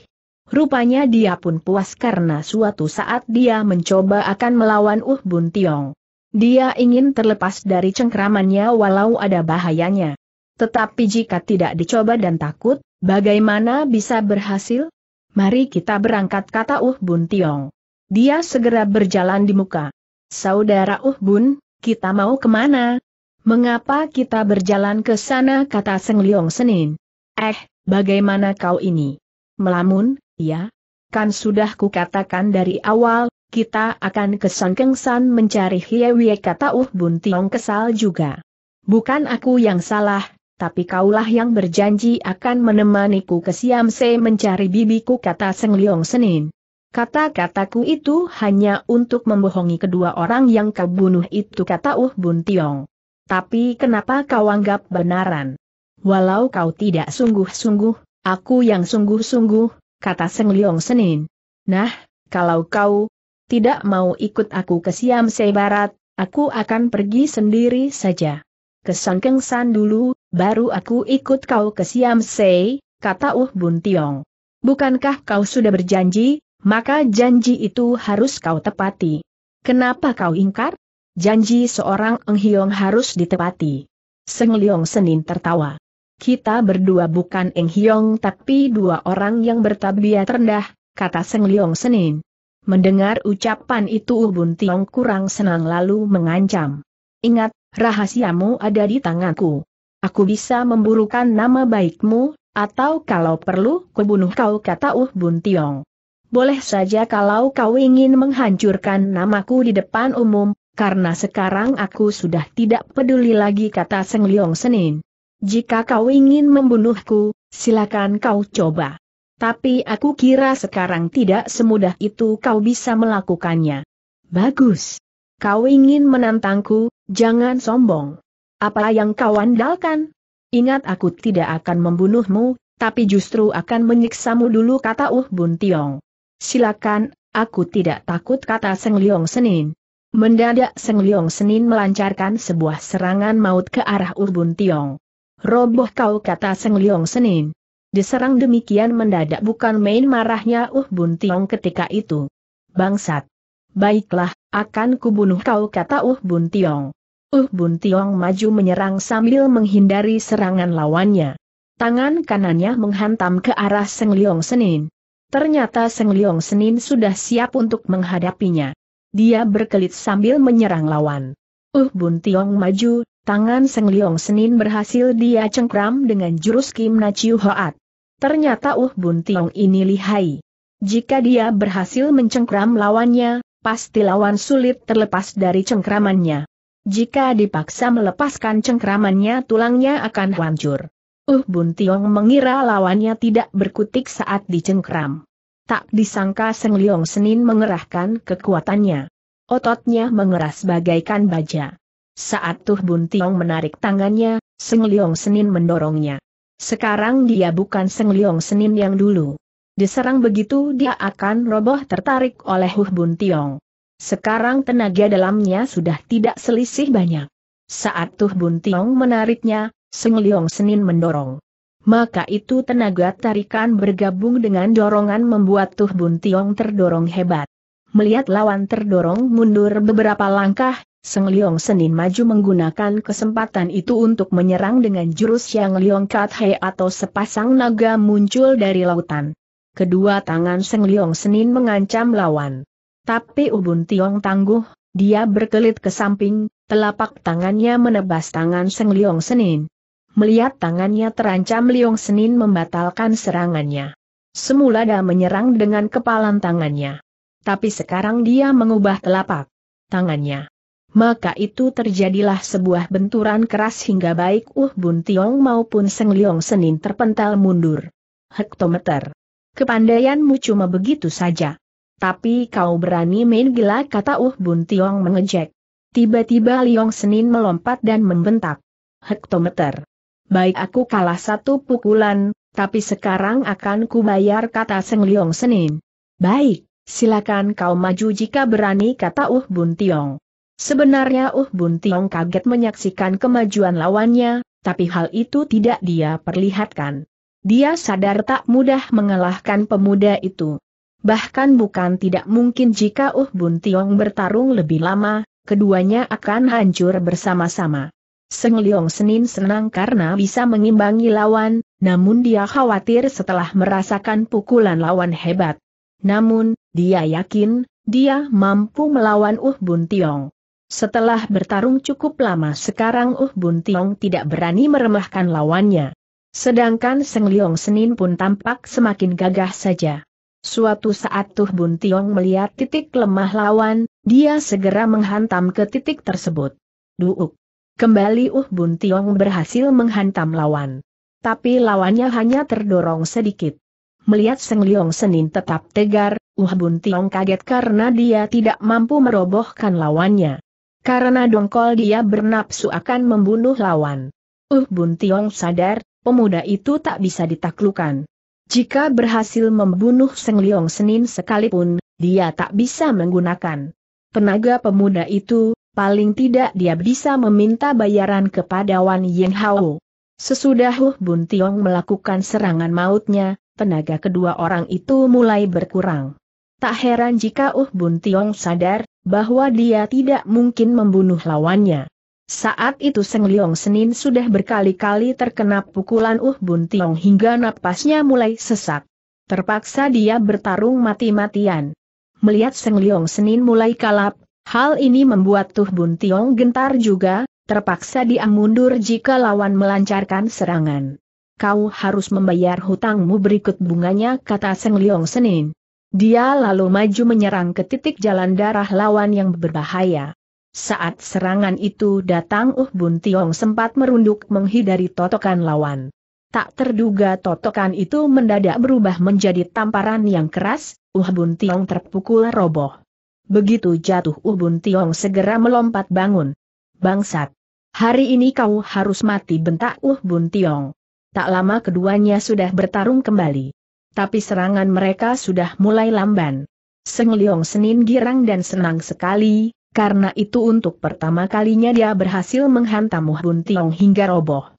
Rupanya dia pun puas karena suatu saat dia mencoba akan melawan Uh Bun Tiong. Dia ingin terlepas dari cengkramannya walau ada bahayanya. Tetapi jika tidak dicoba dan takut, bagaimana bisa berhasil? Mari kita berangkat kata Uh Bun Tiong. Dia segera berjalan di muka. Saudara Uh Bun, kita mau kemana? Mengapa kita berjalan ke sana kata Seng Liong Senin? Eh, bagaimana kau ini? Melamun, Ya, kan sudah kukatakan dari awal, kita akan ke san mencari Hiewie kata Uh Bun Tiong kesal juga. Bukan aku yang salah, tapi kaulah yang berjanji akan menemaniku ke Siam Se mencari bibiku kata Seng Leong Senin. Kata-kataku itu hanya untuk membohongi kedua orang yang kau bunuh itu kata Uh Bun Tiong. Tapi kenapa kau anggap benaran? Walau kau tidak sungguh-sungguh, aku yang sungguh-sungguh, kata Seng Liong Senin. Nah, kalau kau tidak mau ikut aku ke Siam Sei Barat, aku akan pergi sendiri saja. Ke Sangkeng San dulu, baru aku ikut kau ke Siam Sei, kata Uh Bun Tiong. Bukankah kau sudah berjanji, maka janji itu harus kau tepati. Kenapa kau ingkar? Janji seorang Eng Hiong harus ditepati. Seng Liong Senin tertawa kita berdua bukan Eng Hiong tapi dua orang yang bertabiat rendah, kata Seng Liong Senin. Mendengar ucapan itu Ubun Tiong kurang senang lalu mengancam. Ingat, rahasiamu ada di tanganku. Aku bisa memburukan nama baikmu, atau kalau perlu kubunuh kau kata Ubun Tiong. Boleh saja kalau kau ingin menghancurkan namaku di depan umum, karena sekarang aku sudah tidak peduli lagi kata Seng Liong Senin. Jika kau ingin membunuhku, silakan kau coba. Tapi aku kira sekarang tidak semudah itu kau bisa melakukannya. Bagus. Kau ingin menantangku, jangan sombong. Apa yang kau andalkan? Ingat aku tidak akan membunuhmu, tapi justru akan menyiksamu dulu kata Uh Bun Tiong. Silakan, aku tidak takut kata Seng Liong Senin. Mendadak Seng Liong Senin melancarkan sebuah serangan maut ke arah Uh Bun Tiong. Roboh kau kata Seng Liong Senin. Diserang demikian mendadak bukan main marahnya Uh Bun Tiong ketika itu. Bangsat. Baiklah, akan kubunuh kau kata Uh Bun Tiong. Uh Bun Tiong maju menyerang sambil menghindari serangan lawannya. Tangan kanannya menghantam ke arah Seng Liong Senin. Ternyata Seng Liong Senin sudah siap untuk menghadapinya. Dia berkelit sambil menyerang lawan. Uh Bun Tiong maju, Tangan Seng Liong Senin berhasil dia cengkram dengan jurus Kim Na Chiu Hoat. Ternyata Uh Bun Tiong ini lihai. Jika dia berhasil mencengkram lawannya, pasti lawan sulit terlepas dari cengkramannya. Jika dipaksa melepaskan cengkramannya tulangnya akan hancur. Uh Bun Tiong mengira lawannya tidak berkutik saat dicengkram. Tak disangka Seng Liong Senin mengerahkan kekuatannya. Ototnya mengeras bagaikan baja. Saat Tuh Bun Tiong menarik tangannya, Seng Liong Senin mendorongnya. Sekarang dia bukan Seng Liong Senin yang dulu. Diserang begitu dia akan roboh tertarik oleh Huh Bun Tiong. Sekarang tenaga dalamnya sudah tidak selisih banyak. Saat Tuh Bun Tiong menariknya, Seng Liong Senin mendorong. Maka itu tenaga tarikan bergabung dengan dorongan membuat Tuh Bun Tiong terdorong hebat. Melihat lawan terdorong mundur beberapa langkah, Seng Leong Senin maju menggunakan kesempatan itu untuk menyerang dengan jurus yang Leong Kat Hei atau sepasang naga muncul dari lautan. Kedua tangan Seng Leong Senin mengancam lawan. Tapi Ubun Tiong tangguh, dia berkelit ke samping, telapak tangannya menebas tangan Seng Leong Senin. Melihat tangannya terancam Leong Senin membatalkan serangannya. Semula dia menyerang dengan kepalan tangannya. Tapi sekarang dia mengubah telapak tangannya maka itu terjadilah sebuah benturan keras hingga baik Uh Bun Tiong maupun Seng Liong Senin terpental mundur. Hektometer. Kepandaianmu cuma begitu saja. Tapi kau berani main gila kata Uh Bun Tiong mengejek. Tiba-tiba Liong Senin melompat dan membentak. Hektometer. Baik aku kalah satu pukulan, tapi sekarang akan kubayar kata Seng Liong Senin. Baik, silakan kau maju jika berani kata Uh Bun Tiong. Sebenarnya Uh Bun Tiong kaget menyaksikan kemajuan lawannya, tapi hal itu tidak dia perlihatkan. Dia sadar tak mudah mengalahkan pemuda itu. Bahkan bukan tidak mungkin jika Uh Bun Tiong bertarung lebih lama, keduanya akan hancur bersama-sama. Seng Liong Senin senang karena bisa mengimbangi lawan, namun dia khawatir setelah merasakan pukulan lawan hebat. Namun, dia yakin, dia mampu melawan Uh Bun Tiong. Setelah bertarung cukup lama sekarang Uh Bun Tiong tidak berani meremahkan lawannya. Sedangkan Seng Liong Senin pun tampak semakin gagah saja. Suatu saat Tuh Bun Tiong melihat titik lemah lawan, dia segera menghantam ke titik tersebut. Duuk. Kembali Uh Bun Tiong berhasil menghantam lawan. Tapi lawannya hanya terdorong sedikit. Melihat Seng Liong Senin tetap tegar, Uh Bun Tiong kaget karena dia tidak mampu merobohkan lawannya. Karena dongkol dia bernapsu akan membunuh lawan. Uh Bun Tiong sadar, pemuda itu tak bisa ditaklukan. Jika berhasil membunuh Seng Liong Senin sekalipun, dia tak bisa menggunakan tenaga pemuda itu, paling tidak dia bisa meminta bayaran kepada Wan Yen Hao. Sesudah Uh Bun Tiong melakukan serangan mautnya, tenaga kedua orang itu mulai berkurang. Tak heran jika Uh Bun Tiong sadar, bahwa dia tidak mungkin membunuh lawannya. Saat itu Seng Liong Senin sudah berkali-kali terkena pukulan Uh Bun Tiong hingga napasnya mulai sesak. Terpaksa dia bertarung mati-matian. Melihat Seng Liong Senin mulai kalap, hal ini membuat Tuh Bun Tiong gentar juga, terpaksa dia mundur jika lawan melancarkan serangan kau harus membayar hutangmu berikut bunganya kata Seng Liong Senin. Dia lalu maju menyerang ke titik jalan darah lawan yang berbahaya. Saat serangan itu datang Uh Bun Tiong sempat merunduk menghindari totokan lawan. Tak terduga totokan itu mendadak berubah menjadi tamparan yang keras, Uh Bun Tiong terpukul roboh. Begitu jatuh Uh Bun Tiong segera melompat bangun. Bangsat! Hari ini kau harus mati bentak Uh Bun Tiong. Tak lama keduanya sudah bertarung kembali tapi serangan mereka sudah mulai lamban. Seng Liong Senin girang dan senang sekali, karena itu untuk pertama kalinya dia berhasil menghantam Hun Tiong hingga roboh.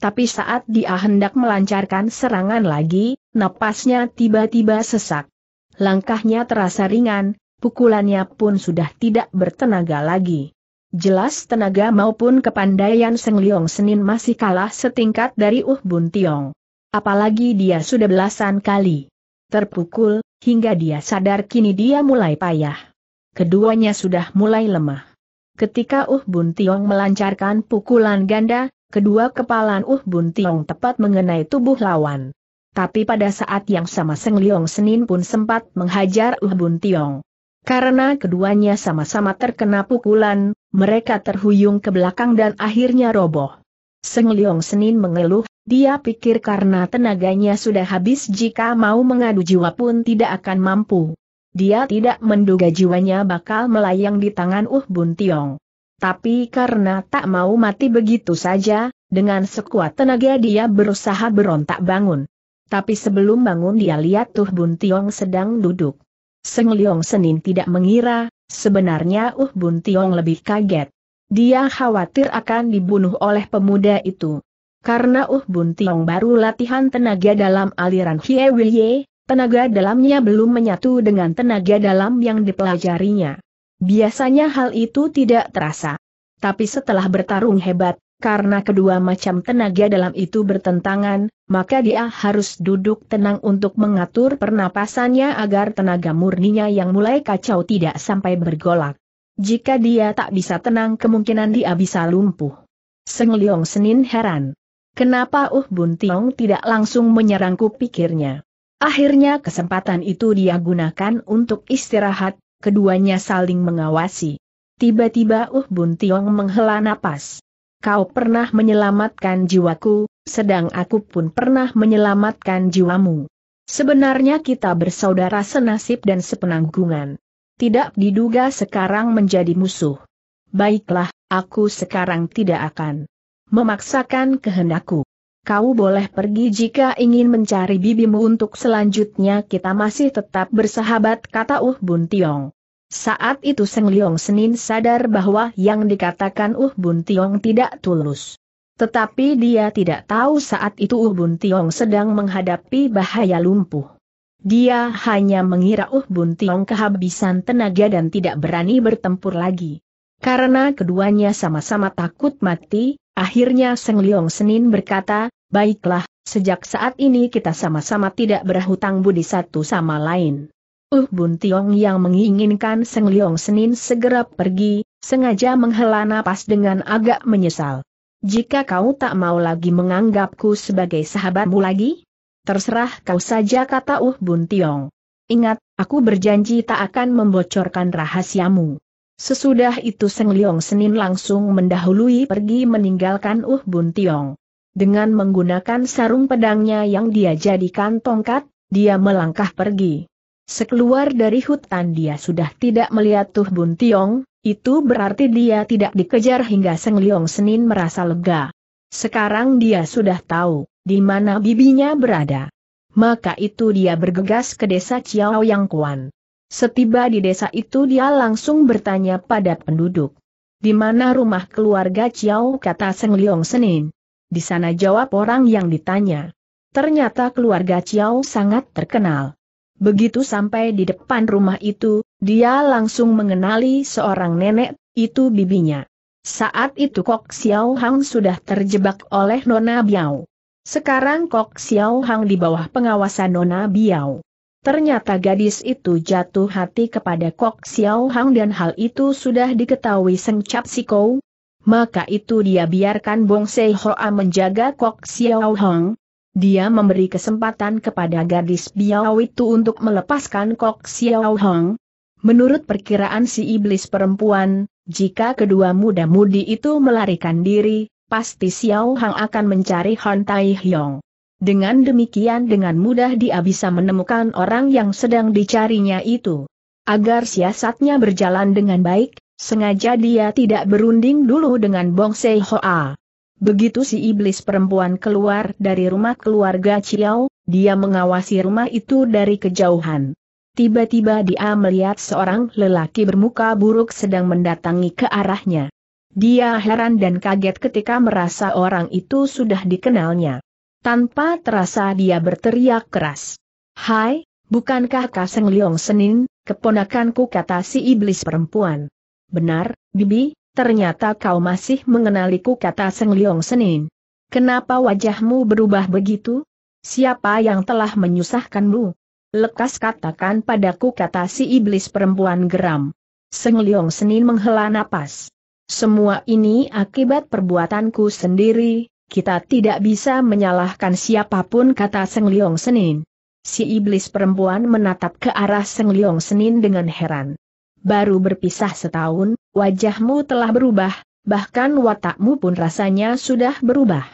Tapi saat dia hendak melancarkan serangan lagi, napasnya tiba-tiba sesak. Langkahnya terasa ringan, pukulannya pun sudah tidak bertenaga lagi. Jelas tenaga maupun kepandaian Seng Liong Senin masih kalah setingkat dari Uh Bun Tiong apalagi dia sudah belasan kali terpukul, hingga dia sadar kini dia mulai payah. Keduanya sudah mulai lemah. Ketika Uh Bun Tiong melancarkan pukulan ganda, kedua kepalan Uh Bun Tiong tepat mengenai tubuh lawan. Tapi pada saat yang sama Seng Liong Senin pun sempat menghajar Uh Bun Tiong. Karena keduanya sama-sama terkena pukulan, mereka terhuyung ke belakang dan akhirnya roboh. Seng Liong Senin mengeluh dia pikir karena tenaganya sudah habis jika mau mengadu jiwa pun tidak akan mampu. Dia tidak menduga jiwanya bakal melayang di tangan Uh Bun Tiong. Tapi karena tak mau mati begitu saja, dengan sekuat tenaga dia berusaha berontak bangun. Tapi sebelum bangun dia lihat Tuh Bun Tiong sedang duduk. Seng Liong Senin tidak mengira, sebenarnya Uh Bun Tiong lebih kaget. Dia khawatir akan dibunuh oleh pemuda itu. Karena Uh Bun Tiong baru latihan tenaga dalam aliran Hie Wilye, tenaga dalamnya belum menyatu dengan tenaga dalam yang dipelajarinya. Biasanya hal itu tidak terasa. Tapi setelah bertarung hebat, karena kedua macam tenaga dalam itu bertentangan, maka dia harus duduk tenang untuk mengatur pernapasannya agar tenaga murninya yang mulai kacau tidak sampai bergolak. Jika dia tak bisa tenang kemungkinan dia bisa lumpuh. Seng Liong Senin heran. Kenapa Uh Bun Tiong tidak langsung menyerangku pikirnya? Akhirnya kesempatan itu dia gunakan untuk istirahat, keduanya saling mengawasi. Tiba-tiba Uh Bun Tiong menghela napas. Kau pernah menyelamatkan jiwaku, sedang aku pun pernah menyelamatkan jiwamu. Sebenarnya kita bersaudara senasib dan sepenanggungan. Tidak diduga sekarang menjadi musuh. Baiklah, aku sekarang tidak akan memaksakan kehendakku. Kau boleh pergi jika ingin mencari bibimu untuk selanjutnya kita masih tetap bersahabat kata Uh Bun Tiong. Saat itu Seng Leong Senin sadar bahwa yang dikatakan Uh Bun Tiong tidak tulus. Tetapi dia tidak tahu saat itu Uh Bun Tiong sedang menghadapi bahaya lumpuh. Dia hanya mengira Uh Bun Tiong kehabisan tenaga dan tidak berani bertempur lagi. Karena keduanya sama-sama takut mati, Akhirnya Seng Liong Senin berkata, baiklah, sejak saat ini kita sama-sama tidak berhutang budi satu sama lain. Uh Bun Tiong yang menginginkan Seng Liong Senin segera pergi, sengaja menghela napas dengan agak menyesal. Jika kau tak mau lagi menganggapku sebagai sahabatmu lagi, terserah kau saja kata Uh Bun Tiong. Ingat, aku berjanji tak akan membocorkan rahasiamu. Sesudah itu Seng Liong Senin langsung mendahului pergi meninggalkan Uh Bun Tiong. Dengan menggunakan sarung pedangnya yang dia jadikan tongkat, dia melangkah pergi. Sekeluar dari hutan dia sudah tidak melihat Tuh Bun Tiong, itu berarti dia tidak dikejar hingga Seng Liong Senin merasa lega. Sekarang dia sudah tahu di mana bibinya berada. Maka itu dia bergegas ke desa Chiao Yang Kuan. Setiba di desa itu dia langsung bertanya pada penduduk. Di mana rumah keluarga Ciao kata Seng Leong Senin? Di sana jawab orang yang ditanya. Ternyata keluarga Ciao sangat terkenal. Begitu sampai di depan rumah itu, dia langsung mengenali seorang nenek, itu bibinya. Saat itu Kok Xiao Hang sudah terjebak oleh Nona Biao. Sekarang Kok Xiao Hang di bawah pengawasan Nona Biao. Ternyata gadis itu jatuh hati kepada Kok Xiao Hang dan hal itu sudah diketahui Seng Cap Kou. Maka itu dia biarkan Bong Sei Hoa menjaga Kok Xiao Hang. Dia memberi kesempatan kepada gadis Biao itu untuk melepaskan Kok Xiao Hang. Menurut perkiraan si iblis perempuan, jika kedua muda-mudi itu melarikan diri, pasti Xiao Hang akan mencari Han Tai Hyong. Dengan demikian dengan mudah dia bisa menemukan orang yang sedang dicarinya itu. Agar siasatnya berjalan dengan baik, sengaja dia tidak berunding dulu dengan Bong Se Hoa. Begitu si iblis perempuan keluar dari rumah keluarga Chiao, dia mengawasi rumah itu dari kejauhan. Tiba-tiba dia melihat seorang lelaki bermuka buruk sedang mendatangi ke arahnya. Dia heran dan kaget ketika merasa orang itu sudah dikenalnya. Tanpa terasa dia berteriak keras. Hai, bukankah Kaseng Leong Senin, keponakanku kata si iblis perempuan. Benar, Bibi, ternyata kau masih mengenaliku kata Seng Leong Senin. Kenapa wajahmu berubah begitu? Siapa yang telah menyusahkanmu? Lekas katakan padaku kata si iblis perempuan geram. Seng Leong Senin menghela napas. Semua ini akibat perbuatanku sendiri, kita tidak bisa menyalahkan siapapun kata Seng Liong Senin. Si iblis perempuan menatap ke arah Seng Liong Senin dengan heran. Baru berpisah setahun, wajahmu telah berubah, bahkan watakmu pun rasanya sudah berubah.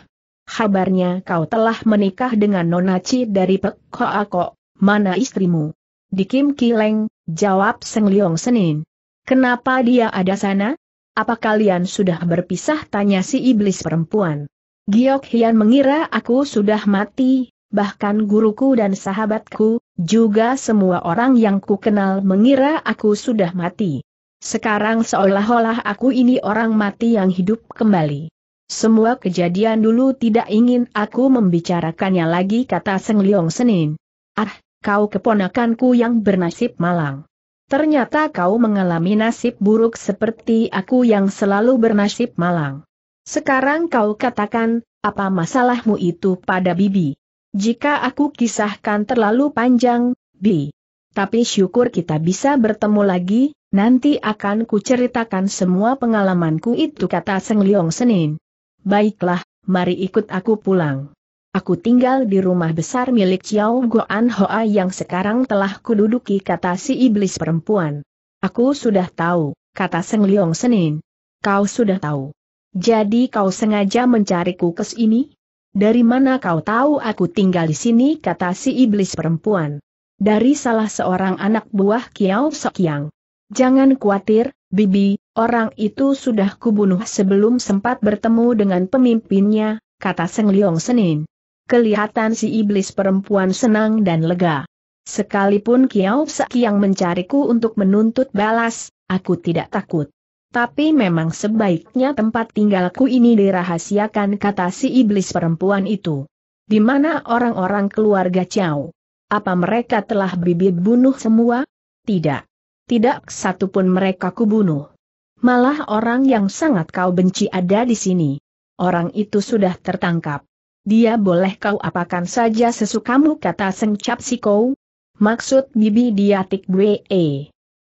Kabarnya kau telah menikah dengan Nonaci dari Pek Ako. mana istrimu? Di Kim Kileng, jawab Seng Liong Senin. Kenapa dia ada sana? Apa kalian sudah berpisah tanya si iblis perempuan? Giok Hian mengira aku sudah mati, bahkan guruku dan sahabatku, juga semua orang yang kukenal mengira aku sudah mati. Sekarang seolah-olah aku ini orang mati yang hidup kembali. Semua kejadian dulu tidak ingin aku membicarakannya lagi kata Seng Leong Senin. Ah, kau keponakanku yang bernasib malang. Ternyata kau mengalami nasib buruk seperti aku yang selalu bernasib malang. Sekarang kau katakan, apa masalahmu itu pada Bibi? Jika aku kisahkan terlalu panjang, Bi. Tapi syukur kita bisa bertemu lagi, nanti akan kuceritakan semua pengalamanku itu kata Seng Leong Senin. Baiklah, mari ikut aku pulang. Aku tinggal di rumah besar milik Xiao Goan Hoa yang sekarang telah kududuki kata si iblis perempuan. Aku sudah tahu, kata Seng Leong Senin. Kau sudah tahu. Jadi kau sengaja mencariku ke sini? Dari mana kau tahu aku tinggal di sini kata si iblis perempuan. Dari salah seorang anak buah Kiao Sokyang. Jangan khawatir, Bibi, orang itu sudah kubunuh sebelum sempat bertemu dengan pemimpinnya, kata Seng Leong Senin. Kelihatan si iblis perempuan senang dan lega. Sekalipun Kiao Sokyang mencariku untuk menuntut balas, aku tidak takut. Tapi memang sebaiknya tempat tinggalku ini dirahasiakan kata si iblis perempuan itu. Di mana orang-orang keluarga Chow? Apa mereka telah bibit bunuh semua? Tidak. Tidak satu pun mereka kubunuh. Malah orang yang sangat kau benci ada di sini. Orang itu sudah tertangkap. Dia boleh kau apakan saja sesukamu kata Seng Chapsiko. Maksud bibi diatik gue.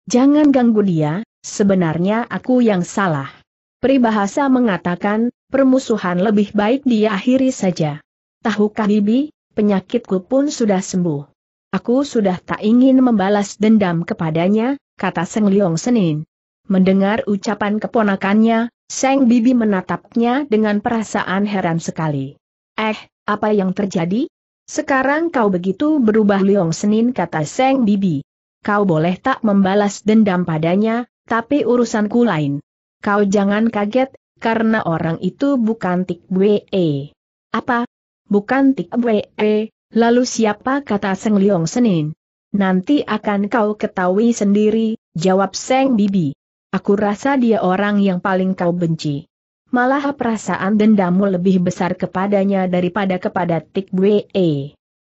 Jangan ganggu dia, Sebenarnya aku yang salah. Peribahasa mengatakan, permusuhan lebih baik diakhiri saja. Tahukah Bibi, penyakitku pun sudah sembuh. Aku sudah tak ingin membalas dendam kepadanya, kata Seng Liong Senin. Mendengar ucapan keponakannya, Seng Bibi menatapnya dengan perasaan heran sekali. Eh, apa yang terjadi? Sekarang kau begitu berubah Liong Senin kata Seng Bibi. Kau boleh tak membalas dendam padanya, tapi urusanku lain. Kau jangan kaget, karena orang itu bukan Tik Bwe. Apa? Bukan Tik Bwe, lalu siapa kata Seng Leong Senin? Nanti akan kau ketahui sendiri, jawab Seng Bibi. Aku rasa dia orang yang paling kau benci. Malah perasaan dendammu lebih besar kepadanya daripada kepada Tik Bwe.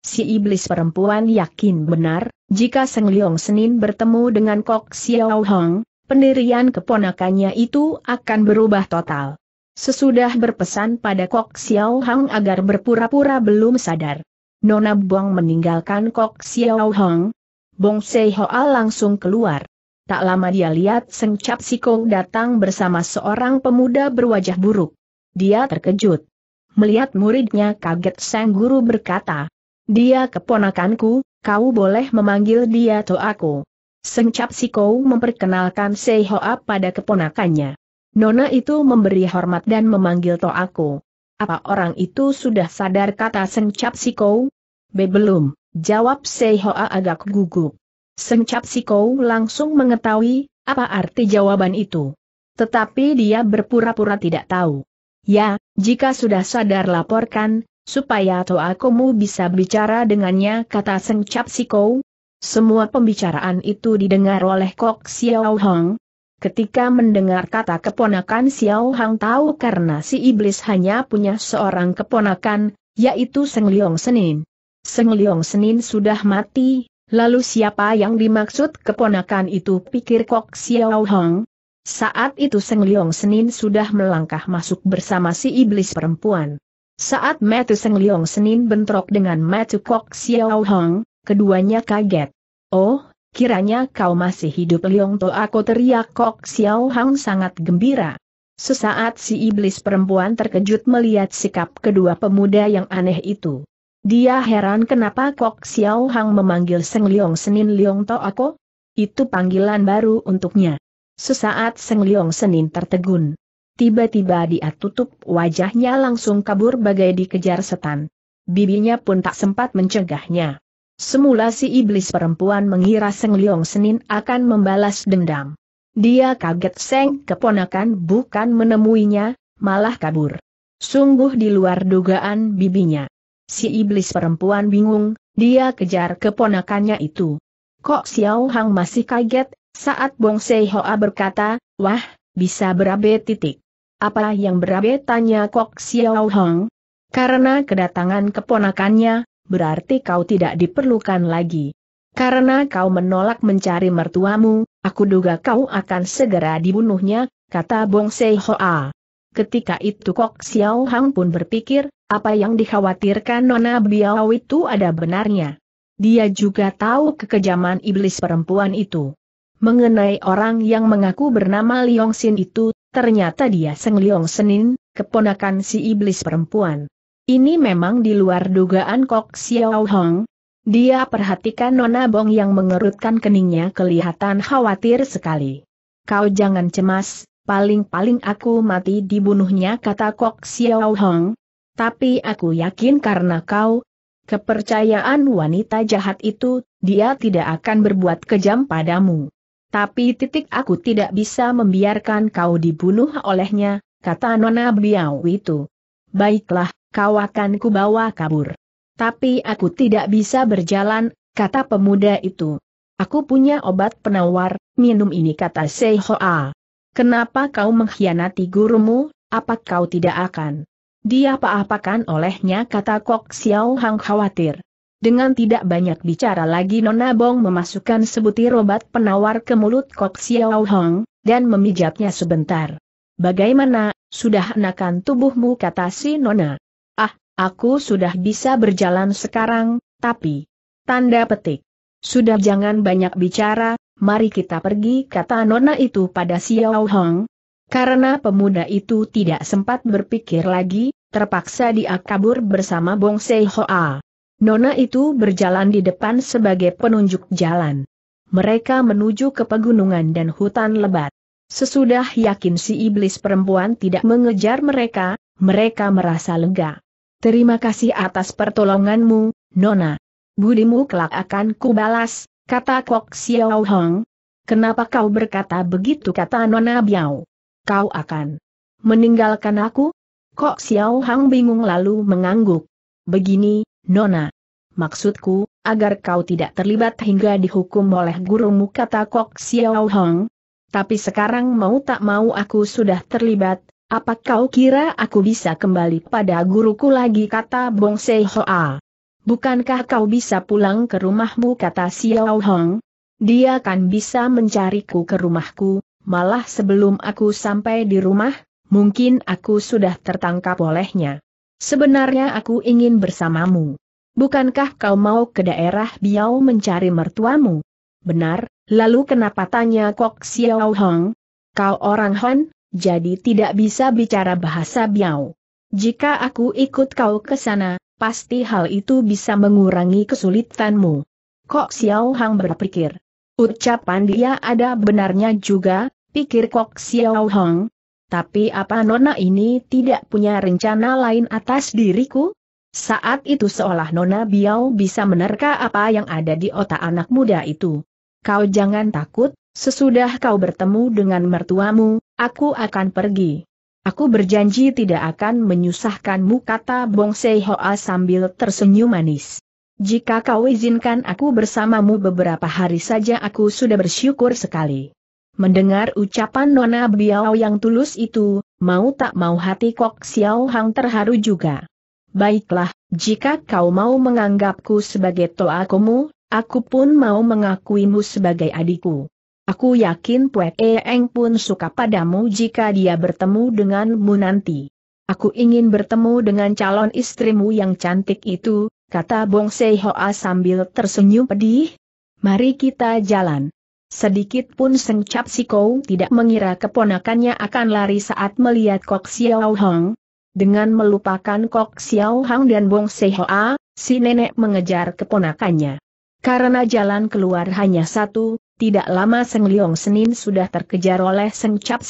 Si iblis perempuan yakin benar, jika Seng Leong Senin bertemu dengan Kok Xiao Hong, pendirian keponakannya itu akan berubah total. Sesudah berpesan pada Kok Xiao Hang agar berpura-pura belum sadar. Nona Buang meninggalkan Kok Xiao Hang. Bong Sei Hoa langsung keluar. Tak lama dia lihat Seng Cap Siko datang bersama seorang pemuda berwajah buruk. Dia terkejut. Melihat muridnya kaget sang guru berkata, Dia keponakanku, kau boleh memanggil dia aku. Sencap Siko memperkenalkan Hoa pada keponakannya. Nona itu memberi hormat dan memanggil Toaku. Apa orang itu sudah sadar kata Sencap Siko? Be belum, jawab Hoa agak gugup. Sencap Siko langsung mengetahui apa arti jawaban itu. Tetapi dia berpura-pura tidak tahu. Ya, jika sudah sadar laporkan, supaya Toakomu bisa bicara dengannya kata Sencap Siko, semua pembicaraan itu didengar oleh Kok Xiao Hong. Ketika mendengar kata keponakan Xiao Hong tahu karena si iblis hanya punya seorang keponakan, yaitu Seng Liong Senin. Seng Liong Senin sudah mati, lalu siapa yang dimaksud keponakan itu pikir Kok Xiao Hong. Saat itu Seng Liong Senin sudah melangkah masuk bersama si iblis perempuan. Saat metu Seng Liong Senin bentrok dengan metu Kok Xiao Hong, Keduanya kaget. Oh, kiranya kau masih hidup Liong To aku teriak Kok Xiao Hang sangat gembira. Sesaat si iblis perempuan terkejut melihat sikap kedua pemuda yang aneh itu. Dia heran kenapa Kok Xiao Hang memanggil Seng Liong Senin Liong To aku? Itu panggilan baru untuknya. Sesaat Seng Liong Senin tertegun. Tiba-tiba dia tutup wajahnya langsung kabur bagai dikejar setan. Bibinya pun tak sempat mencegahnya. Semula si iblis perempuan mengira Seng Liong Senin akan membalas dendam. Dia kaget Seng keponakan bukan menemuinya, malah kabur. Sungguh di luar dugaan bibinya. Si iblis perempuan bingung, dia kejar keponakannya itu. Kok Xiao Hang masih kaget, saat Bong Sei Hoa berkata, wah, bisa berabe titik. Apa yang berabe tanya Kok Xiao Hang? Karena kedatangan keponakannya, berarti kau tidak diperlukan lagi. Karena kau menolak mencari mertuamu, aku duga kau akan segera dibunuhnya, kata Bong Sei Hoa. Ketika itu Kok Xiao Hang pun berpikir, apa yang dikhawatirkan Nona Biao itu ada benarnya. Dia juga tahu kekejaman iblis perempuan itu. Mengenai orang yang mengaku bernama Liong Sin itu, ternyata dia Seng Liong Senin, keponakan si iblis perempuan. Ini memang di luar dugaan Kok Xiao Hong. Dia perhatikan Nona Bong yang mengerutkan keningnya kelihatan khawatir sekali. Kau jangan cemas, paling-paling aku mati dibunuhnya kata Kok Xiao Hong. Tapi aku yakin karena kau, kepercayaan wanita jahat itu, dia tidak akan berbuat kejam padamu. Tapi titik aku tidak bisa membiarkan kau dibunuh olehnya, kata Nona Biao itu. Baiklah, kau akan kubawa kabur. Tapi aku tidak bisa berjalan, kata pemuda itu. Aku punya obat penawar, minum ini kata Seihoa. Kenapa kau mengkhianati gurumu, apa kau tidak akan? Dia apa apakan olehnya kata Kok Xiao Hang khawatir. Dengan tidak banyak bicara lagi Nona Bong memasukkan sebutir obat penawar ke mulut Kok Xiao Hang, dan memijatnya sebentar. Bagaimana, sudah enakan tubuhmu kata si Nona. Ah, aku sudah bisa berjalan sekarang, tapi... Tanda petik. Sudah jangan banyak bicara, mari kita pergi kata Nona itu pada Xiao Hong. Karena pemuda itu tidak sempat berpikir lagi, terpaksa dia kabur bersama Bong Sei Hoa. Nona itu berjalan di depan sebagai penunjuk jalan. Mereka menuju ke pegunungan dan hutan lebat. Sesudah yakin si iblis perempuan tidak mengejar mereka, mereka merasa lega. Terima kasih atas pertolonganmu, Nona. Budimu kelak akan kubalas, kata Kok Xiao Hong. Kenapa kau berkata begitu kata Nona Biao? Kau akan meninggalkan aku? Kok Xiao Hong bingung lalu mengangguk. Begini, Nona. Maksudku, agar kau tidak terlibat hingga dihukum oleh gurumu kata Kok Xiao Hong, tapi sekarang mau tak mau aku sudah terlibat, apa kau kira aku bisa kembali pada guruku lagi kata Bong Se Hoa. Bukankah kau bisa pulang ke rumahmu kata Xiao Hong? Dia kan bisa mencariku ke rumahku, malah sebelum aku sampai di rumah, mungkin aku sudah tertangkap olehnya. Sebenarnya aku ingin bersamamu. Bukankah kau mau ke daerah Biau mencari mertuamu? Benar, Lalu kenapa tanya Kok Xiao Hong? Kau orang Han, jadi tidak bisa bicara bahasa Biao. Jika aku ikut kau ke sana, pasti hal itu bisa mengurangi kesulitanmu. Kok Xiao Hong berpikir. Ucapan dia ada benarnya juga, pikir Kok Xiao Hong. Tapi apa Nona ini tidak punya rencana lain atas diriku? Saat itu seolah Nona Biao bisa menerka apa yang ada di otak anak muda itu kau jangan takut, sesudah kau bertemu dengan mertuamu, aku akan pergi. Aku berjanji tidak akan menyusahkanmu kata Bong Hoa sambil tersenyum manis. Jika kau izinkan aku bersamamu beberapa hari saja aku sudah bersyukur sekali. Mendengar ucapan Nona Biao yang tulus itu, mau tak mau hati Kok Xiao Hang terharu juga. Baiklah, jika kau mau menganggapku sebagai toakomu, Aku pun mau mengakuimu sebagai adikku. Aku yakin Pue Eng pun suka padamu jika dia bertemu denganmu nanti. Aku ingin bertemu dengan calon istrimu yang cantik itu, kata Bong Hoa sambil tersenyum pedih. Mari kita jalan. Sedikit pun Seng Cap Sikou tidak mengira keponakannya akan lari saat melihat Kok Xiao Hong. Dengan melupakan Kok Xiao Hong dan Bong Hoa, si nenek mengejar keponakannya. Karena jalan keluar hanya satu, tidak lama Seng Liong Senin sudah terkejar oleh Seng Cap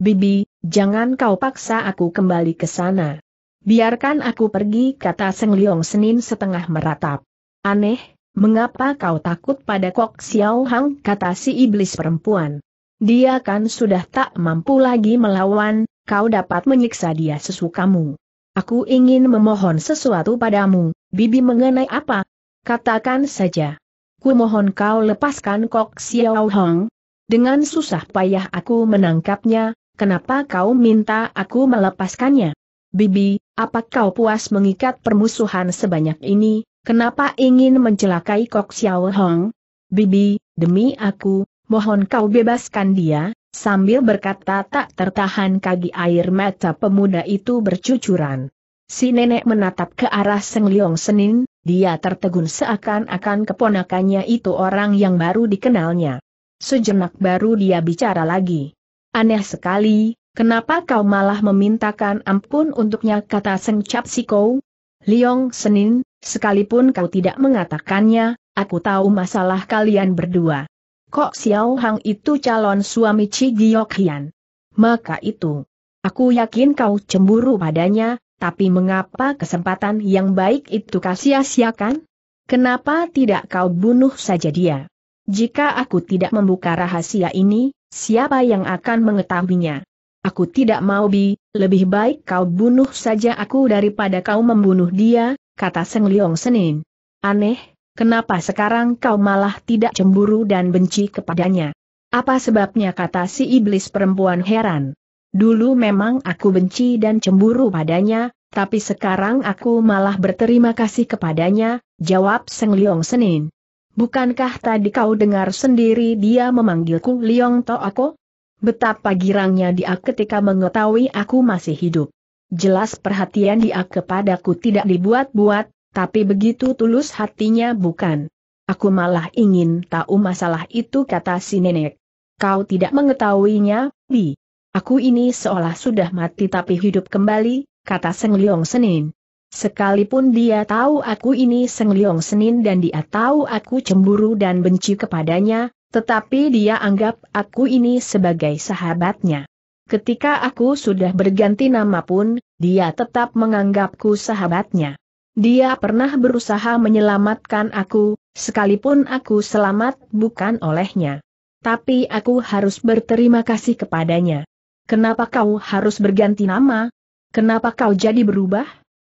Bibi, jangan kau paksa aku kembali ke sana. Biarkan aku pergi kata Seng Liong Senin setengah meratap. Aneh, mengapa kau takut pada Kok Xiao Hang kata si iblis perempuan. Dia kan sudah tak mampu lagi melawan, kau dapat menyiksa dia sesukamu. Aku ingin memohon sesuatu padamu, Bibi mengenai apa Katakan saja. Ku mohon kau lepaskan Kok Xiao Hong. Dengan susah payah aku menangkapnya, kenapa kau minta aku melepaskannya? Bibi, apa kau puas mengikat permusuhan sebanyak ini, kenapa ingin mencelakai Kok Xiao Hong? Bibi, demi aku, mohon kau bebaskan dia, sambil berkata tak tertahan kaki air mata pemuda itu bercucuran. Si nenek menatap ke arah Seng Leong Senin, dia tertegun seakan-akan keponakannya itu orang yang baru dikenalnya. Sejenak baru dia bicara lagi. Aneh sekali, kenapa kau malah memintakan ampun untuknya kata Sengcap Siko? Liong Senin, sekalipun kau tidak mengatakannya, aku tahu masalah kalian berdua. Kok Xiao Hang itu calon suami Chi Giok Hian? Maka itu, aku yakin kau cemburu padanya, tapi mengapa kesempatan yang baik itu kau sia-siakan? Kenapa tidak kau bunuh saja dia? Jika aku tidak membuka rahasia ini, siapa yang akan mengetahuinya? Aku tidak mau bi, lebih baik kau bunuh saja aku daripada kau membunuh dia, kata Seng Leong Senin. Aneh, kenapa sekarang kau malah tidak cemburu dan benci kepadanya? Apa sebabnya kata si iblis perempuan heran? Dulu memang aku benci dan cemburu padanya, tapi sekarang aku malah berterima kasih kepadanya, jawab Seng Liong Senin. Bukankah tadi kau dengar sendiri dia memanggilku Liong, To Ako? Betapa girangnya dia ketika mengetahui aku masih hidup. Jelas perhatian dia kepadaku tidak dibuat-buat, tapi begitu tulus hatinya bukan. Aku malah ingin tahu masalah itu kata si nenek. Kau tidak mengetahuinya, Bi. Aku ini seolah sudah mati tapi hidup kembali, kata Seng Liong Senin. Sekalipun dia tahu aku ini Seng Liong Senin dan dia tahu aku cemburu dan benci kepadanya, tetapi dia anggap aku ini sebagai sahabatnya. Ketika aku sudah berganti nama pun, dia tetap menganggapku sahabatnya. Dia pernah berusaha menyelamatkan aku, sekalipun aku selamat bukan olehnya. Tapi aku harus berterima kasih kepadanya. Kenapa kau harus berganti nama? Kenapa kau jadi berubah?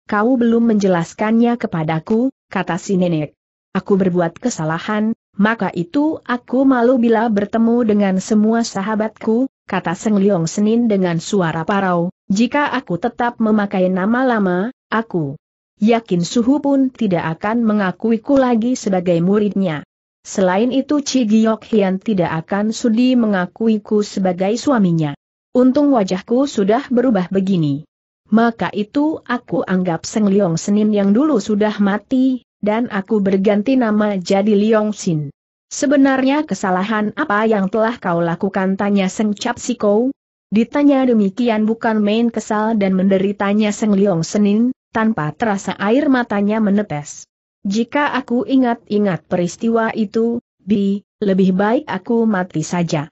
Kau belum menjelaskannya kepadaku, kata si nenek. Aku berbuat kesalahan, maka itu aku malu bila bertemu dengan semua sahabatku, kata Seng Leong Senin dengan suara parau, jika aku tetap memakai nama lama, aku yakin Suhu pun tidak akan mengakuiku lagi sebagai muridnya. Selain itu Chi Giok Hian tidak akan sudi mengakuiku sebagai suaminya. Untung wajahku sudah berubah begini. Maka itu aku anggap Seng Liong Senin yang dulu sudah mati, dan aku berganti nama jadi Liong Sin. Sebenarnya kesalahan apa yang telah kau lakukan tanya Seng Cap Siko? Ditanya demikian bukan main kesal dan menderitanya Seng Liong Senin, tanpa terasa air matanya menetes. Jika aku ingat-ingat peristiwa itu, Bi, lebih baik aku mati saja.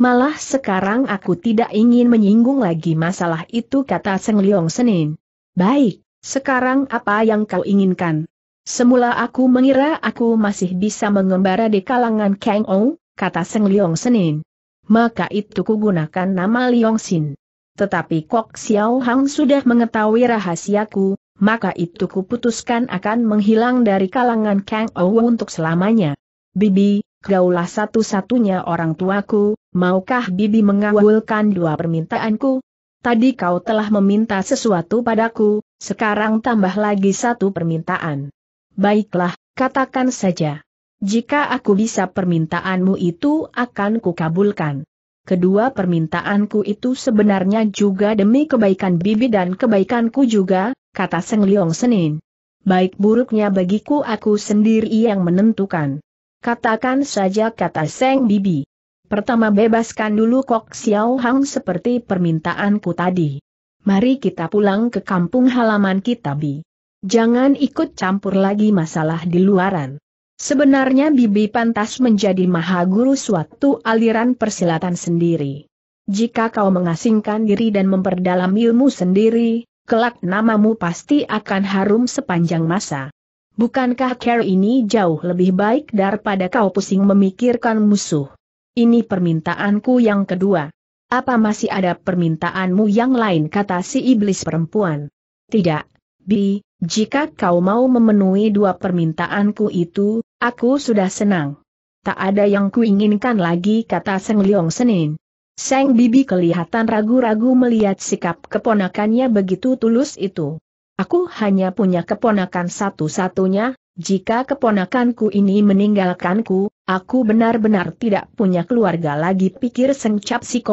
Malah sekarang aku tidak ingin menyinggung lagi masalah itu kata Seng liong Senin. Baik, sekarang apa yang kau inginkan? Semula aku mengira aku masih bisa mengembara di kalangan Kang Ou, kata Seng liong Senin. Maka itu kugunakan nama liong Sin. Tetapi Kok Xiao Hang sudah mengetahui rahasiaku, maka itu kuputuskan akan menghilang dari kalangan Kang Ou untuk selamanya. Bibi, kaulah satu-satunya orang tuaku, maukah Bibi mengawulkan dua permintaanku? Tadi kau telah meminta sesuatu padaku, sekarang tambah lagi satu permintaan. Baiklah, katakan saja. Jika aku bisa permintaanmu itu akan kukabulkan. Kedua permintaanku itu sebenarnya juga demi kebaikan Bibi dan kebaikanku juga, kata Seng Liong Senin. Baik buruknya bagiku aku sendiri yang menentukan. Katakan saja kata Seng Bibi. Pertama bebaskan dulu Kok Xiao Hang seperti permintaanku tadi. Mari kita pulang ke kampung halaman kita Bi. Jangan ikut campur lagi masalah di luaran. Sebenarnya Bibi pantas menjadi maha guru suatu aliran persilatan sendiri. Jika kau mengasingkan diri dan memperdalam ilmu sendiri, kelak namamu pasti akan harum sepanjang masa. Bukankah care ini jauh lebih baik daripada kau pusing memikirkan musuh? Ini permintaanku yang kedua. Apa masih ada permintaanmu yang lain kata si iblis perempuan? Tidak, Bi, jika kau mau memenuhi dua permintaanku itu, aku sudah senang. Tak ada yang kuinginkan lagi kata Seng Liong Senin. Seng Bibi kelihatan ragu-ragu melihat sikap keponakannya begitu tulus itu. Aku hanya punya keponakan satu-satunya, jika keponakanku ini meninggalkanku, aku benar-benar tidak punya keluarga lagi pikir sencap si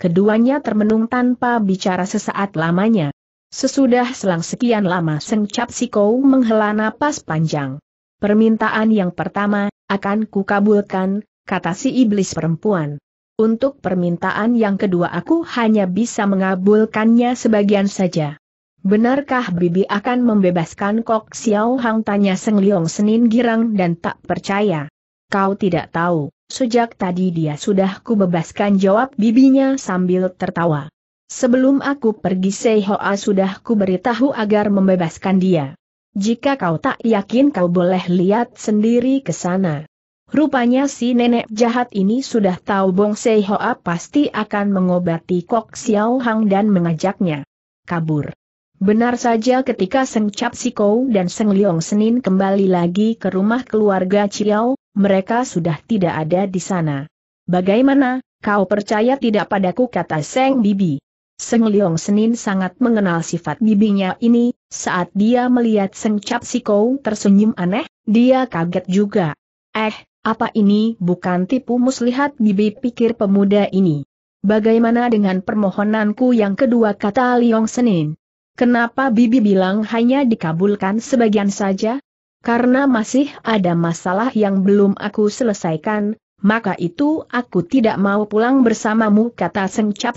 Keduanya termenung tanpa bicara sesaat lamanya. Sesudah selang sekian lama sencap si menghela napas panjang. Permintaan yang pertama, akan kukabulkan, kata si iblis perempuan. Untuk permintaan yang kedua aku hanya bisa mengabulkannya sebagian saja. Benarkah Bibi akan membebaskan Kok Xiao Hang tanya Seng Liong Senin girang dan tak percaya. Kau tidak tahu, sejak tadi dia sudah kubebaskan jawab bibinya sambil tertawa. Sebelum aku pergi Sei sudah kuberitahu agar membebaskan dia. Jika kau tak yakin kau boleh lihat sendiri ke sana. Rupanya si nenek jahat ini sudah tahu Bong Sei pasti akan mengobati Kok Xiao Hang dan mengajaknya kabur. Benar saja ketika Seng Cap dan Seng Liong Senin kembali lagi ke rumah keluarga Ciao, mereka sudah tidak ada di sana. Bagaimana, kau percaya tidak padaku kata Seng Bibi. Seng Liong Senin sangat mengenal sifat bibinya ini, saat dia melihat Seng Cap tersenyum aneh, dia kaget juga. Eh, apa ini bukan tipu muslihat bibi pikir pemuda ini. Bagaimana dengan permohonanku yang kedua kata Liong Senin? Kenapa Bibi bilang hanya dikabulkan sebagian saja? Karena masih ada masalah yang belum aku selesaikan, maka itu aku tidak mau pulang bersamamu kata Seng Cap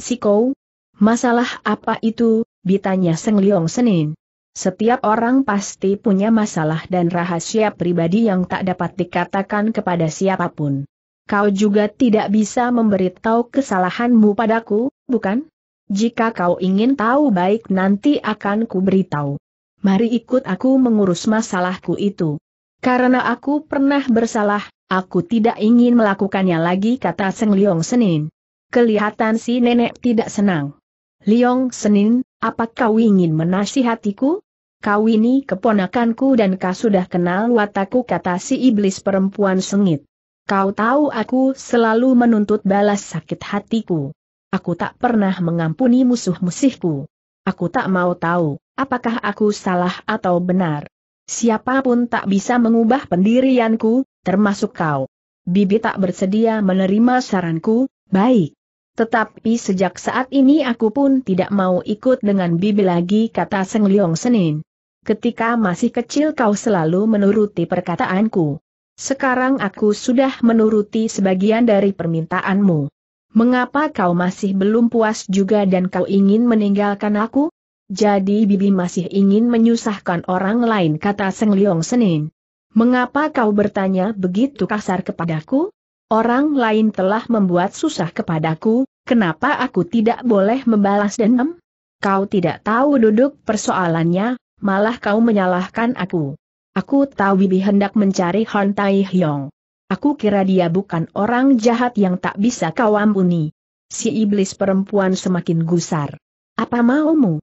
Masalah apa itu, ditanya Seng Leong Senin. Setiap orang pasti punya masalah dan rahasia pribadi yang tak dapat dikatakan kepada siapapun. Kau juga tidak bisa memberitahu kesalahanmu padaku, bukan? Jika kau ingin tahu baik nanti akan ku beritahu. Mari ikut aku mengurus masalahku itu. Karena aku pernah bersalah, aku tidak ingin melakukannya lagi kata Seng Liong Senin. Kelihatan si nenek tidak senang. Liong Senin, apa kau ingin menasihatiku? Kau ini keponakanku dan kau sudah kenal wataku kata si iblis perempuan sengit. Kau tahu aku selalu menuntut balas sakit hatiku. Aku tak pernah mengampuni musuh-musihku. Aku tak mau tahu, apakah aku salah atau benar. Siapapun tak bisa mengubah pendirianku, termasuk kau. Bibi tak bersedia menerima saranku, baik. Tetapi sejak saat ini aku pun tidak mau ikut dengan Bibi lagi kata Seng Leong Senin. Ketika masih kecil kau selalu menuruti perkataanku. Sekarang aku sudah menuruti sebagian dari permintaanmu. Mengapa kau masih belum puas juga dan kau ingin meninggalkan aku? Jadi Bibi masih ingin menyusahkan orang lain kata Seng Leong Senin. Mengapa kau bertanya begitu kasar kepadaku? Orang lain telah membuat susah kepadaku, kenapa aku tidak boleh membalas dendam? Kau tidak tahu duduk persoalannya, malah kau menyalahkan aku. Aku tahu Bibi hendak mencari Hon Tai Hyong. Aku kira dia bukan orang jahat yang tak bisa kau ampuni. Si iblis perempuan semakin gusar. Apa maumu?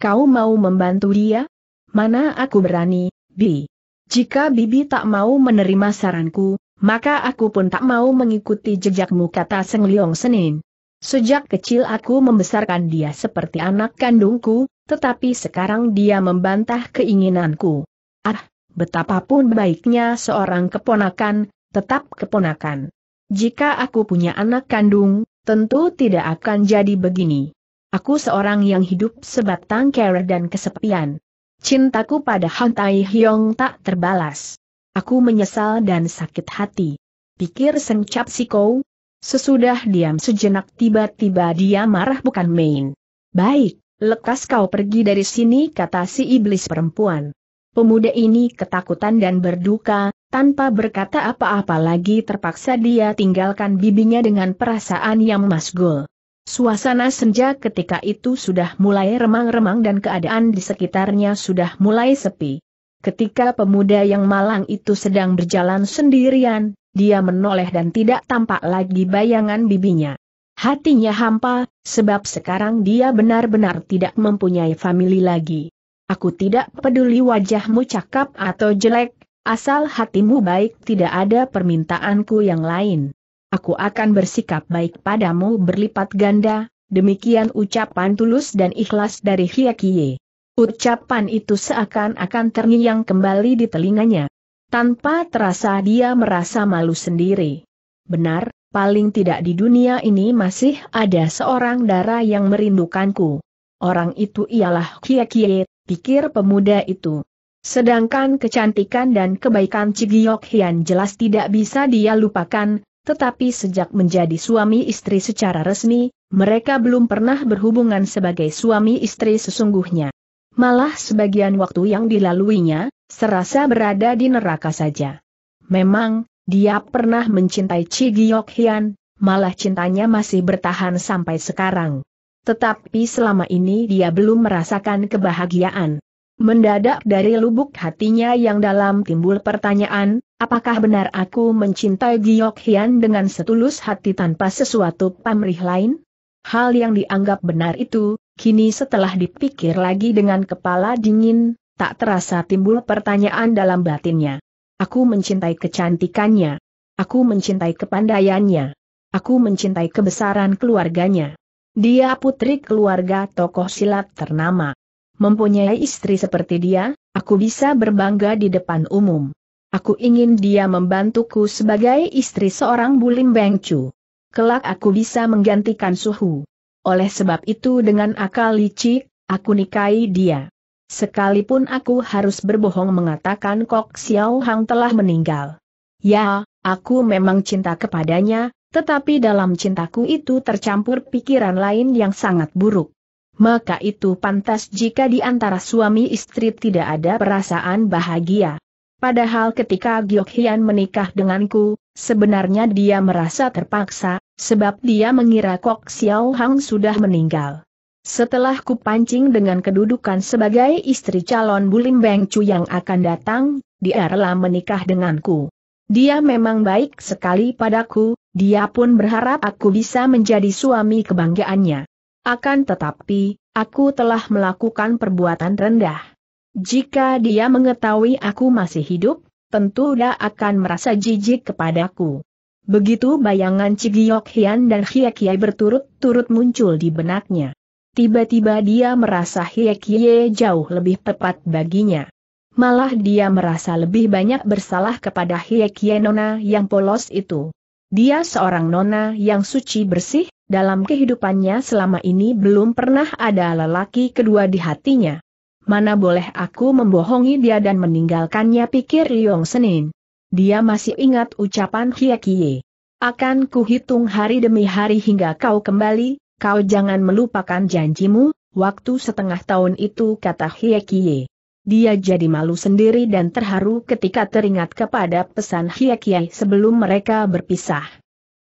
Kau mau membantu dia? Mana aku berani, Bi. Jika Bibi tak mau menerima saranku, maka aku pun tak mau mengikuti jejakmu kata Seng Leong Senin. Sejak kecil aku membesarkan dia seperti anak kandungku, tetapi sekarang dia membantah keinginanku. Ah, betapapun baiknya seorang keponakan, tetap keponakan. Jika aku punya anak kandung, tentu tidak akan jadi begini. Aku seorang yang hidup sebatang kera dan kesepian. Cintaku pada Han Tai Hyong tak terbalas. Aku menyesal dan sakit hati. Pikir Cap si Kou. Sesudah diam sejenak tiba-tiba dia marah bukan main. Baik, lekas kau pergi dari sini kata si iblis perempuan. Pemuda ini ketakutan dan berduka, tanpa berkata apa-apa lagi terpaksa dia tinggalkan bibinya dengan perasaan yang masgul. Suasana senja ketika itu sudah mulai remang-remang dan keadaan di sekitarnya sudah mulai sepi. Ketika pemuda yang malang itu sedang berjalan sendirian, dia menoleh dan tidak tampak lagi bayangan bibinya. Hatinya hampa, sebab sekarang dia benar-benar tidak mempunyai famili lagi. Aku tidak peduli wajahmu cakap atau jelek, asal hatimu baik tidak ada permintaanku yang lain. Aku akan bersikap baik padamu berlipat ganda, demikian ucapan tulus dan ikhlas dari Hiakie. Ucapan itu seakan-akan terngiang kembali di telinganya. Tanpa terasa dia merasa malu sendiri. Benar, paling tidak di dunia ini masih ada seorang dara yang merindukanku. Orang itu ialah Kie pikir pemuda itu. Sedangkan kecantikan dan kebaikan Cigiok Hian jelas tidak bisa dia lupakan, tetapi sejak menjadi suami istri secara resmi, mereka belum pernah berhubungan sebagai suami istri sesungguhnya. Malah sebagian waktu yang dilaluinya, serasa berada di neraka saja. Memang, dia pernah mencintai Cigiok Hian, malah cintanya masih bertahan sampai sekarang. Tetapi selama ini dia belum merasakan kebahagiaan. Mendadak dari lubuk hatinya yang dalam timbul pertanyaan, apakah benar aku mencintai Giok Hian dengan setulus hati tanpa sesuatu pamrih lain? Hal yang dianggap benar itu, kini setelah dipikir lagi dengan kepala dingin, tak terasa timbul pertanyaan dalam batinnya. Aku mencintai kecantikannya. Aku mencintai kepandaiannya. Aku mencintai kebesaran keluarganya. Dia putri keluarga tokoh silat ternama. Mempunyai istri seperti dia, aku bisa berbangga di depan umum. Aku ingin dia membantuku sebagai istri seorang Bulim Bengcu. Kelak aku bisa menggantikan suhu. Oleh sebab itu dengan akal licik, aku nikahi dia. Sekalipun aku harus berbohong mengatakan Kok Xiao Hang telah meninggal. Ya, aku memang cinta kepadanya, tetapi dalam cintaku itu tercampur pikiran lain yang sangat buruk. Maka itu pantas jika di antara suami istri tidak ada perasaan bahagia. Padahal ketika Gyokhian menikah denganku, sebenarnya dia merasa terpaksa, sebab dia mengira Kok Xiao Hang sudah meninggal. Setelah kupancing dengan kedudukan sebagai istri calon Bulim Beng Chu yang akan datang, dia rela menikah denganku. Dia memang baik sekali padaku, dia pun berharap aku bisa menjadi suami kebanggaannya. Akan tetapi, aku telah melakukan perbuatan rendah. Jika dia mengetahui aku masih hidup, tentu dia akan merasa jijik kepadaku. Begitu bayangan Cigiok Hian dan Hiekiai berturut-turut muncul di benaknya. Tiba-tiba dia merasa Hiekiai jauh lebih tepat baginya. Malah dia merasa lebih banyak bersalah kepada Hiekiai Nona yang polos itu. Dia seorang nona yang suci bersih, dalam kehidupannya selama ini belum pernah ada lelaki kedua di hatinya. Mana boleh aku membohongi dia dan meninggalkannya pikir Liong Senin. Dia masih ingat ucapan Hiekie. Akan kuhitung hari demi hari hingga kau kembali, kau jangan melupakan janjimu, waktu setengah tahun itu kata Hiekie. Dia jadi malu sendiri dan terharu ketika teringat kepada pesan Hiakiai sebelum mereka berpisah.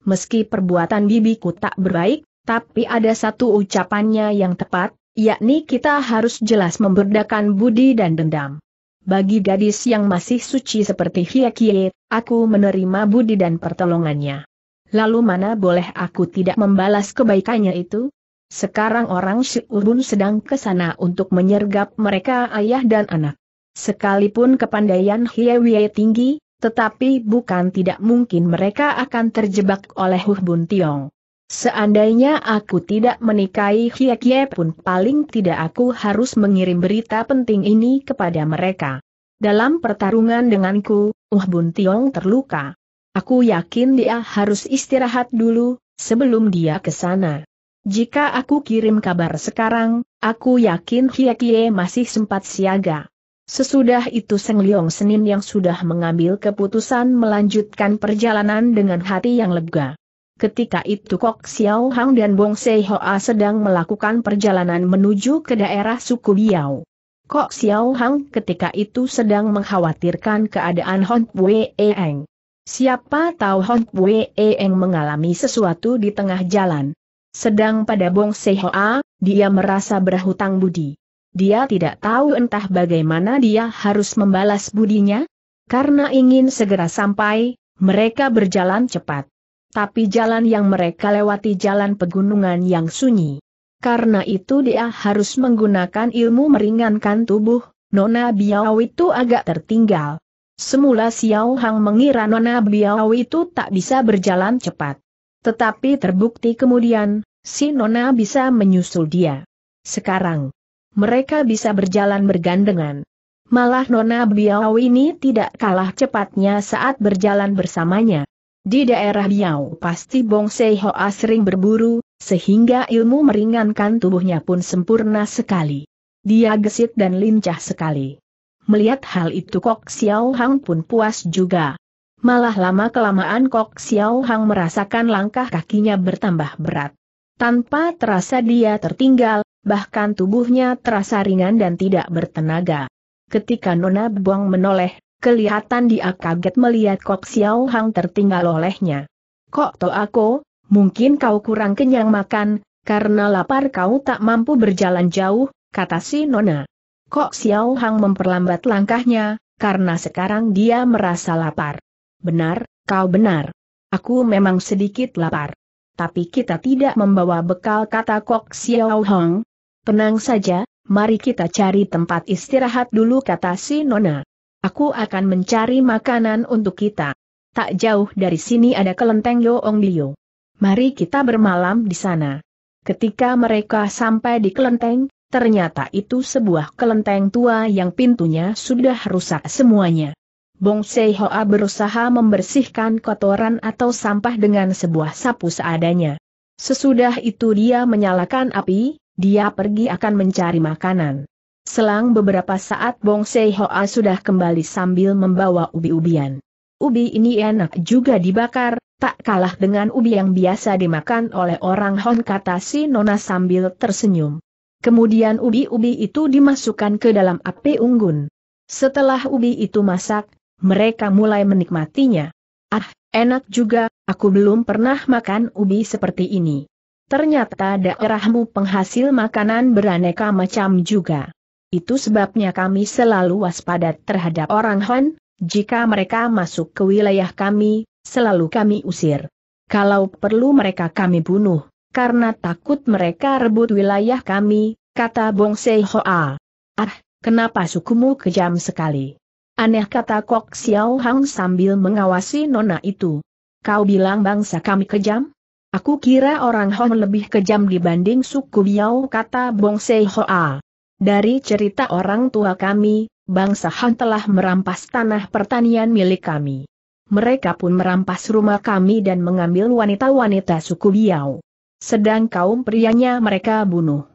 Meski perbuatan bibiku tak berbaik, tapi ada satu ucapannya yang tepat, yakni kita harus jelas memberdakan budi dan dendam. Bagi gadis yang masih suci seperti Hiakiai, aku menerima budi dan pertolongannya. Lalu mana boleh aku tidak membalas kebaikannya itu? Sekarang orang Syurun sedang ke sana untuk menyergap mereka ayah dan anak. Sekalipun kepandaian Hiewie tinggi, tetapi bukan tidak mungkin mereka akan terjebak oleh Huh Tiong. Seandainya aku tidak menikahi Hyekie pun paling tidak aku harus mengirim berita penting ini kepada mereka. Dalam pertarungan denganku, Uh Tiong terluka. Aku yakin dia harus istirahat dulu, sebelum dia ke sana. Jika aku kirim kabar sekarang, aku yakin Kie masih sempat siaga. Sesudah itu Seng Leong Senin yang sudah mengambil keputusan melanjutkan perjalanan dengan hati yang lega. Ketika itu Kok Xiao Hang dan Bong Sei Hoa sedang melakukan perjalanan menuju ke daerah suku Biao. Kok Xiao Hang ketika itu sedang mengkhawatirkan keadaan Hon Pue Eng. Siapa tahu Hon Pue Eng mengalami sesuatu di tengah jalan. Sedang pada Bong Sehoa, dia merasa berhutang budi. Dia tidak tahu entah bagaimana dia harus membalas budinya. Karena ingin segera sampai, mereka berjalan cepat. Tapi jalan yang mereka lewati jalan pegunungan yang sunyi. Karena itu dia harus menggunakan ilmu meringankan tubuh, Nona Biao itu agak tertinggal. Semula Xiao Hang mengira Nona Biao itu tak bisa berjalan cepat. Tetapi terbukti kemudian, si Nona bisa menyusul dia. Sekarang, mereka bisa berjalan bergandengan. Malah Nona Biau ini tidak kalah cepatnya saat berjalan bersamanya. Di daerah Biau pasti Bong Sehoa sering berburu, sehingga ilmu meringankan tubuhnya pun sempurna sekali. Dia gesit dan lincah sekali. Melihat hal itu Kok Xiao Hang pun puas juga. Malah lama-kelamaan Kok Xiao Hang merasakan langkah kakinya bertambah berat. Tanpa terasa dia tertinggal, bahkan tubuhnya terasa ringan dan tidak bertenaga. Ketika Nona Buang menoleh, kelihatan dia kaget melihat Kok Xiao Hang tertinggal olehnya. Kok to aku, mungkin kau kurang kenyang makan, karena lapar kau tak mampu berjalan jauh, kata si Nona. Kok Xiao Hang memperlambat langkahnya, karena sekarang dia merasa lapar. Benar, kau benar. Aku memang sedikit lapar. Tapi kita tidak membawa bekal kata Kok Xiao Hong. Tenang saja, mari kita cari tempat istirahat dulu kata si Nona. Aku akan mencari makanan untuk kita. Tak jauh dari sini ada kelenteng Yoong Liu. Mari kita bermalam di sana. Ketika mereka sampai di kelenteng, ternyata itu sebuah kelenteng tua yang pintunya sudah rusak semuanya. Bong Sei Hoa berusaha membersihkan kotoran atau sampah dengan sebuah sapu seadanya. Sesudah itu dia menyalakan api, dia pergi akan mencari makanan. Selang beberapa saat Bong Sei Hoa sudah kembali sambil membawa ubi-ubian. Ubi ini enak juga dibakar, tak kalah dengan ubi yang biasa dimakan oleh orang Hon kata si Nona sambil tersenyum. Kemudian ubi-ubi itu dimasukkan ke dalam api unggun. Setelah ubi itu masak, mereka mulai menikmatinya. Ah, enak juga, aku belum pernah makan ubi seperti ini. Ternyata daerahmu penghasil makanan beraneka macam juga. Itu sebabnya kami selalu waspada terhadap orang Han, jika mereka masuk ke wilayah kami, selalu kami usir. Kalau perlu mereka kami bunuh, karena takut mereka rebut wilayah kami, kata Bong Se Hoa. Ah, kenapa sukumu kejam sekali? Aneh kata Kok Xiao Hang sambil mengawasi nona itu. Kau bilang bangsa kami kejam? Aku kira orang Hong lebih kejam dibanding suku Biao kata Bong Sei Hoa. Dari cerita orang tua kami, bangsa Han telah merampas tanah pertanian milik kami. Mereka pun merampas rumah kami dan mengambil wanita-wanita suku Biao. Sedang kaum prianya mereka bunuh.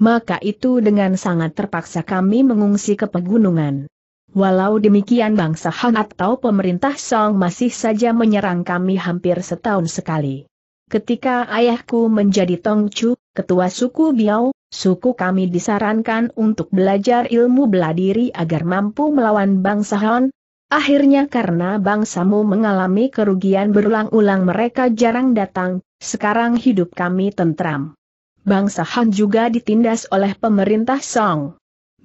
Maka itu dengan sangat terpaksa kami mengungsi ke pegunungan. Walau demikian bangsa Han atau pemerintah Song masih saja menyerang kami hampir setahun sekali. Ketika ayahku menjadi Tongcu, ketua suku Biao, suku kami disarankan untuk belajar ilmu bela diri agar mampu melawan bangsa Han. Akhirnya karena bangsamu mengalami kerugian berulang-ulang mereka jarang datang, sekarang hidup kami tentram. Bangsa Han juga ditindas oleh pemerintah Song.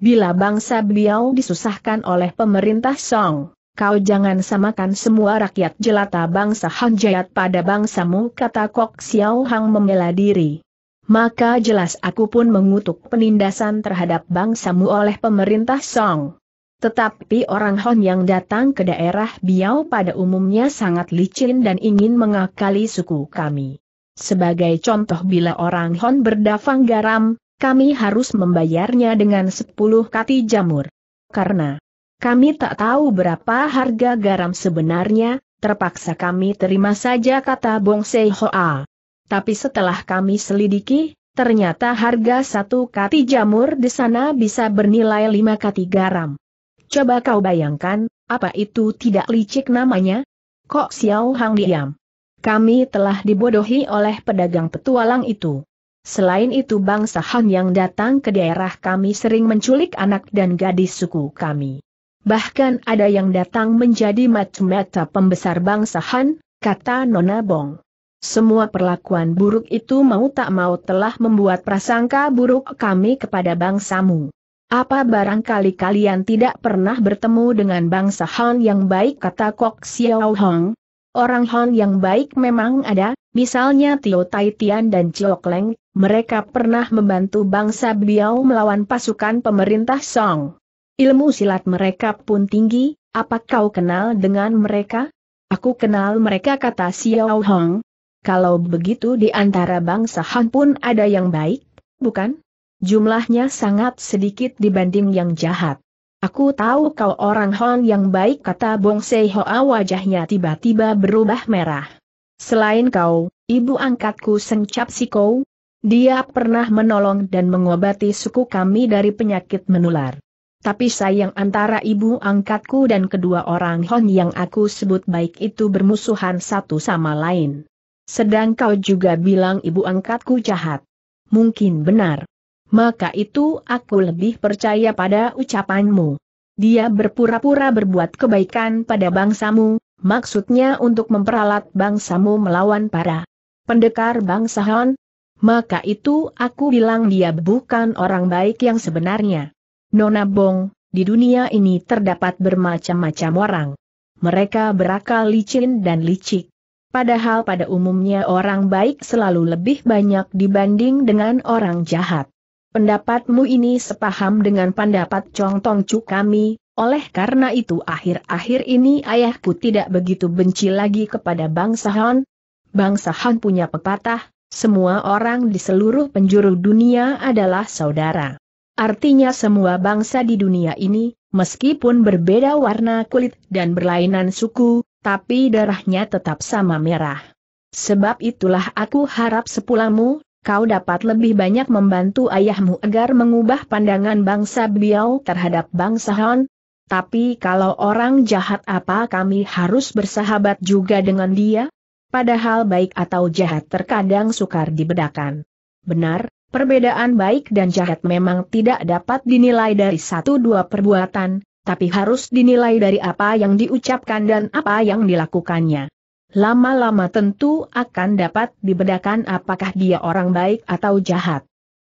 Bila bangsa beliau disusahkan oleh pemerintah Song, kau jangan samakan semua rakyat jelata bangsa Han Jayat pada bangsamu kata Kok Xiao Hang membela diri. Maka jelas aku pun mengutuk penindasan terhadap bangsamu oleh pemerintah Song. Tetapi orang Hon yang datang ke daerah Biao pada umumnya sangat licin dan ingin mengakali suku kami. Sebagai contoh bila orang Hon berdafang garam, kami harus membayarnya dengan 10 kati jamur. Karena kami tak tahu berapa harga garam sebenarnya, terpaksa kami terima saja kata Bong Sei Hoa. Tapi setelah kami selidiki, ternyata harga satu kati jamur di sana bisa bernilai lima kati garam. Coba kau bayangkan, apa itu tidak licik namanya? Kok Xiao Hang diam? Kami telah dibodohi oleh pedagang petualang itu. Selain itu bangsa Han yang datang ke daerah kami sering menculik anak dan gadis suku kami. Bahkan ada yang datang menjadi mata-mata pembesar bangsa Han, kata Nona Bong. Semua perlakuan buruk itu mau tak mau telah membuat prasangka buruk kami kepada bangsamu. Apa barangkali kalian tidak pernah bertemu dengan bangsa Han yang baik kata Kok Xiao Hong? Orang Han yang baik memang ada, misalnya Tio Tai Tian dan Chiok Leng, mereka pernah membantu bangsa beliau melawan pasukan pemerintah Song. Ilmu silat mereka pun tinggi, apa kau kenal dengan mereka? Aku kenal mereka kata Xiao Hong. Kalau begitu di antara bangsa Han pun ada yang baik, bukan? Jumlahnya sangat sedikit dibanding yang jahat. Aku tahu kau orang Han yang baik kata Bong Sei Hoa wajahnya tiba-tiba berubah merah. Selain kau, ibu angkatku Sengcap Kou? Dia pernah menolong dan mengobati suku kami dari penyakit menular. Tapi sayang antara ibu angkatku dan kedua orang Hon yang aku sebut baik itu bermusuhan satu sama lain. Sedang kau juga bilang ibu angkatku jahat. Mungkin benar. Maka itu aku lebih percaya pada ucapanmu. Dia berpura-pura berbuat kebaikan pada bangsamu, maksudnya untuk memperalat bangsamu melawan para pendekar bangsa Hon, maka itu aku bilang dia bukan orang baik yang sebenarnya. Nona Bong, di dunia ini terdapat bermacam-macam orang. Mereka berakal licin dan licik. Padahal pada umumnya orang baik selalu lebih banyak dibanding dengan orang jahat. Pendapatmu ini sepaham dengan pendapat Chong Tong Chu kami, oleh karena itu akhir-akhir ini ayahku tidak begitu benci lagi kepada Bangsa Han. Bangsa Han punya pepatah, semua orang di seluruh penjuru dunia adalah saudara. Artinya semua bangsa di dunia ini, meskipun berbeda warna kulit dan berlainan suku, tapi darahnya tetap sama merah. Sebab itulah aku harap sepulangmu, kau dapat lebih banyak membantu ayahmu agar mengubah pandangan bangsa beliau terhadap bangsa Han, tapi kalau orang jahat apa kami harus bersahabat juga dengan dia? padahal baik atau jahat terkadang sukar dibedakan. Benar, perbedaan baik dan jahat memang tidak dapat dinilai dari satu dua perbuatan, tapi harus dinilai dari apa yang diucapkan dan apa yang dilakukannya. Lama-lama tentu akan dapat dibedakan apakah dia orang baik atau jahat.